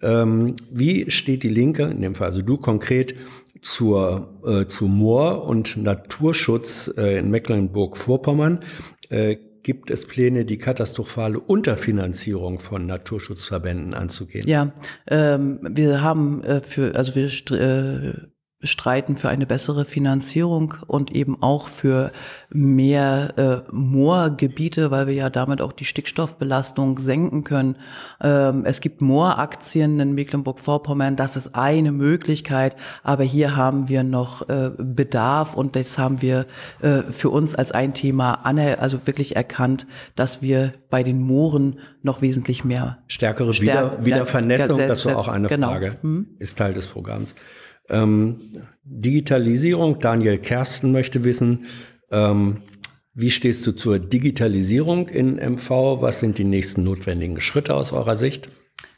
Ähm, wie steht die Linke, in dem Fall also du konkret, zur, äh, zu Moor- und Naturschutz äh, in Mecklenburg-Vorpommern? Äh, gibt es Pläne, die katastrophale Unterfinanzierung von Naturschutzverbänden anzugehen? Ja, ähm, wir haben äh, für, also wir äh, streiten für eine bessere Finanzierung und eben auch für mehr äh, Moorgebiete, weil wir ja damit auch die Stickstoffbelastung senken können. Ähm, es gibt Mooraktien in Mecklenburg-Vorpommern, das ist eine Möglichkeit, aber hier haben wir noch äh, Bedarf und das haben wir äh, für uns als ein Thema also wirklich erkannt, dass wir bei den Mooren noch wesentlich mehr stärkere Stär Wieder Wiedervernässung, das war auch eine genau. Frage, mhm. ist Teil des Programms. Ähm, Digitalisierung, Daniel Kersten möchte wissen, ähm, wie stehst du zur Digitalisierung in MV? Was sind die nächsten notwendigen Schritte aus eurer Sicht?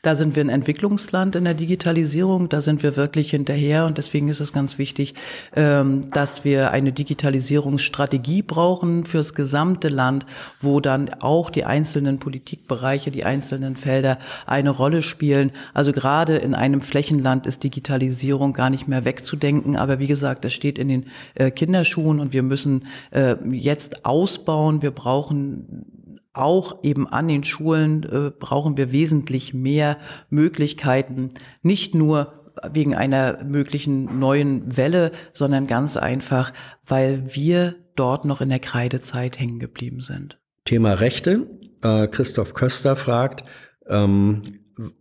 Da sind wir ein Entwicklungsland in der Digitalisierung, da sind wir wirklich hinterher und deswegen ist es ganz wichtig, ähm, dass wir eine Digitalisierungsstrategie brauchen fürs gesamte Land, wo dann auch die einzelnen Politikbereiche, die einzelnen Felder eine Rolle spielen. Also gerade in einem Flächenland ist Digitalisierung gar nicht mehr wegzudenken, aber wie gesagt, das steht in den äh, Kinderschuhen und wir müssen äh, jetzt ausbauen. Wir brauchen auch eben an den Schulen äh, brauchen wir wesentlich mehr Möglichkeiten, nicht nur wegen einer möglichen neuen Welle, sondern ganz einfach, weil wir dort noch in der Kreidezeit hängen geblieben sind. Thema Rechte. Äh, Christoph Köster fragt, ähm,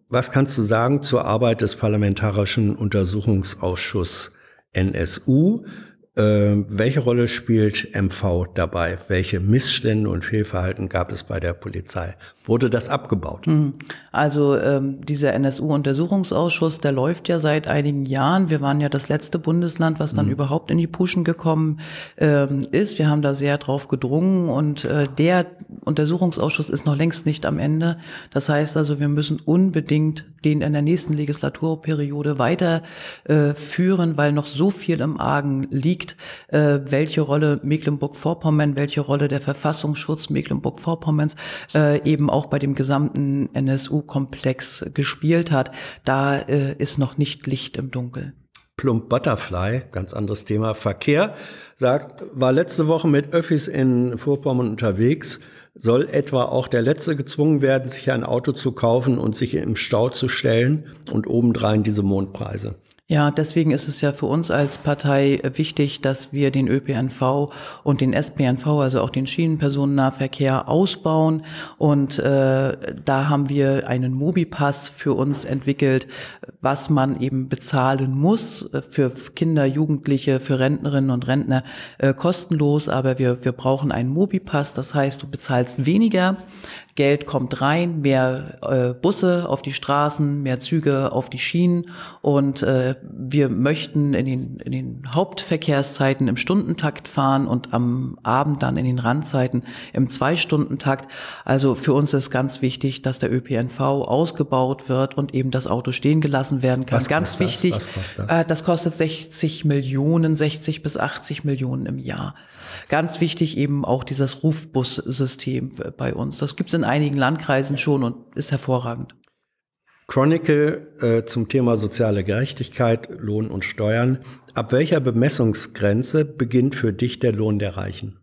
was kannst du sagen zur Arbeit des Parlamentarischen Untersuchungsausschusses NSU? Ähm, welche Rolle spielt MV dabei? Welche Missstände und Fehlverhalten gab es bei der Polizei? wurde das abgebaut. Mhm. Also ähm, dieser NSU-Untersuchungsausschuss, der läuft ja seit einigen Jahren. Wir waren ja das letzte Bundesland, was dann mhm. überhaupt in die Puschen gekommen ähm, ist. Wir haben da sehr drauf gedrungen und äh, der Untersuchungsausschuss ist noch längst nicht am Ende. Das heißt also, wir müssen unbedingt den in der nächsten Legislaturperiode weiter äh, führen, weil noch so viel im Argen liegt, äh, welche Rolle Mecklenburg-Vorpommern, welche Rolle der Verfassungsschutz Mecklenburg-Vorpommerns äh, eben auch auch bei dem gesamten NSU-Komplex gespielt hat, da äh, ist noch nicht Licht im Dunkel. Plump Butterfly, ganz anderes Thema, Verkehr, sagt, war letzte Woche mit Öffis in Vorpommern unterwegs, soll etwa auch der Letzte gezwungen werden, sich ein Auto zu kaufen und sich im Stau zu stellen und obendrein diese Mondpreise. Ja, deswegen ist es ja für uns als Partei äh, wichtig, dass wir den ÖPNV und den SPNV, also auch den Schienenpersonennahverkehr, ausbauen. Und äh, da haben wir einen Mobipass für uns entwickelt, was man eben bezahlen muss äh, für Kinder, Jugendliche, für Rentnerinnen und Rentner äh, kostenlos. Aber wir, wir brauchen einen Mobipass. Das heißt, du bezahlst weniger Geld kommt rein, mehr äh, Busse auf die Straßen, mehr Züge auf die Schienen und äh, wir möchten in den, in den Hauptverkehrszeiten im Stundentakt fahren und am Abend dann in den Randzeiten im Zweistundentakt. Also für uns ist ganz wichtig, dass der ÖPNV ausgebaut wird und eben das Auto stehen gelassen werden kann. Was ganz wichtig. Das? Kostet das? Äh, das kostet 60 Millionen, 60 bis 80 Millionen im Jahr. Ganz wichtig eben auch dieses Rufbus-System bei uns. Das gibt es in einigen Landkreisen schon und ist hervorragend. Chronicle äh, zum Thema soziale Gerechtigkeit, Lohn und Steuern. Ab welcher Bemessungsgrenze beginnt für dich der Lohn der Reichen?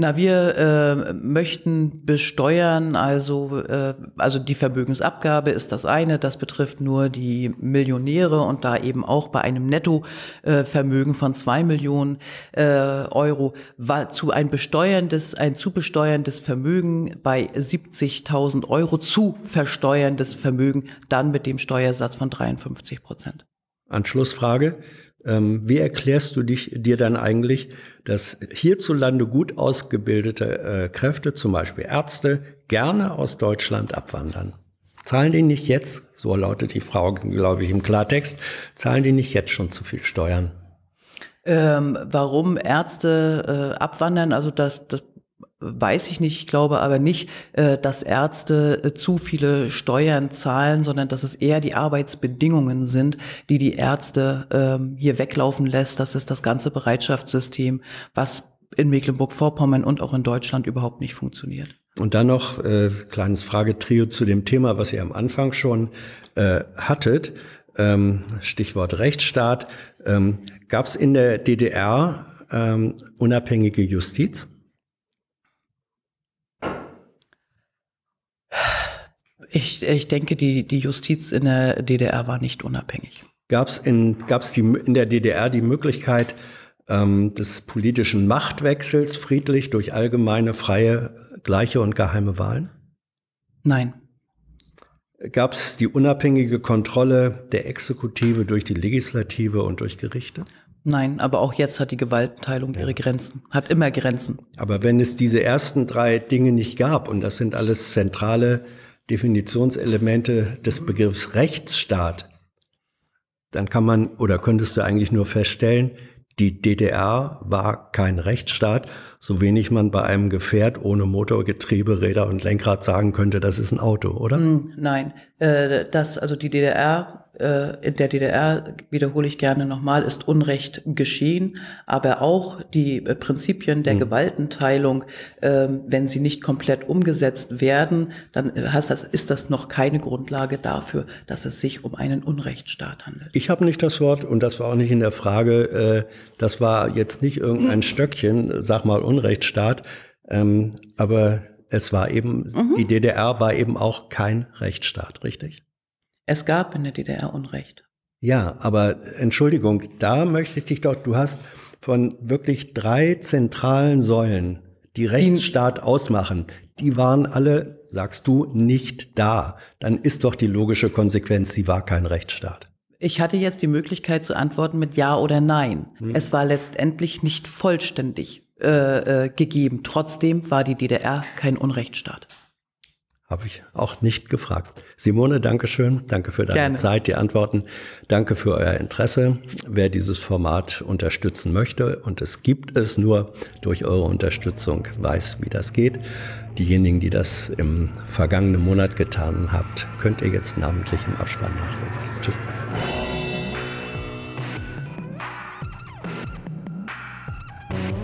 Na, wir äh, möchten besteuern, also, äh, also die Vermögensabgabe ist das eine, das betrifft nur die Millionäre und da eben auch bei einem Nettovermögen äh, von 2 Millionen äh, Euro war zu ein besteuerndes, ein zu besteuerndes Vermögen bei 70.000 Euro zu versteuerndes Vermögen dann mit dem Steuersatz von 53 Prozent. Anschlussfrage. Ähm, wie erklärst du dich, dir dann eigentlich, dass hierzulande gut ausgebildete äh, Kräfte, zum Beispiel Ärzte, gerne aus Deutschland abwandern? Zahlen die nicht jetzt, so lautet die Frau, glaube ich, im Klartext, zahlen die nicht jetzt schon zu viel Steuern? Ähm, warum Ärzte äh, abwandern, also das, das weiß ich nicht. Ich glaube aber nicht, äh, dass Ärzte äh, zu viele Steuern zahlen, sondern dass es eher die Arbeitsbedingungen sind, die die Ärzte ähm, hier weglaufen lässt. Das ist das ganze Bereitschaftssystem, was in Mecklenburg-Vorpommern und auch in Deutschland überhaupt nicht funktioniert. Und dann noch äh, kleines Fragetrio zu dem Thema, was ihr am Anfang schon äh, hattet. Ähm, Stichwort Rechtsstaat. Ähm, Gab es in der DDR ähm, unabhängige Justiz? Ich, ich denke, die, die Justiz in der DDR war nicht unabhängig. Gab es in, gab's in der DDR die Möglichkeit ähm, des politischen Machtwechsels friedlich durch allgemeine, freie, gleiche und geheime Wahlen? Nein. Gab es die unabhängige Kontrolle der Exekutive durch die Legislative und durch Gerichte? Nein, aber auch jetzt hat die Gewaltenteilung ihre Grenzen, hat immer Grenzen. Aber wenn es diese ersten drei Dinge nicht gab, und das sind alles zentrale Definitionselemente des Begriffs Rechtsstaat, dann kann man oder könntest du eigentlich nur feststellen, die DDR war kein Rechtsstaat, so wenig man bei einem Gefährt ohne Motor, Getriebe, Räder und Lenkrad sagen könnte, das ist ein Auto, oder? Hm, nein, äh, das, also die DDR, äh, in der DDR, wiederhole ich gerne nochmal, ist Unrecht geschehen, aber auch die äh, Prinzipien der hm. Gewaltenteilung, ähm, wenn sie nicht komplett umgesetzt werden, dann das, ist das noch keine Grundlage dafür, dass es sich um einen Unrechtsstaat handelt. Ich habe nicht das Wort und das war auch nicht in der Frage, das war jetzt nicht irgendein hm. Stöckchen, sag mal, Unrechtsstaat. Ähm, aber es war eben, mhm. die DDR war eben auch kein Rechtsstaat, richtig? Es gab in der DDR Unrecht. Ja, aber Entschuldigung, da möchte ich dich doch, du hast von wirklich drei zentralen Säulen, die Rechtsstaat ausmachen, die waren alle, sagst du, nicht da. Dann ist doch die logische Konsequenz, sie war kein Rechtsstaat. Ich hatte jetzt die Möglichkeit zu antworten mit Ja oder Nein. Hm. Es war letztendlich nicht vollständig. Äh, äh, gegeben. Trotzdem war die DDR kein Unrechtsstaat. Habe ich auch nicht gefragt. Simone, danke schön. Danke für deine Gerne. Zeit, die Antworten. Danke für euer Interesse. Wer dieses Format unterstützen möchte, und es gibt es nur durch eure Unterstützung, weiß, wie das geht. Diejenigen, die das im vergangenen Monat getan habt, könnt ihr jetzt namentlich im Abspann nachlesen. Tschüss. Thank you.